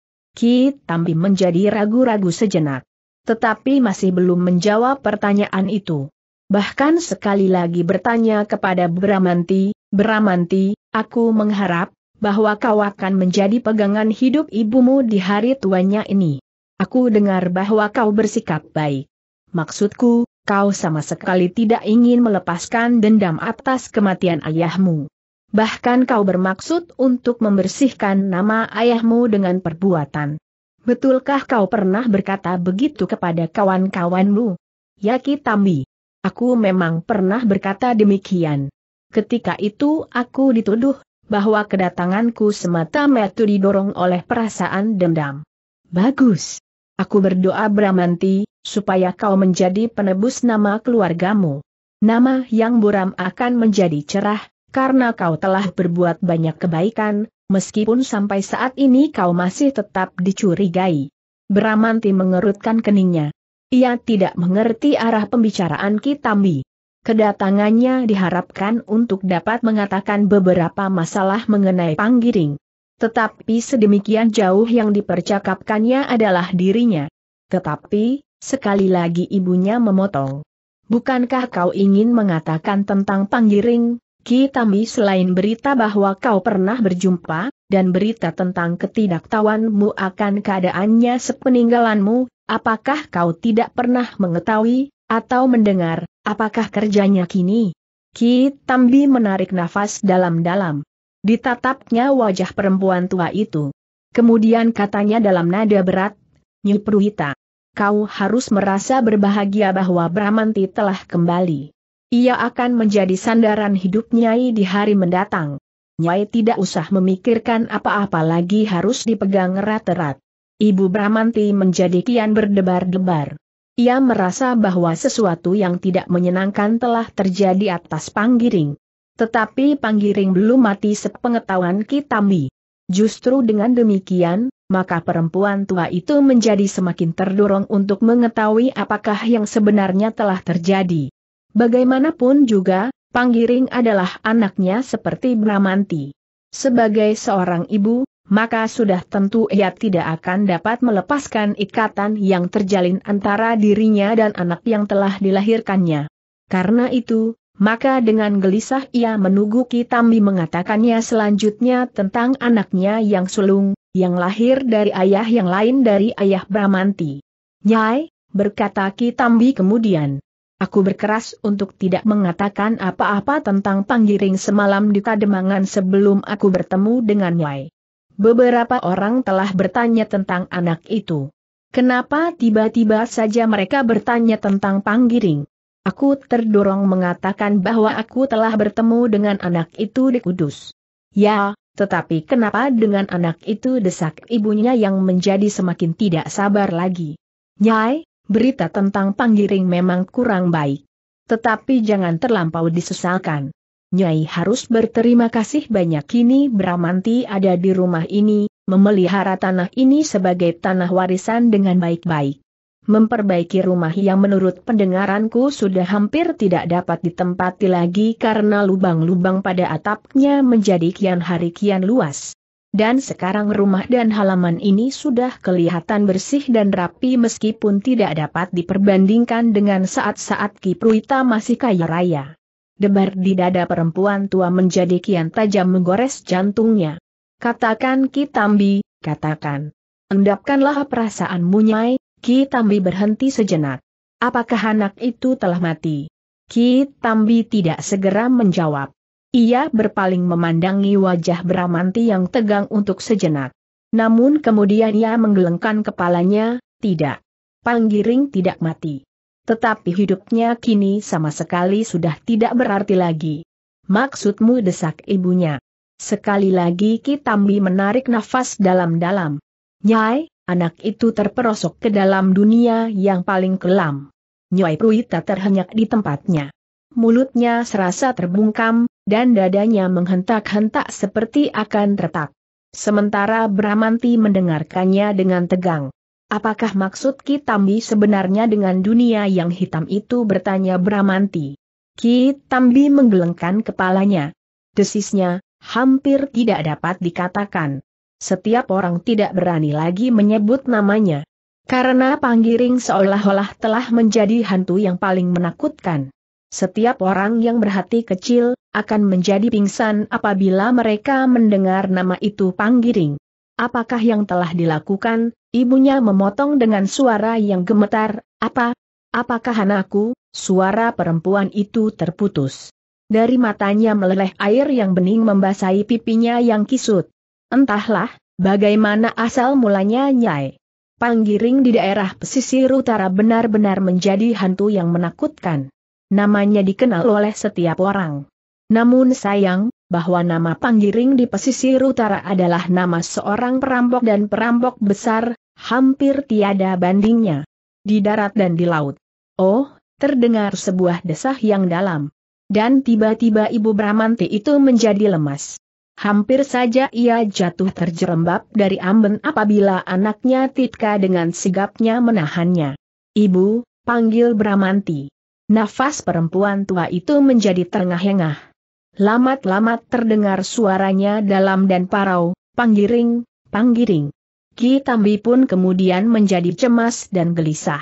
Tambi menjadi ragu-ragu sejenak. Tetapi masih belum menjawab pertanyaan itu bahkan sekali lagi bertanya kepada Bramanti, Bramanti, aku mengharap, bahwa kau akan menjadi pegangan hidup ibumu di hari tuanya ini. Aku dengar bahwa kau bersikap baik. Maksudku, kau sama sekali tidak ingin melepaskan dendam atas kematian ayahmu. Bahkan kau bermaksud untuk membersihkan nama ayahmu dengan perbuatan. Betulkah kau pernah berkata begitu kepada kawan-kawanmu? Yaki Tambi. Aku memang pernah berkata demikian. Ketika itu aku dituduh bahwa kedatanganku semata-mata didorong oleh perasaan dendam. Bagus. Aku berdoa Bramanti, supaya kau menjadi penebus nama keluargamu. Nama yang buram akan menjadi cerah, karena kau telah berbuat banyak kebaikan, meskipun sampai saat ini kau masih tetap dicurigai. Bramanti mengerutkan keningnya. Ia tidak mengerti arah pembicaraan Kitambi. Kedatangannya diharapkan untuk dapat mengatakan beberapa masalah mengenai panggiring. Tetapi sedemikian jauh yang dipercakapkannya adalah dirinya. Tetapi, sekali lagi ibunya memotong. Bukankah kau ingin mengatakan tentang panggiring, Kitambi selain berita bahwa kau pernah berjumpa, dan berita tentang ketidaktahuanmu akan keadaannya sepeninggalanmu, Apakah kau tidak pernah mengetahui, atau mendengar, apakah kerjanya kini? Ki Tambi menarik nafas dalam-dalam. Ditatapnya wajah perempuan tua itu. Kemudian katanya dalam nada berat, Nyipruhita. Kau harus merasa berbahagia bahwa Brahmanti telah kembali. Ia akan menjadi sandaran hidup Nyai di hari mendatang. Nyai tidak usah memikirkan apa-apa lagi harus dipegang erat-erat. Ibu Bramanti menjadi kian berdebar-debar. Ia merasa bahwa sesuatu yang tidak menyenangkan telah terjadi atas Panggiring. Tetapi Panggiring belum mati sepengetahuan Kitambi. Justru dengan demikian, maka perempuan tua itu menjadi semakin terdorong untuk mengetahui apakah yang sebenarnya telah terjadi. Bagaimanapun juga, Panggiring adalah anaknya seperti Bramanti. Sebagai seorang ibu, maka sudah tentu ia tidak akan dapat melepaskan ikatan yang terjalin antara dirinya dan anak yang telah dilahirkannya. Karena itu, maka dengan gelisah ia menunggu Kitambi mengatakannya selanjutnya tentang anaknya yang sulung, yang lahir dari ayah yang lain dari ayah Bramanti. Nyai, berkata Kitambi kemudian. Aku berkeras untuk tidak mengatakan apa-apa tentang panggiring semalam di kademangan sebelum aku bertemu dengan Nyai. Beberapa orang telah bertanya tentang anak itu. Kenapa tiba-tiba saja mereka bertanya tentang Panggiring? Aku terdorong mengatakan bahwa aku telah bertemu dengan anak itu di Kudus. Ya, tetapi kenapa dengan anak itu desak ibunya yang menjadi semakin tidak sabar lagi? Nyai, berita tentang Panggiring memang kurang baik. Tetapi jangan terlampau disesalkan. Nyai harus berterima kasih banyak kini Bramanti ada di rumah ini, memelihara tanah ini sebagai tanah warisan dengan baik-baik. Memperbaiki rumah yang menurut pendengaranku sudah hampir tidak dapat ditempati lagi karena lubang-lubang pada atapnya menjadi kian hari kian luas. Dan sekarang rumah dan halaman ini sudah kelihatan bersih dan rapi meskipun tidak dapat diperbandingkan dengan saat-saat Kipruita masih kaya raya debar di dada perempuan tua menjadi kian tajam menggores jantungnya. Katakan Kitambi, katakan. Endapkanlah perasaanmu Nyai, Kitambi berhenti sejenak. Apakah anak itu telah mati? Kitambi tidak segera menjawab. Ia berpaling memandangi wajah Bramanti yang tegang untuk sejenak. Namun kemudian ia menggelengkan kepalanya, tidak. Panggiring tidak mati. Tetapi hidupnya kini sama sekali sudah tidak berarti lagi. Maksudmu desak ibunya. Sekali lagi Kitambi menarik nafas dalam-dalam. Nyai, anak itu terperosok ke dalam dunia yang paling kelam. Nyai Pruita terhenyak di tempatnya. Mulutnya serasa terbungkam, dan dadanya menghentak-hentak seperti akan retak. Sementara Bramanti mendengarkannya dengan tegang. Apakah maksud Ki Tambi sebenarnya dengan dunia yang hitam itu bertanya Bramanti? Tambi menggelengkan kepalanya. Desisnya, hampir tidak dapat dikatakan. Setiap orang tidak berani lagi menyebut namanya. Karena Panggiring seolah-olah telah menjadi hantu yang paling menakutkan. Setiap orang yang berhati kecil, akan menjadi pingsan apabila mereka mendengar nama itu Panggiring. Apakah yang telah dilakukan? Ibunya memotong dengan suara yang gemetar, apa? Apakah anakku? Suara perempuan itu terputus. Dari matanya meleleh air yang bening membasahi pipinya yang kisut. Entahlah, bagaimana asal mulanya Nyai. Panggiring di daerah pesisir utara benar-benar menjadi hantu yang menakutkan. Namanya dikenal oleh setiap orang. Namun sayang, bahwa nama Panggiring di pesisir utara adalah nama seorang perampok dan perampok besar, hampir tiada bandingnya. Di darat dan di laut. Oh, terdengar sebuah desah yang dalam. Dan tiba-tiba Ibu Bramanti itu menjadi lemas. Hampir saja ia jatuh terjerembab dari amben apabila anaknya Titka dengan sigapnya menahannya. Ibu, panggil Bramanti. Nafas perempuan tua itu menjadi terengah-engah. Lamat-lamat terdengar suaranya dalam dan parau, panggiring, panggiring. Ki Tambi pun kemudian menjadi cemas dan gelisah.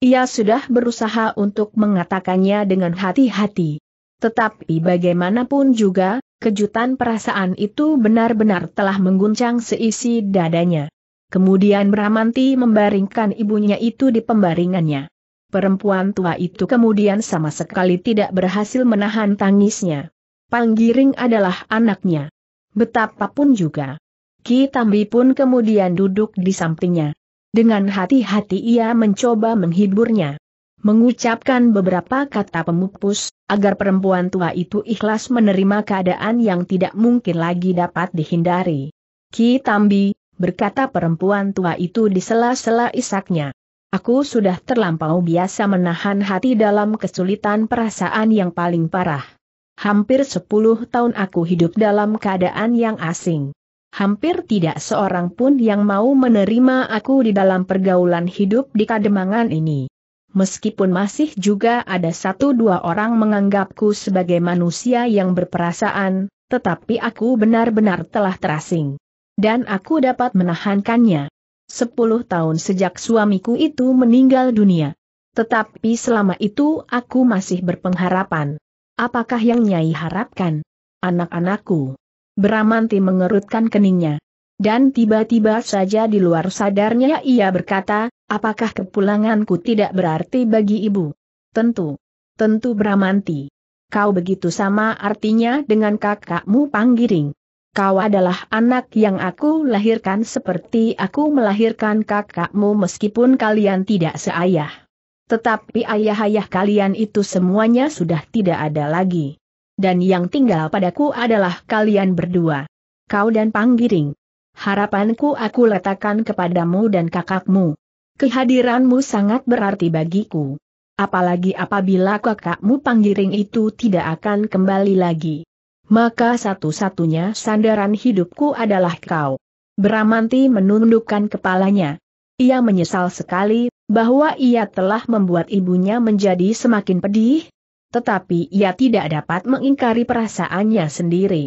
Ia sudah berusaha untuk mengatakannya dengan hati-hati. Tetapi bagaimanapun juga, kejutan perasaan itu benar-benar telah mengguncang seisi dadanya. Kemudian Bramanti membaringkan ibunya itu di pembaringannya. Perempuan tua itu kemudian sama sekali tidak berhasil menahan tangisnya. Panggiring adalah anaknya. Betapapun juga. Ki Tambi pun kemudian duduk di sampingnya. Dengan hati-hati ia mencoba menghiburnya. Mengucapkan beberapa kata pemupus, agar perempuan tua itu ikhlas menerima keadaan yang tidak mungkin lagi dapat dihindari. Ki Tambi, berkata perempuan tua itu di sela-sela isaknya. Aku sudah terlampau biasa menahan hati dalam kesulitan perasaan yang paling parah. Hampir sepuluh tahun aku hidup dalam keadaan yang asing. Hampir tidak seorang pun yang mau menerima aku di dalam pergaulan hidup di kademangan ini. Meskipun masih juga ada satu dua orang menganggapku sebagai manusia yang berperasaan, tetapi aku benar-benar telah terasing. Dan aku dapat menahankannya. Sepuluh tahun sejak suamiku itu meninggal dunia. Tetapi selama itu aku masih berpengharapan. Apakah yang Nyai harapkan? Anak-anakku. Bramanti mengerutkan keningnya. Dan tiba-tiba saja di luar sadarnya ia berkata, apakah kepulanganku tidak berarti bagi ibu? Tentu. Tentu Bramanti. Kau begitu sama artinya dengan kakakmu Panggiring. Kau adalah anak yang aku lahirkan seperti aku melahirkan kakakmu meskipun kalian tidak seayah. Tetapi ayah-ayah kalian itu semuanya sudah tidak ada lagi. Dan yang tinggal padaku adalah kalian berdua. Kau dan Panggiring. Harapanku aku letakkan kepadamu dan kakakmu. Kehadiranmu sangat berarti bagiku. Apalagi apabila kakakmu Panggiring itu tidak akan kembali lagi. Maka satu-satunya sandaran hidupku adalah kau. Bramanti menundukkan kepalanya. Ia menyesal sekali bahwa ia telah membuat ibunya menjadi semakin pedih, tetapi ia tidak dapat mengingkari perasaannya sendiri.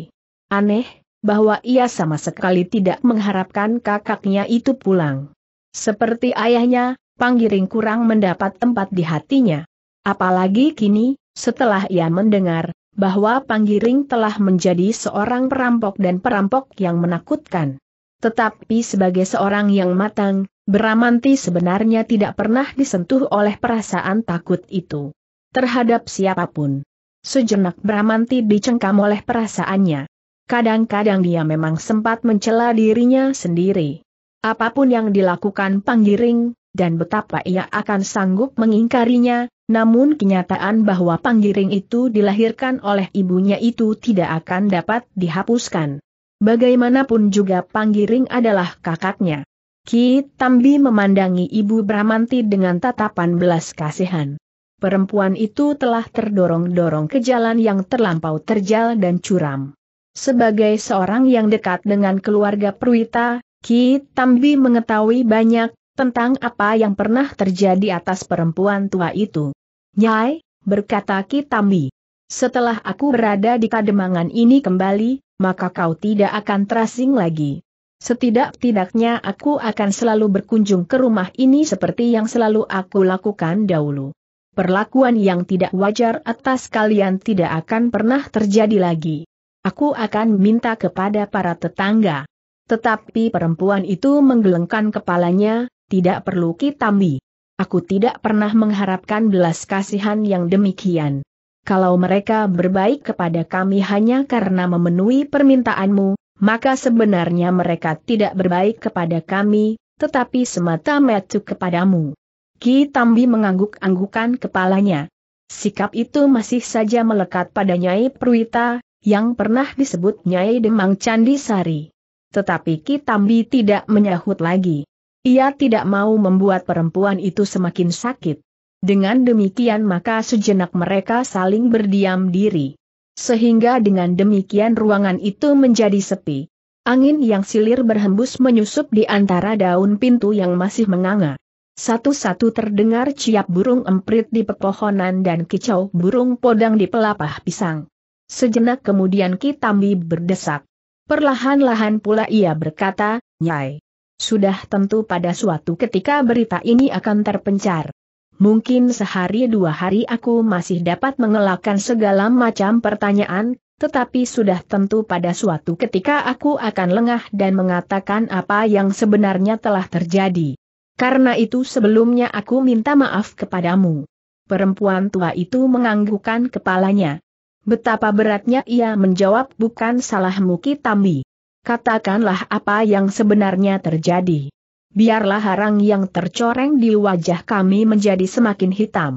Aneh, bahwa ia sama sekali tidak mengharapkan kakaknya itu pulang. Seperti ayahnya, Panggiring kurang mendapat tempat di hatinya. Apalagi kini, setelah ia mendengar, bahwa Panggiring telah menjadi seorang perampok dan perampok yang menakutkan. Tetapi sebagai seorang yang matang, Beramanti sebenarnya tidak pernah disentuh oleh perasaan takut itu. Terhadap siapapun. Sejenak Beramanti dicengkam oleh perasaannya. Kadang-kadang dia memang sempat mencela dirinya sendiri. Apapun yang dilakukan Panggiring, dan betapa ia akan sanggup mengingkarinya, namun kenyataan bahwa Panggiring itu dilahirkan oleh ibunya itu tidak akan dapat dihapuskan. Bagaimanapun juga Panggiring adalah kakaknya. Ki Tambi memandangi Ibu Bramanti dengan tatapan belas kasihan. Perempuan itu telah terdorong-dorong ke jalan yang terlampau terjal dan curam. Sebagai seorang yang dekat dengan keluarga Pruita, Ki Tambi mengetahui banyak tentang apa yang pernah terjadi atas perempuan tua itu. Nyai, berkata Ki Tambi, setelah aku berada di kademangan ini kembali, maka kau tidak akan terasing lagi. Setidak-tidaknya aku akan selalu berkunjung ke rumah ini seperti yang selalu aku lakukan dahulu. Perlakuan yang tidak wajar atas kalian tidak akan pernah terjadi lagi. Aku akan minta kepada para tetangga. Tetapi perempuan itu menggelengkan kepalanya, tidak perlu kitambi. Aku tidak pernah mengharapkan belas kasihan yang demikian. Kalau mereka berbaik kepada kami hanya karena memenuhi permintaanmu, maka sebenarnya mereka tidak berbaik kepada kami, tetapi semata metu kepadamu. Ki Tambi mengangguk-anggukan kepalanya. Sikap itu masih saja melekat pada Nyai Pruita, yang pernah disebut Nyai Demang Candisari. Tetapi Ki Tambi tidak menyahut lagi. Ia tidak mau membuat perempuan itu semakin sakit. Dengan demikian maka sejenak mereka saling berdiam diri sehingga dengan demikian ruangan itu menjadi sepi. Angin yang silir berhembus menyusup di antara daun pintu yang masih menganga. Satu-satu terdengar ciap burung emprit di pepohonan dan kicau burung podang di pelapah pisang. Sejenak kemudian Kitambi berdesak. Perlahan-lahan pula ia berkata, Nyai. Sudah tentu pada suatu ketika berita ini akan terpencar. Mungkin sehari dua hari aku masih dapat mengelakkan segala macam pertanyaan, tetapi sudah tentu pada suatu ketika aku akan lengah dan mengatakan apa yang sebenarnya telah terjadi. Karena itu sebelumnya aku minta maaf kepadamu. Perempuan tua itu menganggukkan kepalanya. Betapa beratnya ia menjawab bukan salahmu Kitami. Katakanlah apa yang sebenarnya terjadi biarlah harang yang tercoreng di wajah kami menjadi semakin hitam.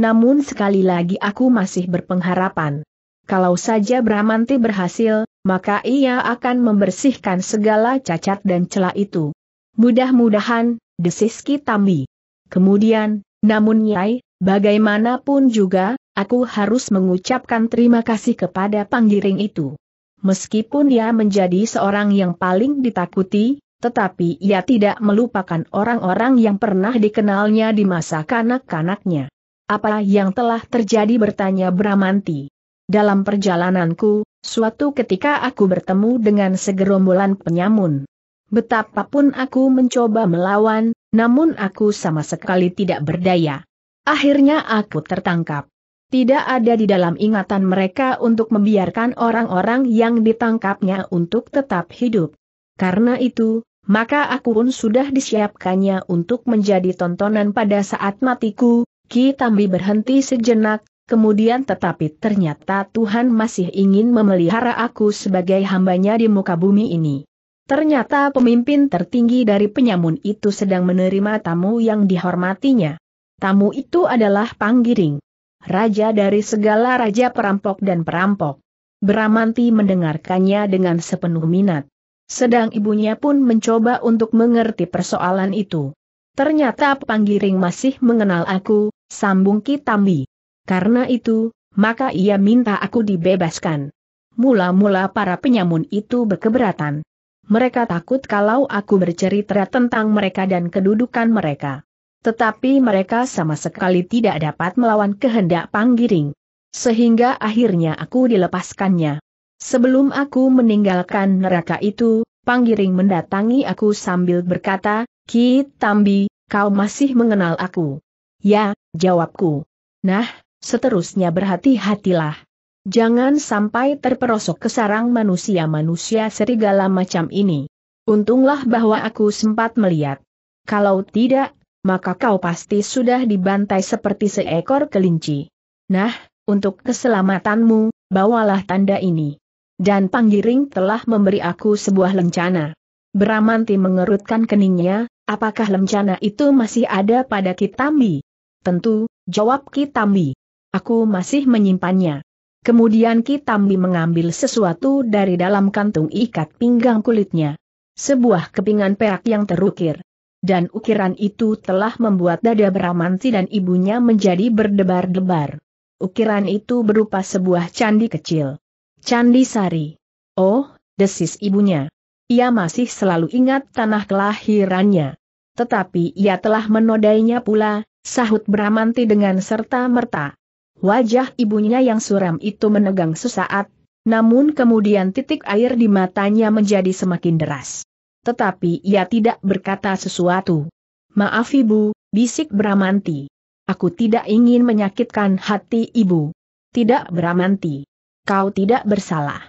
Namun sekali lagi aku masih berpengharapan. Kalau saja Bramanti berhasil, maka ia akan membersihkan segala cacat dan celah itu. Mudah-mudahan, desis Kitambi. Kemudian, namun Nyai, bagaimanapun juga, aku harus mengucapkan terima kasih kepada panggiring itu. Meskipun dia menjadi seorang yang paling ditakuti, tetapi ia tidak melupakan orang-orang yang pernah dikenalnya di masa kanak-kanaknya. Apa yang telah terjadi bertanya Bramanti. Dalam perjalananku, suatu ketika aku bertemu dengan segerombolan penyamun. Betapapun aku mencoba melawan, namun aku sama sekali tidak berdaya. Akhirnya aku tertangkap. Tidak ada di dalam ingatan mereka untuk membiarkan orang-orang yang ditangkapnya untuk tetap hidup. Karena itu, maka aku pun sudah disiapkannya untuk menjadi tontonan pada saat matiku. Ki Tambi berhenti sejenak, kemudian tetapi ternyata Tuhan masih ingin memelihara aku sebagai hambanya di muka bumi ini. Ternyata pemimpin tertinggi dari penyamun itu sedang menerima tamu yang dihormatinya. Tamu itu adalah Panggiring, raja dari segala raja perampok dan perampok. Bramanti mendengarkannya dengan sepenuh minat. Sedang ibunya pun mencoba untuk mengerti persoalan itu. Ternyata Panggiring masih mengenal aku, sambung Kitambi. Karena itu, maka ia minta aku dibebaskan. Mula-mula para penyamun itu berkeberatan. Mereka takut kalau aku bercerita tentang mereka dan kedudukan mereka. Tetapi mereka sama sekali tidak dapat melawan kehendak Panggiring. Sehingga akhirnya aku dilepaskannya. Sebelum aku meninggalkan neraka itu, Panggiring mendatangi aku sambil berkata, Ki Tambi, kau masih mengenal aku. Ya, jawabku. Nah, seterusnya berhati-hatilah. Jangan sampai terperosok ke sarang manusia-manusia serigala macam ini. Untunglah bahwa aku sempat melihat. Kalau tidak, maka kau pasti sudah dibantai seperti seekor kelinci. Nah, untuk keselamatanmu, bawalah tanda ini. Dan Panggiring telah memberi aku sebuah lencana. Beramanti mengerutkan keningnya, apakah lencana itu masih ada pada Kitambi? Tentu, jawab Kitambi. Aku masih menyimpannya. Kemudian Kitambi mengambil sesuatu dari dalam kantung ikat pinggang kulitnya. Sebuah kepingan perak yang terukir. Dan ukiran itu telah membuat dada Bramanti dan ibunya menjadi berdebar-debar. Ukiran itu berupa sebuah candi kecil. Candi Sari. Oh, desis ibunya. Ia masih selalu ingat tanah kelahirannya. Tetapi ia telah menodainya pula, sahut Bramanti dengan serta-merta. Wajah ibunya yang suram itu menegang sesaat, namun kemudian titik air di matanya menjadi semakin deras. Tetapi ia tidak berkata sesuatu. Maaf ibu, bisik Bramanti. Aku tidak ingin menyakitkan hati ibu. Tidak Bramanti. Kau tidak bersalah.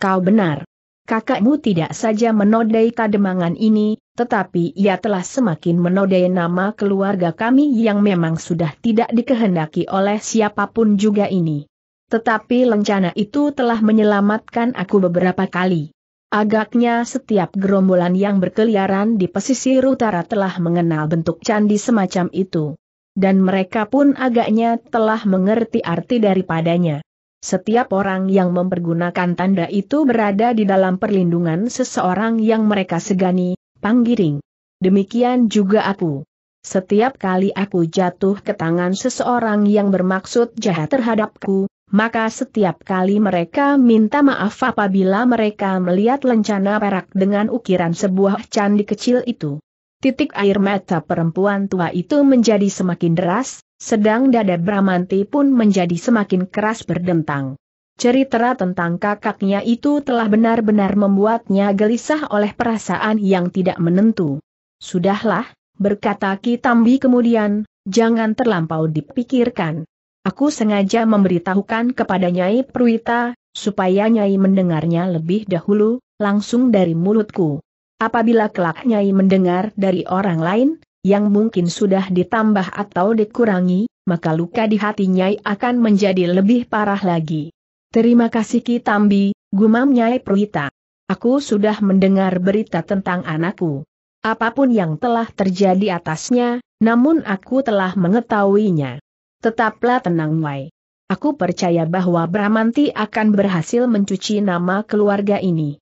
Kau benar. Kakakmu tidak saja menodai kademangan ini, tetapi ia telah semakin menodai nama keluarga kami yang memang sudah tidak dikehendaki oleh siapapun juga ini. Tetapi lencana itu telah menyelamatkan aku beberapa kali. Agaknya setiap gerombolan yang berkeliaran di pesisir utara telah mengenal bentuk candi semacam itu. Dan mereka pun agaknya telah mengerti arti daripadanya. Setiap orang yang mempergunakan tanda itu berada di dalam perlindungan seseorang yang mereka segani, panggiring. Demikian juga aku. Setiap kali aku jatuh ke tangan seseorang yang bermaksud jahat terhadapku, maka setiap kali mereka minta maaf apabila mereka melihat lencana perak dengan ukiran sebuah candi kecil itu. Titik air mata perempuan tua itu menjadi semakin deras, sedang dada Bramanti pun menjadi semakin keras berdentang. Cerita tentang kakaknya itu telah benar-benar membuatnya gelisah oleh perasaan yang tidak menentu. Sudahlah, berkata Kitambi kemudian, jangan terlampau dipikirkan. Aku sengaja memberitahukan kepada Nyai Pruita, supaya Nyai mendengarnya lebih dahulu, langsung dari mulutku. Apabila kelak Nyai mendengar dari orang lain, yang mungkin sudah ditambah atau dikurangi, maka luka di hati Nyai akan menjadi lebih parah lagi. Terima kasih Ki Tambi, gumam Nyai Pruita. Aku sudah mendengar berita tentang anakku. Apapun yang telah terjadi atasnya, namun aku telah mengetahuinya. Tetaplah tenang Nyai. Aku percaya bahwa Bramanti akan berhasil mencuci nama keluarga ini.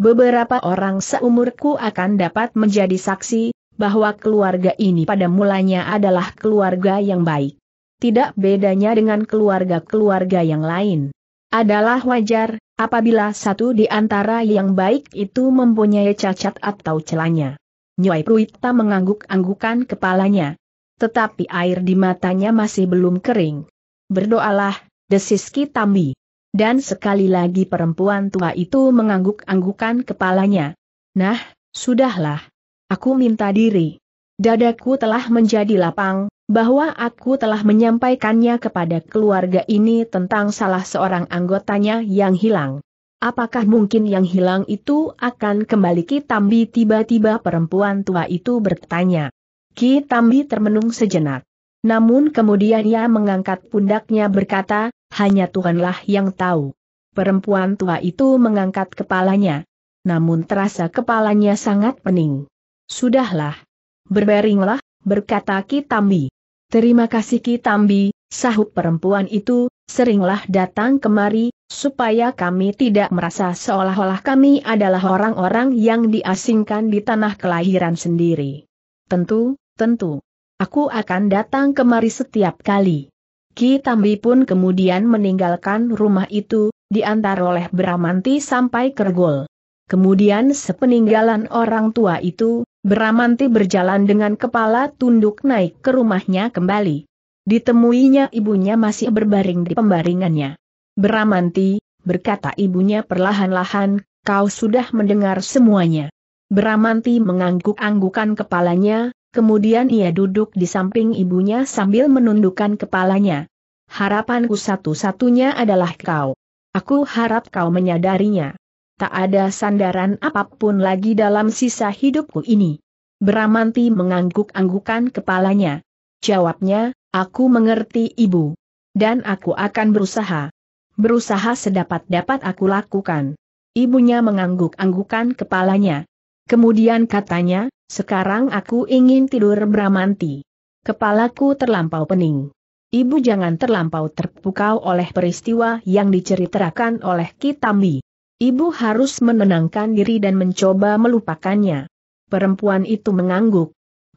Beberapa orang seumurku akan dapat menjadi saksi, bahwa keluarga ini pada mulanya adalah keluarga yang baik. Tidak bedanya dengan keluarga-keluarga yang lain. Adalah wajar, apabila satu di antara yang baik itu mempunyai cacat atau celanya. Nyai Pruita mengangguk-anggukan kepalanya. Tetapi air di matanya masih belum kering. Berdoalah, desis Kitambi. Dan sekali lagi perempuan tua itu mengangguk-anggukan kepalanya. Nah, sudahlah. Aku minta diri. Dadaku telah menjadi lapang, bahwa aku telah menyampaikannya kepada keluarga ini tentang salah seorang anggotanya yang hilang. Apakah mungkin yang hilang itu akan kembali Kitambi tiba-tiba perempuan tua itu bertanya. Ki Tambi termenung sejenak. Namun kemudian ia mengangkat pundaknya berkata, hanya Tuhanlah yang tahu. Perempuan tua itu mengangkat kepalanya. Namun terasa kepalanya sangat pening. Sudahlah. Berbaringlah, berkata Kitambi. Terima kasih Kitambi, sahut perempuan itu, seringlah datang kemari, supaya kami tidak merasa seolah-olah kami adalah orang-orang yang diasingkan di tanah kelahiran sendiri. Tentu, tentu. Aku akan datang kemari setiap kali. Ki Tambi pun kemudian meninggalkan rumah itu, diantar oleh Bramanti sampai Kergol. Kemudian sepeninggalan orang tua itu, Bramanti berjalan dengan kepala tunduk naik ke rumahnya kembali. Ditemuinya ibunya masih berbaring di pembaringannya. Bramanti, berkata ibunya perlahan-lahan, kau sudah mendengar semuanya. Bramanti mengangguk-anggukan kepalanya, Kemudian ia duduk di samping ibunya sambil menundukkan kepalanya. Harapanku satu-satunya adalah kau. Aku harap kau menyadarinya. Tak ada sandaran apapun lagi dalam sisa hidupku ini. Bramanti mengangguk-anggukan kepalanya. Jawabnya, aku mengerti ibu. Dan aku akan berusaha. Berusaha sedapat-dapat aku lakukan. Ibunya mengangguk-anggukan kepalanya. Kemudian katanya, sekarang aku ingin tidur Bramanti. Kepalaku terlampau pening. Ibu jangan terlampau terpukau oleh peristiwa yang diceritakan oleh Kitambi. Ibu harus menenangkan diri dan mencoba melupakannya. Perempuan itu mengangguk.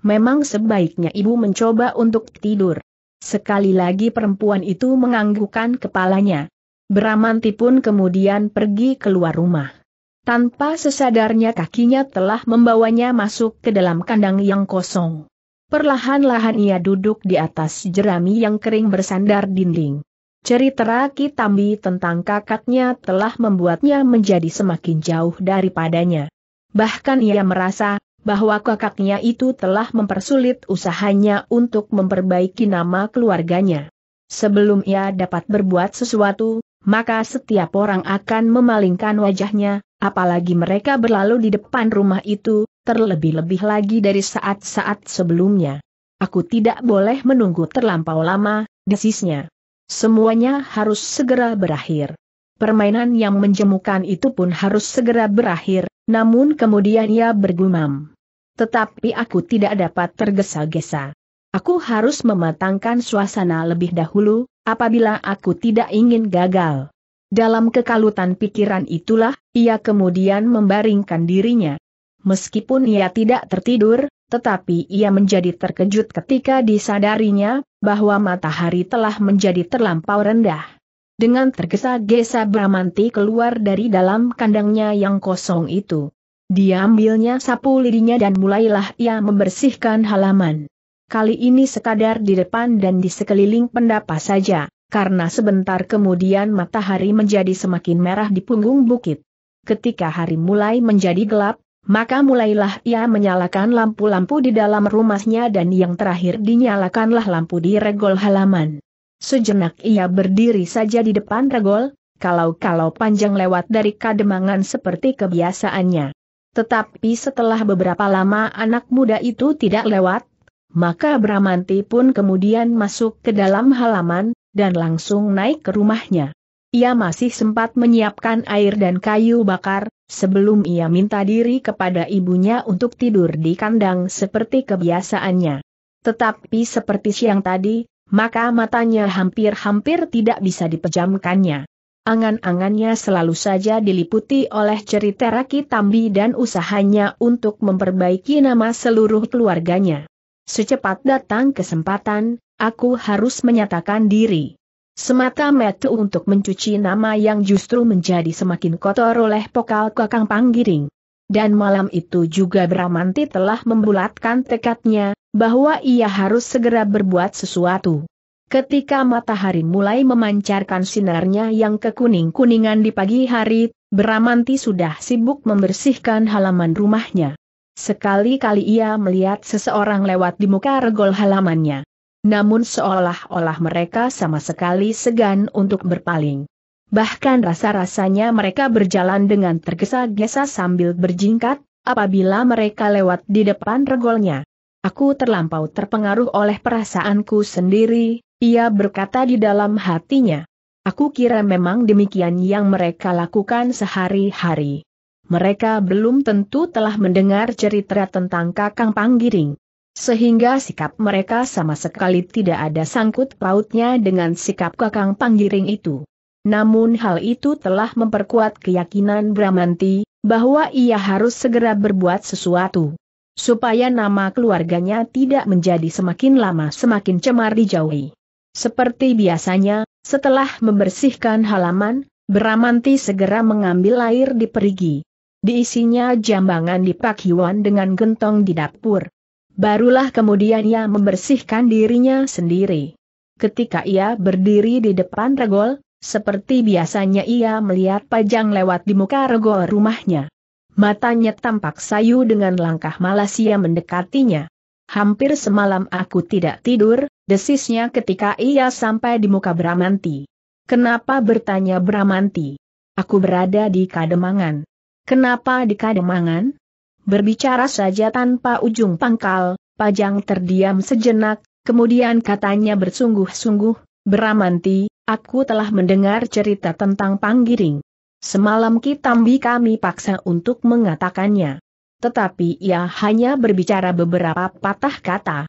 Memang sebaiknya ibu mencoba untuk tidur. Sekali lagi perempuan itu menganggukkan kepalanya. Bramanti pun kemudian pergi keluar rumah. Tanpa sesadarnya kakinya telah membawanya masuk ke dalam kandang yang kosong. Perlahan-lahan ia duduk di atas jerami yang kering bersandar dinding. Cerita Kitambi tentang kakaknya telah membuatnya menjadi semakin jauh daripadanya. Bahkan ia merasa bahwa kakaknya itu telah mempersulit usahanya untuk memperbaiki nama keluarganya. Sebelum ia dapat berbuat sesuatu, maka setiap orang akan memalingkan wajahnya, apalagi mereka berlalu di depan rumah itu, terlebih-lebih lagi dari saat-saat sebelumnya. Aku tidak boleh menunggu terlampau lama, desisnya. Semuanya harus segera berakhir. Permainan yang menjemukan itu pun harus segera berakhir, namun kemudian ia bergumam. Tetapi aku tidak dapat tergesa-gesa. Aku harus mematangkan suasana lebih dahulu, apabila aku tidak ingin gagal. Dalam kekalutan pikiran itulah, ia kemudian membaringkan dirinya. Meskipun ia tidak tertidur, tetapi ia menjadi terkejut ketika disadarinya, bahwa matahari telah menjadi terlampau rendah. Dengan tergesa-gesa Bramanti keluar dari dalam kandangnya yang kosong itu. Dia ambilnya sapu lidinya dan mulailah ia membersihkan halaman. Kali ini sekadar di depan dan di sekeliling pendapa saja karena sebentar kemudian matahari menjadi semakin merah di punggung bukit. Ketika hari mulai menjadi gelap, maka mulailah ia menyalakan lampu-lampu di dalam rumahnya dan yang terakhir dinyalakanlah lampu di regol halaman. Sejenak ia berdiri saja di depan regol, kalau-kalau panjang lewat dari kademangan seperti kebiasaannya. Tetapi setelah beberapa lama anak muda itu tidak lewat, maka Bramanti pun kemudian masuk ke dalam halaman, dan langsung naik ke rumahnya. Ia masih sempat menyiapkan air dan kayu bakar, sebelum ia minta diri kepada ibunya untuk tidur di kandang seperti kebiasaannya. Tetapi seperti siang tadi, maka matanya hampir-hampir tidak bisa dipejamkannya. Angan-angannya selalu saja diliputi oleh cerita Raki Tambi dan usahanya untuk memperbaiki nama seluruh keluarganya. Secepat datang kesempatan, Aku harus menyatakan diri. Semata-mata untuk mencuci nama yang justru menjadi semakin kotor oleh pokal kakang panggiring. Dan malam itu juga Bramanti telah membulatkan tekadnya, bahwa ia harus segera berbuat sesuatu. Ketika matahari mulai memancarkan sinarnya yang kekuning-kuningan di pagi hari, Bramanti sudah sibuk membersihkan halaman rumahnya. Sekali-kali ia melihat seseorang lewat di muka regol halamannya. Namun seolah-olah mereka sama sekali segan untuk berpaling. Bahkan rasa-rasanya mereka berjalan dengan tergesa-gesa sambil berjingkat, apabila mereka lewat di depan regolnya. Aku terlampau terpengaruh oleh perasaanku sendiri, ia berkata di dalam hatinya. Aku kira memang demikian yang mereka lakukan sehari-hari. Mereka belum tentu telah mendengar cerita tentang Kakang Panggiring. Sehingga sikap mereka sama sekali tidak ada sangkut pautnya dengan sikap kakang panggiring itu. Namun hal itu telah memperkuat keyakinan Bramanti, bahwa ia harus segera berbuat sesuatu. Supaya nama keluarganya tidak menjadi semakin lama semakin cemar dijauhi. Seperti biasanya, setelah membersihkan halaman, Bramanti segera mengambil air di perigi. Diisinya jambangan di Pakiwan dengan gentong di dapur. Barulah kemudian ia membersihkan dirinya sendiri. Ketika ia berdiri di depan regol, seperti biasanya ia melihat pajang lewat di muka regol rumahnya. Matanya tampak sayu dengan langkah malas ia mendekatinya. Hampir semalam aku tidak tidur, desisnya ketika ia sampai di muka Bramanti. Kenapa bertanya Bramanti? Aku berada di Kademangan. Kenapa di Kademangan? Berbicara saja tanpa ujung pangkal, Pajang terdiam sejenak, kemudian katanya bersungguh-sungguh, Bramanti, aku telah mendengar cerita tentang Panggiring. Semalam Kitambi kami paksa untuk mengatakannya. Tetapi ia hanya berbicara beberapa patah kata.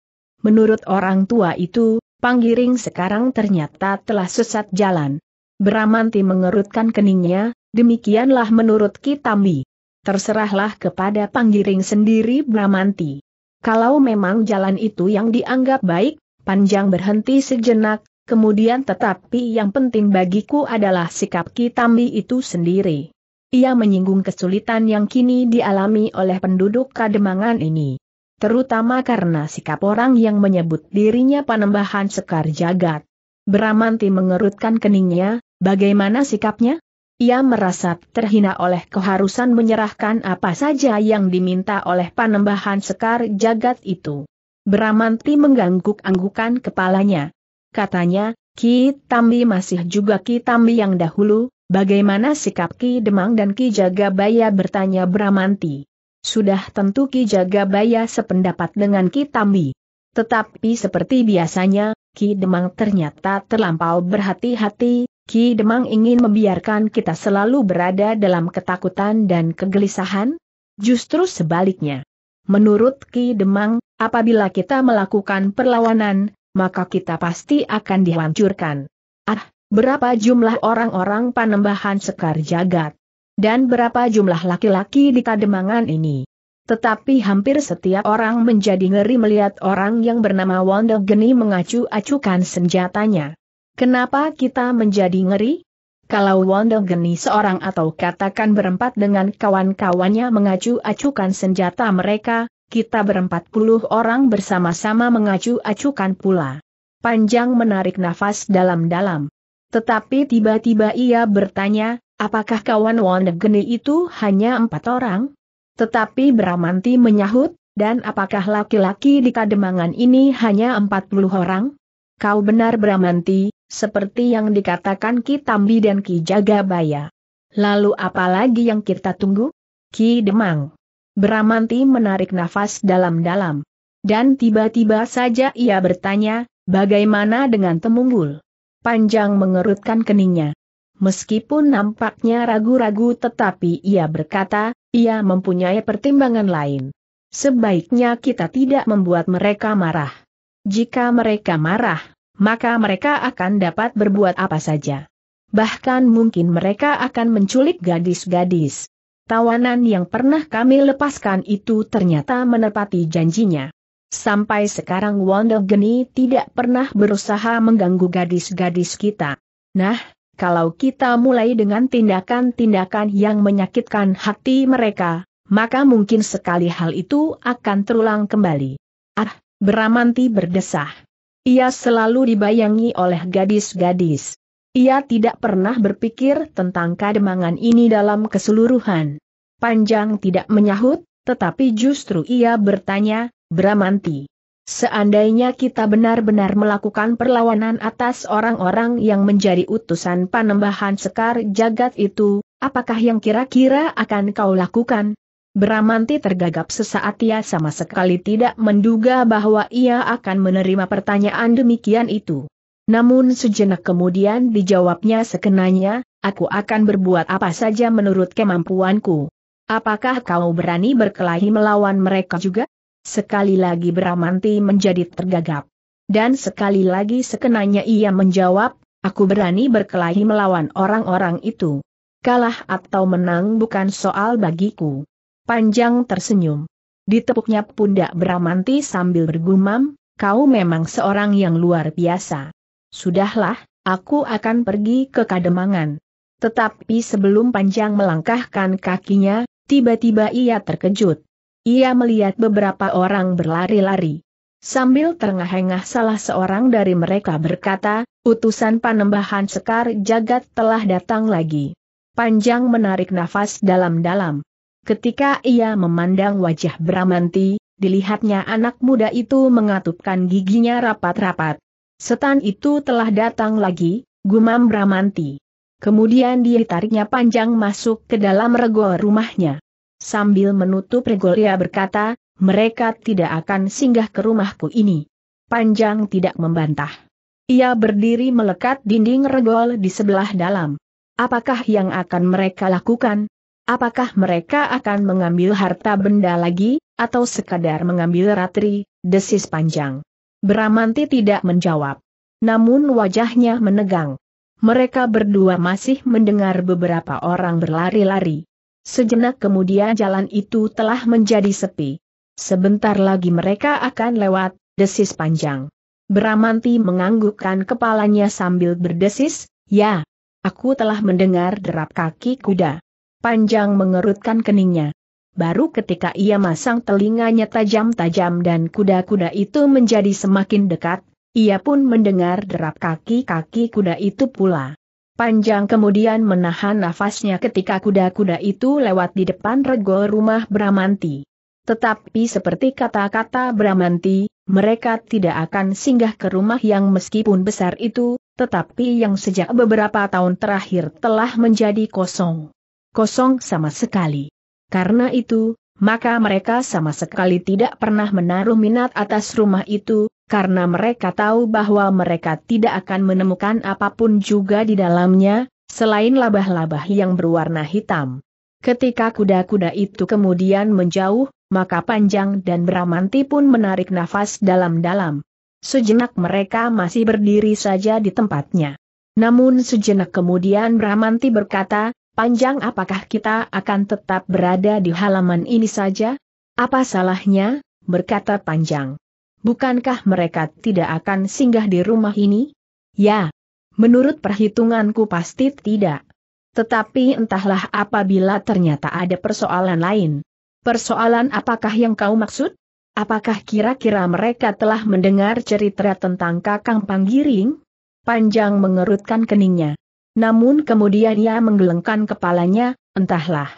Menurut orang tua itu, Panggiring sekarang ternyata telah sesat jalan. Bramanti mengerutkan keningnya, demikianlah menurut Kitambi terserahlah kepada panggiring sendiri Bramanti. Kalau memang jalan itu yang dianggap baik, panjang berhenti sejenak, kemudian tetapi yang penting bagiku adalah sikap Kitambi itu sendiri. Ia menyinggung kesulitan yang kini dialami oleh penduduk Kademangan ini. Terutama karena sikap orang yang menyebut dirinya panembahan sekar jagat. Bramanti mengerutkan keningnya, bagaimana sikapnya? Ia merasa terhina oleh keharusan menyerahkan apa saja yang diminta oleh panembahan sekar jagat itu. Bramanti mengangguk-anggukan kepalanya. Katanya, Ki Tambi masih juga Ki Tambi yang dahulu, bagaimana sikap Ki Demang dan Ki Jagabaya bertanya Bramanti? Sudah tentu Ki Jagabaya sependapat dengan Ki Tambi. Tetapi seperti biasanya, Ki Demang ternyata terlampau berhati-hati, Ki Demang ingin membiarkan kita selalu berada dalam ketakutan dan kegelisahan? Justru sebaliknya. Menurut Ki Demang, apabila kita melakukan perlawanan, maka kita pasti akan dihancurkan. Ah, berapa jumlah orang-orang panembahan sekar jagat? Dan berapa jumlah laki-laki di kademangan ini? Tetapi hampir setiap orang menjadi ngeri melihat orang yang bernama Wanda Geni mengacu-acukan senjatanya. Kenapa kita menjadi ngeri? Kalau Wondong Geni seorang atau katakan berempat dengan kawan-kawannya mengacu-acukan senjata mereka, kita berempat puluh orang bersama-sama mengacu-acukan pula. Panjang menarik nafas dalam-dalam. Tetapi tiba-tiba ia bertanya, apakah kawan Wondong Geni itu hanya empat orang? Tetapi Bramanti menyahut, dan apakah laki-laki di kademangan ini hanya empat puluh orang? Kau benar Bramanti, seperti yang dikatakan Ki Tambi dan Ki Jagabaya. Lalu apa lagi yang kita tunggu? Ki Demang. Bramanti menarik nafas dalam-dalam. Dan tiba-tiba saja ia bertanya, bagaimana dengan Temunggul? Panjang mengerutkan keningnya. Meskipun nampaknya ragu-ragu tetapi ia berkata, ia mempunyai pertimbangan lain. Sebaiknya kita tidak membuat mereka marah. Jika mereka marah, maka mereka akan dapat berbuat apa saja. Bahkan mungkin mereka akan menculik gadis-gadis. Tawanan yang pernah kami lepaskan itu ternyata menepati janjinya. Sampai sekarang Wonder Geni tidak pernah berusaha mengganggu gadis-gadis kita. Nah, kalau kita mulai dengan tindakan-tindakan yang menyakitkan hati mereka, maka mungkin sekali hal itu akan terulang kembali. Ah, Beramanti berdesah. Ia selalu dibayangi oleh gadis-gadis. Ia tidak pernah berpikir tentang kademangan ini dalam keseluruhan. Panjang tidak menyahut, tetapi justru ia bertanya, Bramanti. Seandainya kita benar-benar melakukan perlawanan atas orang-orang yang menjadi utusan panembahan sekar jagat itu, apakah yang kira-kira akan kau lakukan? Bramanti tergagap sesaat ia sama sekali tidak menduga bahwa ia akan menerima pertanyaan demikian itu. Namun sejenak kemudian dijawabnya sekenanya, aku akan berbuat apa saja menurut kemampuanku. Apakah kau berani berkelahi melawan mereka juga? Sekali lagi Bramanti menjadi tergagap. Dan sekali lagi sekenanya ia menjawab, aku berani berkelahi melawan orang-orang itu. Kalah atau menang bukan soal bagiku panjang tersenyum. Ditepuknya pundak Bramanti sambil bergumam, kau memang seorang yang luar biasa. Sudahlah, aku akan pergi ke Kademangan. Tetapi sebelum panjang melangkahkan kakinya, tiba-tiba ia terkejut. Ia melihat beberapa orang berlari-lari. Sambil terengah-engah salah seorang dari mereka berkata, utusan panembahan Sekar Jagat telah datang lagi. Panjang menarik nafas dalam-dalam. Ketika ia memandang wajah Bramanti, dilihatnya anak muda itu mengatupkan giginya rapat-rapat. Setan itu telah datang lagi, gumam Bramanti. Kemudian dia panjang masuk ke dalam regol rumahnya. Sambil menutup regol ia berkata, mereka tidak akan singgah ke rumahku ini. Panjang tidak membantah. Ia berdiri melekat dinding regol di sebelah dalam. Apakah yang akan mereka lakukan? Apakah mereka akan mengambil harta benda lagi, atau sekadar mengambil ratri, desis panjang? Bramanti tidak menjawab. Namun wajahnya menegang. Mereka berdua masih mendengar beberapa orang berlari-lari. Sejenak kemudian jalan itu telah menjadi sepi. Sebentar lagi mereka akan lewat, desis panjang. Bramanti menganggukkan kepalanya sambil berdesis, ya, aku telah mendengar derap kaki kuda. Panjang mengerutkan keningnya. Baru ketika ia masang telinganya tajam-tajam dan kuda-kuda itu menjadi semakin dekat, ia pun mendengar derap kaki-kaki kuda itu pula. Panjang kemudian menahan nafasnya ketika kuda-kuda itu lewat di depan regol rumah Bramanti. Tetapi seperti kata-kata Bramanti, mereka tidak akan singgah ke rumah yang meskipun besar itu, tetapi yang sejak beberapa tahun terakhir telah menjadi kosong kosong sama sekali. Karena itu, maka mereka sama sekali tidak pernah menaruh minat atas rumah itu, karena mereka tahu bahwa mereka tidak akan menemukan apapun juga di dalamnya, selain labah-labah yang berwarna hitam. Ketika kuda-kuda itu kemudian menjauh, maka Panjang dan Bramanti pun menarik nafas dalam-dalam. Sejenak mereka masih berdiri saja di tempatnya. Namun sejenak kemudian Bramanti berkata, Panjang apakah kita akan tetap berada di halaman ini saja? Apa salahnya, berkata Panjang. Bukankah mereka tidak akan singgah di rumah ini? Ya, menurut perhitunganku pasti tidak. Tetapi entahlah apabila ternyata ada persoalan lain. Persoalan apakah yang kau maksud? Apakah kira-kira mereka telah mendengar cerita tentang Kakang Panggiring? Panjang mengerutkan keningnya. Namun kemudian ia menggelengkan kepalanya, entahlah.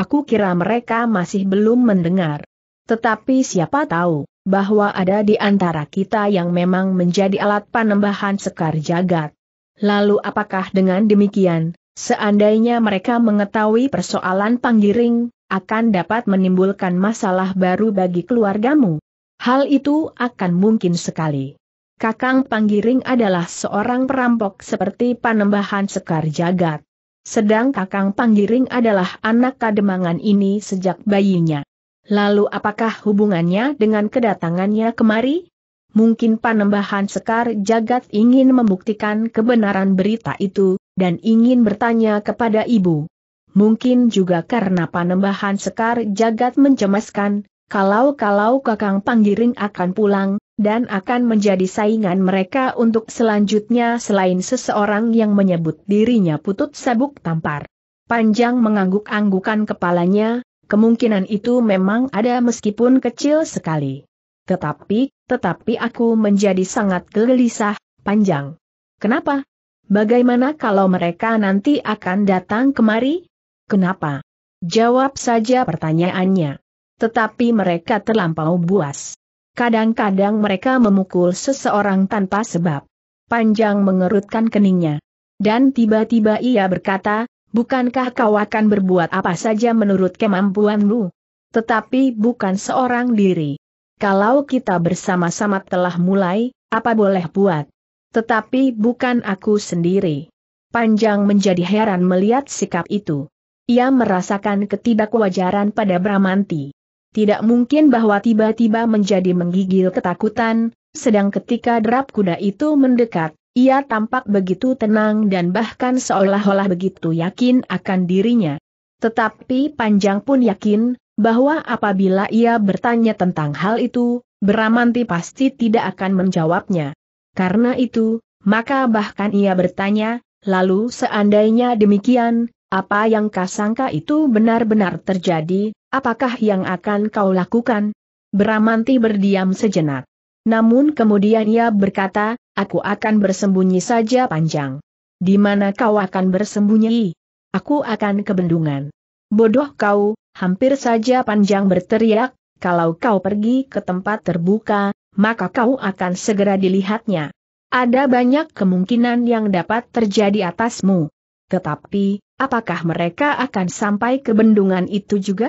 Aku kira mereka masih belum mendengar. Tetapi siapa tahu, bahwa ada di antara kita yang memang menjadi alat panembahan sekar jagat. Lalu apakah dengan demikian, seandainya mereka mengetahui persoalan panggiring, akan dapat menimbulkan masalah baru bagi keluargamu? Hal itu akan mungkin sekali. Kakang Panggiring adalah seorang perampok seperti panembahan sekar jagat. Sedang Kakang Panggiring adalah anak kademangan ini sejak bayinya. Lalu apakah hubungannya dengan kedatangannya kemari? Mungkin panembahan sekar jagat ingin membuktikan kebenaran berita itu, dan ingin bertanya kepada ibu. Mungkin juga karena panembahan sekar jagat mencemaskan, kalau-kalau Kakang Panggiring akan pulang, dan akan menjadi saingan mereka untuk selanjutnya selain seseorang yang menyebut dirinya putut sabuk tampar. Panjang mengangguk-anggukan kepalanya, kemungkinan itu memang ada meskipun kecil sekali. Tetapi, tetapi aku menjadi sangat gelisah, panjang. Kenapa? Bagaimana kalau mereka nanti akan datang kemari? Kenapa? Jawab saja pertanyaannya. Tetapi mereka terlampau buas. Kadang-kadang mereka memukul seseorang tanpa sebab. Panjang mengerutkan keningnya. Dan tiba-tiba ia berkata, bukankah kau akan berbuat apa saja menurut kemampuanmu? Tetapi bukan seorang diri. Kalau kita bersama-sama telah mulai, apa boleh buat? Tetapi bukan aku sendiri. Panjang menjadi heran melihat sikap itu. Ia merasakan ketidakwajaran pada Bramanti tidak mungkin bahwa tiba-tiba menjadi menggigil ketakutan, sedang ketika derap kuda itu mendekat, ia tampak begitu tenang dan bahkan seolah-olah begitu yakin akan dirinya. Tetapi Panjang pun yakin, bahwa apabila ia bertanya tentang hal itu, Bramanti pasti tidak akan menjawabnya. Karena itu, maka bahkan ia bertanya, lalu seandainya demikian, apa yang kasangka itu benar-benar terjadi, Apakah yang akan kau lakukan? Beramanti berdiam sejenak. Namun kemudian ia berkata, aku akan bersembunyi saja panjang. Di mana kau akan bersembunyi? Aku akan ke bendungan. Bodoh kau, hampir saja panjang berteriak, kalau kau pergi ke tempat terbuka, maka kau akan segera dilihatnya. Ada banyak kemungkinan yang dapat terjadi atasmu. Tetapi, apakah mereka akan sampai ke bendungan itu juga?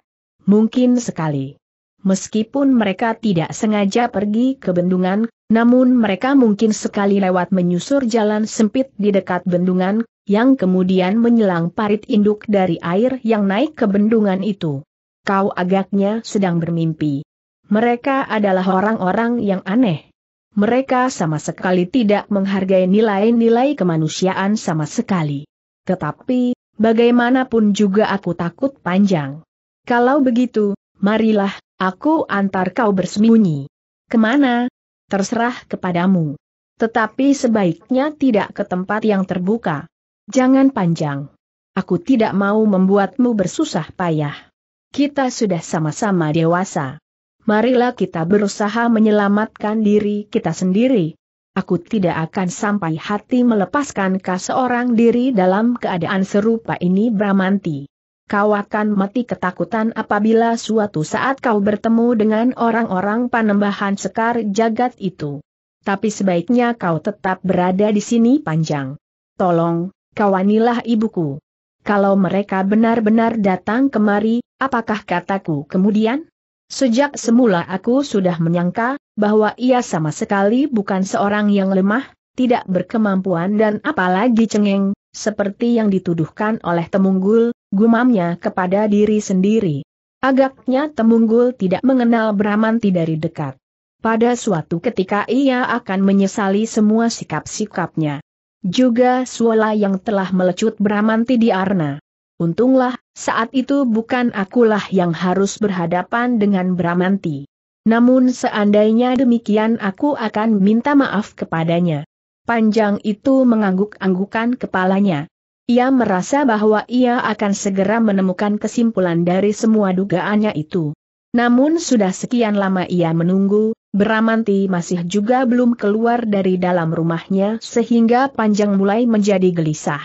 mungkin sekali. Meskipun mereka tidak sengaja pergi ke bendungan, namun mereka mungkin sekali lewat menyusur jalan sempit di dekat bendungan, yang kemudian menyelang parit induk dari air yang naik ke bendungan itu. Kau agaknya sedang bermimpi. Mereka adalah orang-orang yang aneh. Mereka sama sekali tidak menghargai nilai-nilai kemanusiaan sama sekali. Tetapi, bagaimanapun juga aku takut panjang. Kalau begitu, marilah, aku antar kau bersembunyi. Kemana? Terserah kepadamu. Tetapi sebaiknya tidak ke tempat yang terbuka. Jangan panjang. Aku tidak mau membuatmu bersusah payah. Kita sudah sama-sama dewasa. Marilah kita berusaha menyelamatkan diri kita sendiri. Aku tidak akan sampai hati melepaskan seorang diri dalam keadaan serupa ini Bramanti kau akan mati ketakutan apabila suatu saat kau bertemu dengan orang-orang panembahan sekar jagat itu. Tapi sebaiknya kau tetap berada di sini panjang. Tolong, kawanilah ibuku. Kalau mereka benar-benar datang kemari, apakah kataku kemudian? Sejak semula aku sudah menyangka, bahwa ia sama sekali bukan seorang yang lemah, tidak berkemampuan dan apalagi cengeng, seperti yang dituduhkan oleh Temunggul, gumamnya kepada diri sendiri. Agaknya Temunggul tidak mengenal Bramanti dari dekat. Pada suatu ketika ia akan menyesali semua sikap-sikapnya. Juga suola yang telah melecut Bramanti di Arna. Untunglah, saat itu bukan akulah yang harus berhadapan dengan Bramanti. Namun seandainya demikian aku akan minta maaf kepadanya. Panjang itu mengangguk-anggukan kepalanya. Ia merasa bahwa ia akan segera menemukan kesimpulan dari semua dugaannya itu. Namun sudah sekian lama ia menunggu, Beramanti masih juga belum keluar dari dalam rumahnya sehingga panjang mulai menjadi gelisah.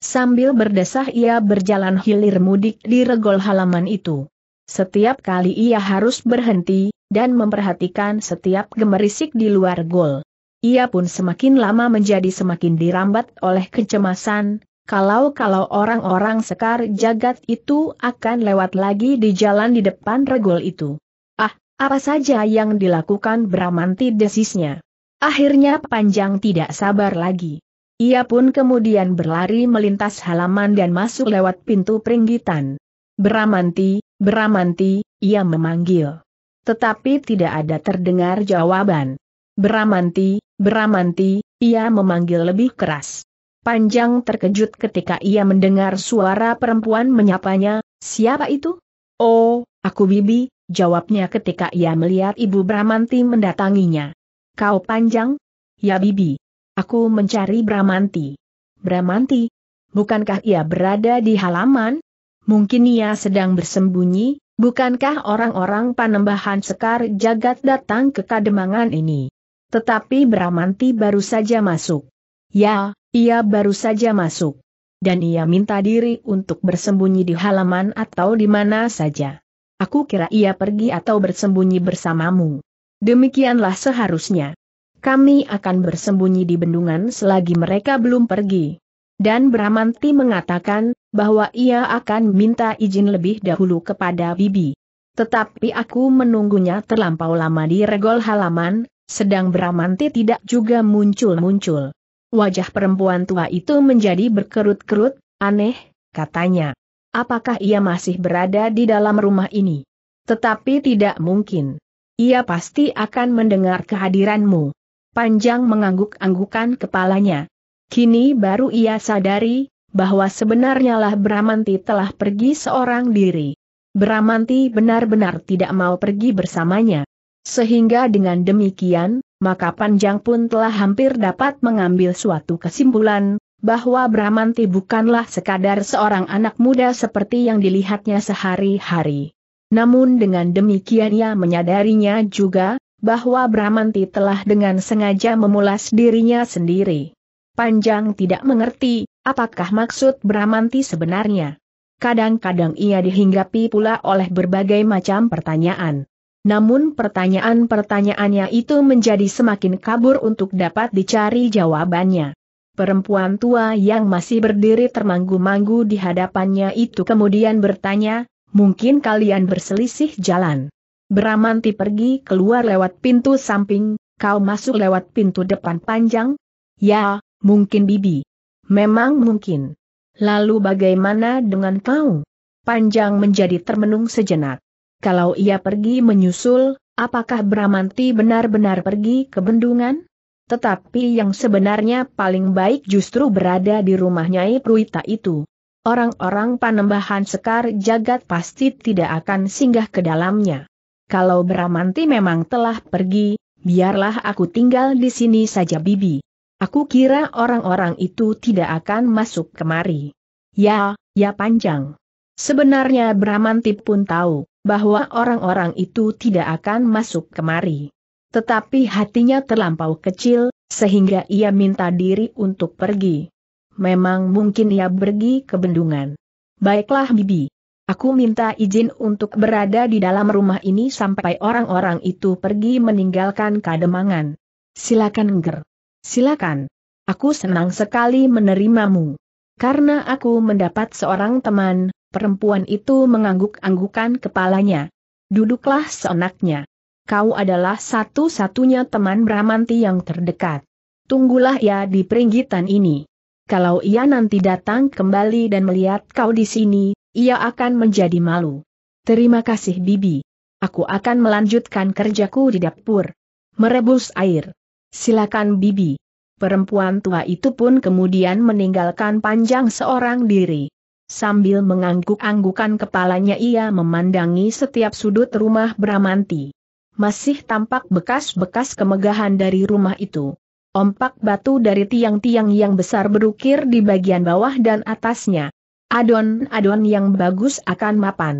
Sambil berdesah ia berjalan hilir mudik di regol halaman itu. Setiap kali ia harus berhenti, dan memperhatikan setiap gemerisik di luar gol. Ia pun semakin lama menjadi semakin dirambat oleh kecemasan, kalau-kalau orang-orang sekar jagat itu akan lewat lagi di jalan di depan regol itu. Ah, apa saja yang dilakukan Bramanti desisnya. Akhirnya panjang tidak sabar lagi. Ia pun kemudian berlari melintas halaman dan masuk lewat pintu peringgitan. Bramanti, Bramanti, ia memanggil. Tetapi tidak ada terdengar jawaban. Bramanti, Beramanti, ia memanggil lebih keras. Panjang terkejut ketika ia mendengar suara perempuan menyapanya, siapa itu? Oh, aku Bibi, jawabnya ketika ia melihat Ibu Bramanti mendatanginya. Kau panjang? Ya Bibi. Aku mencari Bramanti. Bramanti? Bukankah ia berada di halaman? Mungkin ia sedang bersembunyi, bukankah orang-orang panembahan sekar jagat datang ke kademangan ini? Tetapi Bramanti baru saja masuk. Ya, ia baru saja masuk. Dan ia minta diri untuk bersembunyi di halaman atau di mana saja. Aku kira ia pergi atau bersembunyi bersamamu. Demikianlah seharusnya. Kami akan bersembunyi di bendungan selagi mereka belum pergi. Dan Bramanti mengatakan, bahwa ia akan minta izin lebih dahulu kepada Bibi. Tetapi aku menunggunya terlampau lama di regol halaman, sedang Bramanti tidak juga muncul-muncul. Wajah perempuan tua itu menjadi berkerut-kerut, aneh, katanya. Apakah ia masih berada di dalam rumah ini? Tetapi tidak mungkin. Ia pasti akan mendengar kehadiranmu. Panjang mengangguk-anggukan kepalanya. Kini baru ia sadari, bahwa sebenarnya lah Bramanti telah pergi seorang diri. Bramanti benar-benar tidak mau pergi bersamanya. Sehingga dengan demikian, maka Panjang pun telah hampir dapat mengambil suatu kesimpulan, bahwa Bramanti bukanlah sekadar seorang anak muda seperti yang dilihatnya sehari-hari. Namun dengan demikian ia menyadarinya juga, bahwa Bramanti telah dengan sengaja memulas dirinya sendiri. Panjang tidak mengerti, apakah maksud Bramanti sebenarnya. Kadang-kadang ia dihinggapi pula oleh berbagai macam pertanyaan. Namun pertanyaan-pertanyaannya itu menjadi semakin kabur untuk dapat dicari jawabannya. Perempuan tua yang masih berdiri termanggu-manggu di hadapannya itu kemudian bertanya, mungkin kalian berselisih jalan. Beramanti pergi keluar lewat pintu samping, kau masuk lewat pintu depan panjang? Ya, mungkin bibi. Memang mungkin. Lalu bagaimana dengan kau? Panjang menjadi termenung sejenak. Kalau ia pergi menyusul, apakah Bramanti benar-benar pergi ke bendungan? Tetapi yang sebenarnya paling baik justru berada di rumah Nyai Pruita itu. Orang-orang panembahan Sekar Jagat pasti tidak akan singgah ke dalamnya. Kalau Bramanti memang telah pergi, biarlah aku tinggal di sini saja Bibi. Aku kira orang-orang itu tidak akan masuk kemari. Ya, ya panjang. Sebenarnya Bramanti pun tahu, bahwa orang-orang itu tidak akan masuk kemari. Tetapi hatinya terlampau kecil, sehingga ia minta diri untuk pergi. Memang mungkin ia pergi ke bendungan. Baiklah Bibi. Aku minta izin untuk berada di dalam rumah ini sampai orang-orang itu pergi meninggalkan kademangan. Silakan Ger. Silakan. Aku senang sekali menerimamu. Karena aku mendapat seorang teman, Perempuan itu mengangguk-anggukan kepalanya. Duduklah seenaknya. Kau adalah satu-satunya teman Bramanti yang terdekat. Tunggulah ya di peringgitan ini. Kalau ia nanti datang kembali dan melihat kau di sini, ia akan menjadi malu. Terima kasih Bibi. Aku akan melanjutkan kerjaku di dapur. Merebus air. Silakan Bibi. Perempuan tua itu pun kemudian meninggalkan panjang seorang diri. Sambil mengangguk-anggukan kepalanya ia memandangi setiap sudut rumah Bramanti. Masih tampak bekas-bekas kemegahan dari rumah itu. Ompak batu dari tiang-tiang yang besar berukir di bagian bawah dan atasnya. Adon-adon yang bagus akan mapan.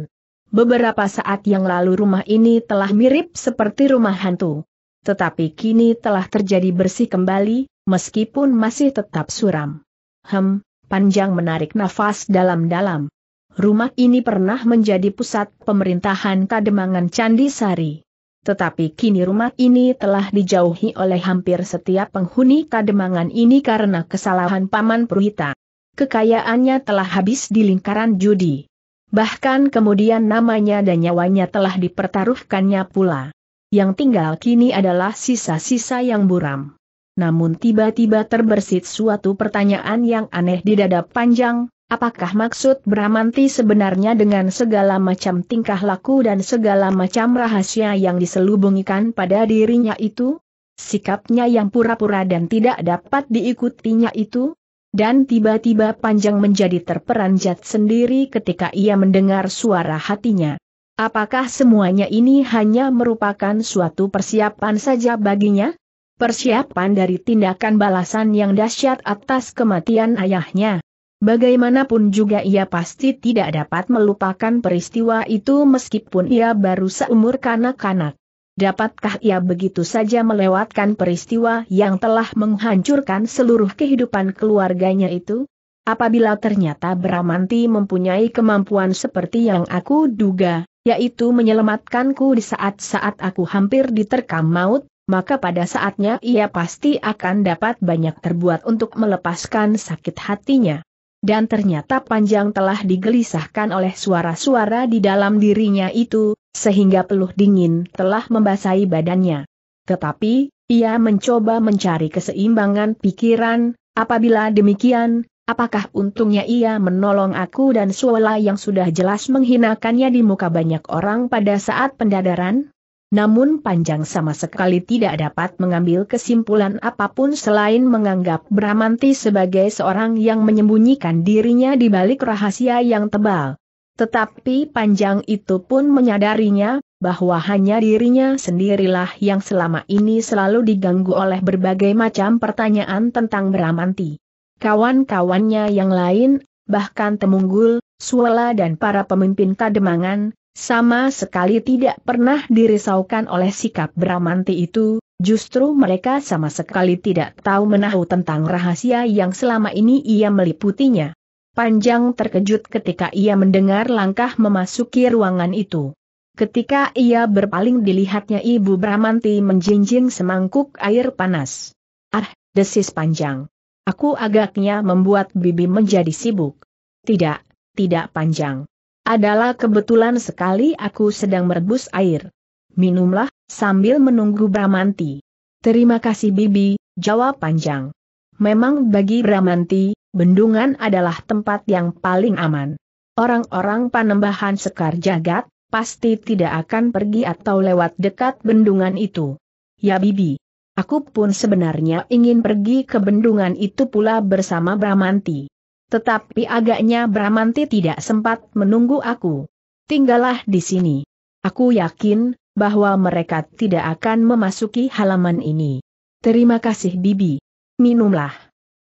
Beberapa saat yang lalu rumah ini telah mirip seperti rumah hantu. Tetapi kini telah terjadi bersih kembali, meskipun masih tetap suram. Hem, panjang menarik nafas dalam-dalam. Rumah ini pernah menjadi pusat pemerintahan Kademangan Candi Sari, Tetapi kini rumah ini telah dijauhi oleh hampir setiap penghuni Kademangan ini karena kesalahan Paman Pruhita. Kekayaannya telah habis di lingkaran judi. Bahkan kemudian namanya dan nyawanya telah dipertaruhkannya pula. Yang tinggal kini adalah sisa-sisa yang buram namun tiba-tiba terbersit suatu pertanyaan yang aneh di dada panjang, apakah maksud Bramanti sebenarnya dengan segala macam tingkah laku dan segala macam rahasia yang diselubungikan pada dirinya itu? Sikapnya yang pura-pura dan tidak dapat diikutinya itu? Dan tiba-tiba panjang menjadi terperanjat sendiri ketika ia mendengar suara hatinya. Apakah semuanya ini hanya merupakan suatu persiapan saja baginya? persiapan dari tindakan balasan yang dahsyat atas kematian ayahnya. Bagaimanapun juga ia pasti tidak dapat melupakan peristiwa itu meskipun ia baru seumur kanak-kanak. Dapatkah ia begitu saja melewatkan peristiwa yang telah menghancurkan seluruh kehidupan keluarganya itu? Apabila ternyata Bramanti mempunyai kemampuan seperti yang aku duga, yaitu menyelamatkanku di saat-saat aku hampir diterkam maut, maka pada saatnya ia pasti akan dapat banyak terbuat untuk melepaskan sakit hatinya. Dan ternyata panjang telah digelisahkan oleh suara-suara di dalam dirinya itu, sehingga peluh dingin telah membasahi badannya. Tetapi, ia mencoba mencari keseimbangan pikiran, apabila demikian, apakah untungnya ia menolong aku dan Suwala yang sudah jelas menghinakannya di muka banyak orang pada saat pendadaran? Namun panjang sama sekali tidak dapat mengambil kesimpulan apapun selain menganggap Bramanti sebagai seorang yang menyembunyikan dirinya di balik rahasia yang tebal. Tetapi panjang itu pun menyadarinya, bahwa hanya dirinya sendirilah yang selama ini selalu diganggu oleh berbagai macam pertanyaan tentang Bramanti. Kawan-kawannya yang lain, bahkan Temunggul, Suwala dan para pemimpin Kademangan, sama sekali tidak pernah dirisaukan oleh sikap Bramanti itu, justru mereka sama sekali tidak tahu menahu tentang rahasia yang selama ini ia meliputinya. Panjang terkejut ketika ia mendengar langkah memasuki ruangan itu. Ketika ia berpaling dilihatnya Ibu Bramanti menjinjing semangkuk air panas. Ah, desis panjang. Aku agaknya membuat bibi menjadi sibuk. Tidak, tidak panjang. Adalah kebetulan sekali aku sedang merebus air. Minumlah, sambil menunggu Bramanti. Terima kasih Bibi, jawab panjang. Memang bagi Bramanti, bendungan adalah tempat yang paling aman. Orang-orang panembahan sekar jagat, pasti tidak akan pergi atau lewat dekat bendungan itu. Ya Bibi. Aku pun sebenarnya ingin pergi ke bendungan itu pula bersama Bramanti. Tetapi agaknya Bramanti tidak sempat menunggu aku. Tinggallah di sini. Aku yakin bahwa mereka tidak akan memasuki halaman ini. Terima kasih Bibi. Minumlah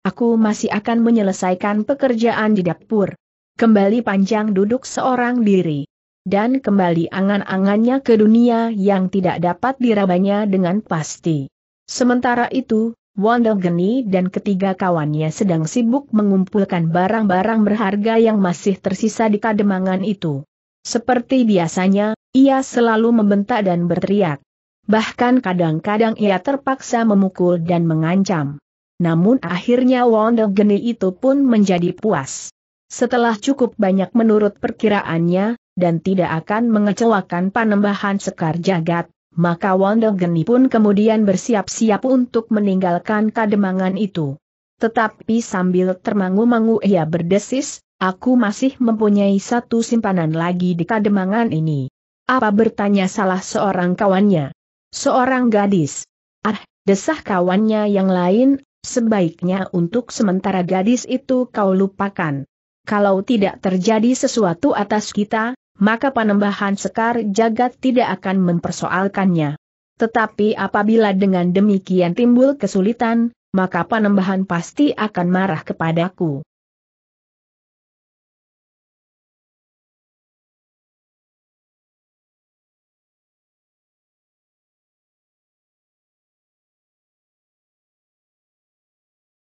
aku masih akan menyelesaikan pekerjaan di dapur. Kembali panjang duduk seorang diri. Dan kembali angan-angannya ke dunia yang tidak dapat dirabanya dengan pasti. Sementara itu, Wandel Geni dan ketiga kawannya sedang sibuk mengumpulkan barang-barang berharga yang masih tersisa di kademangan itu. Seperti biasanya, ia selalu membentak dan berteriak. Bahkan kadang-kadang ia terpaksa memukul dan mengancam. Namun akhirnya Wandel Geni itu pun menjadi puas. Setelah cukup banyak menurut perkiraannya, dan tidak akan mengecewakan panembahan Sekar Jagat, maka Wondo Geni pun kemudian bersiap-siap untuk meninggalkan kademangan itu. Tetapi sambil termangu-mangu ia berdesis, aku masih mempunyai satu simpanan lagi di kademangan ini. Apa bertanya salah seorang kawannya? Seorang gadis. Ah, desah kawannya yang lain, sebaiknya untuk sementara gadis itu kau lupakan. Kalau tidak terjadi sesuatu atas kita, maka panembahan Sekar Jagat tidak akan mempersoalkannya. Tetapi apabila dengan demikian timbul kesulitan, maka panembahan pasti akan marah kepadaku.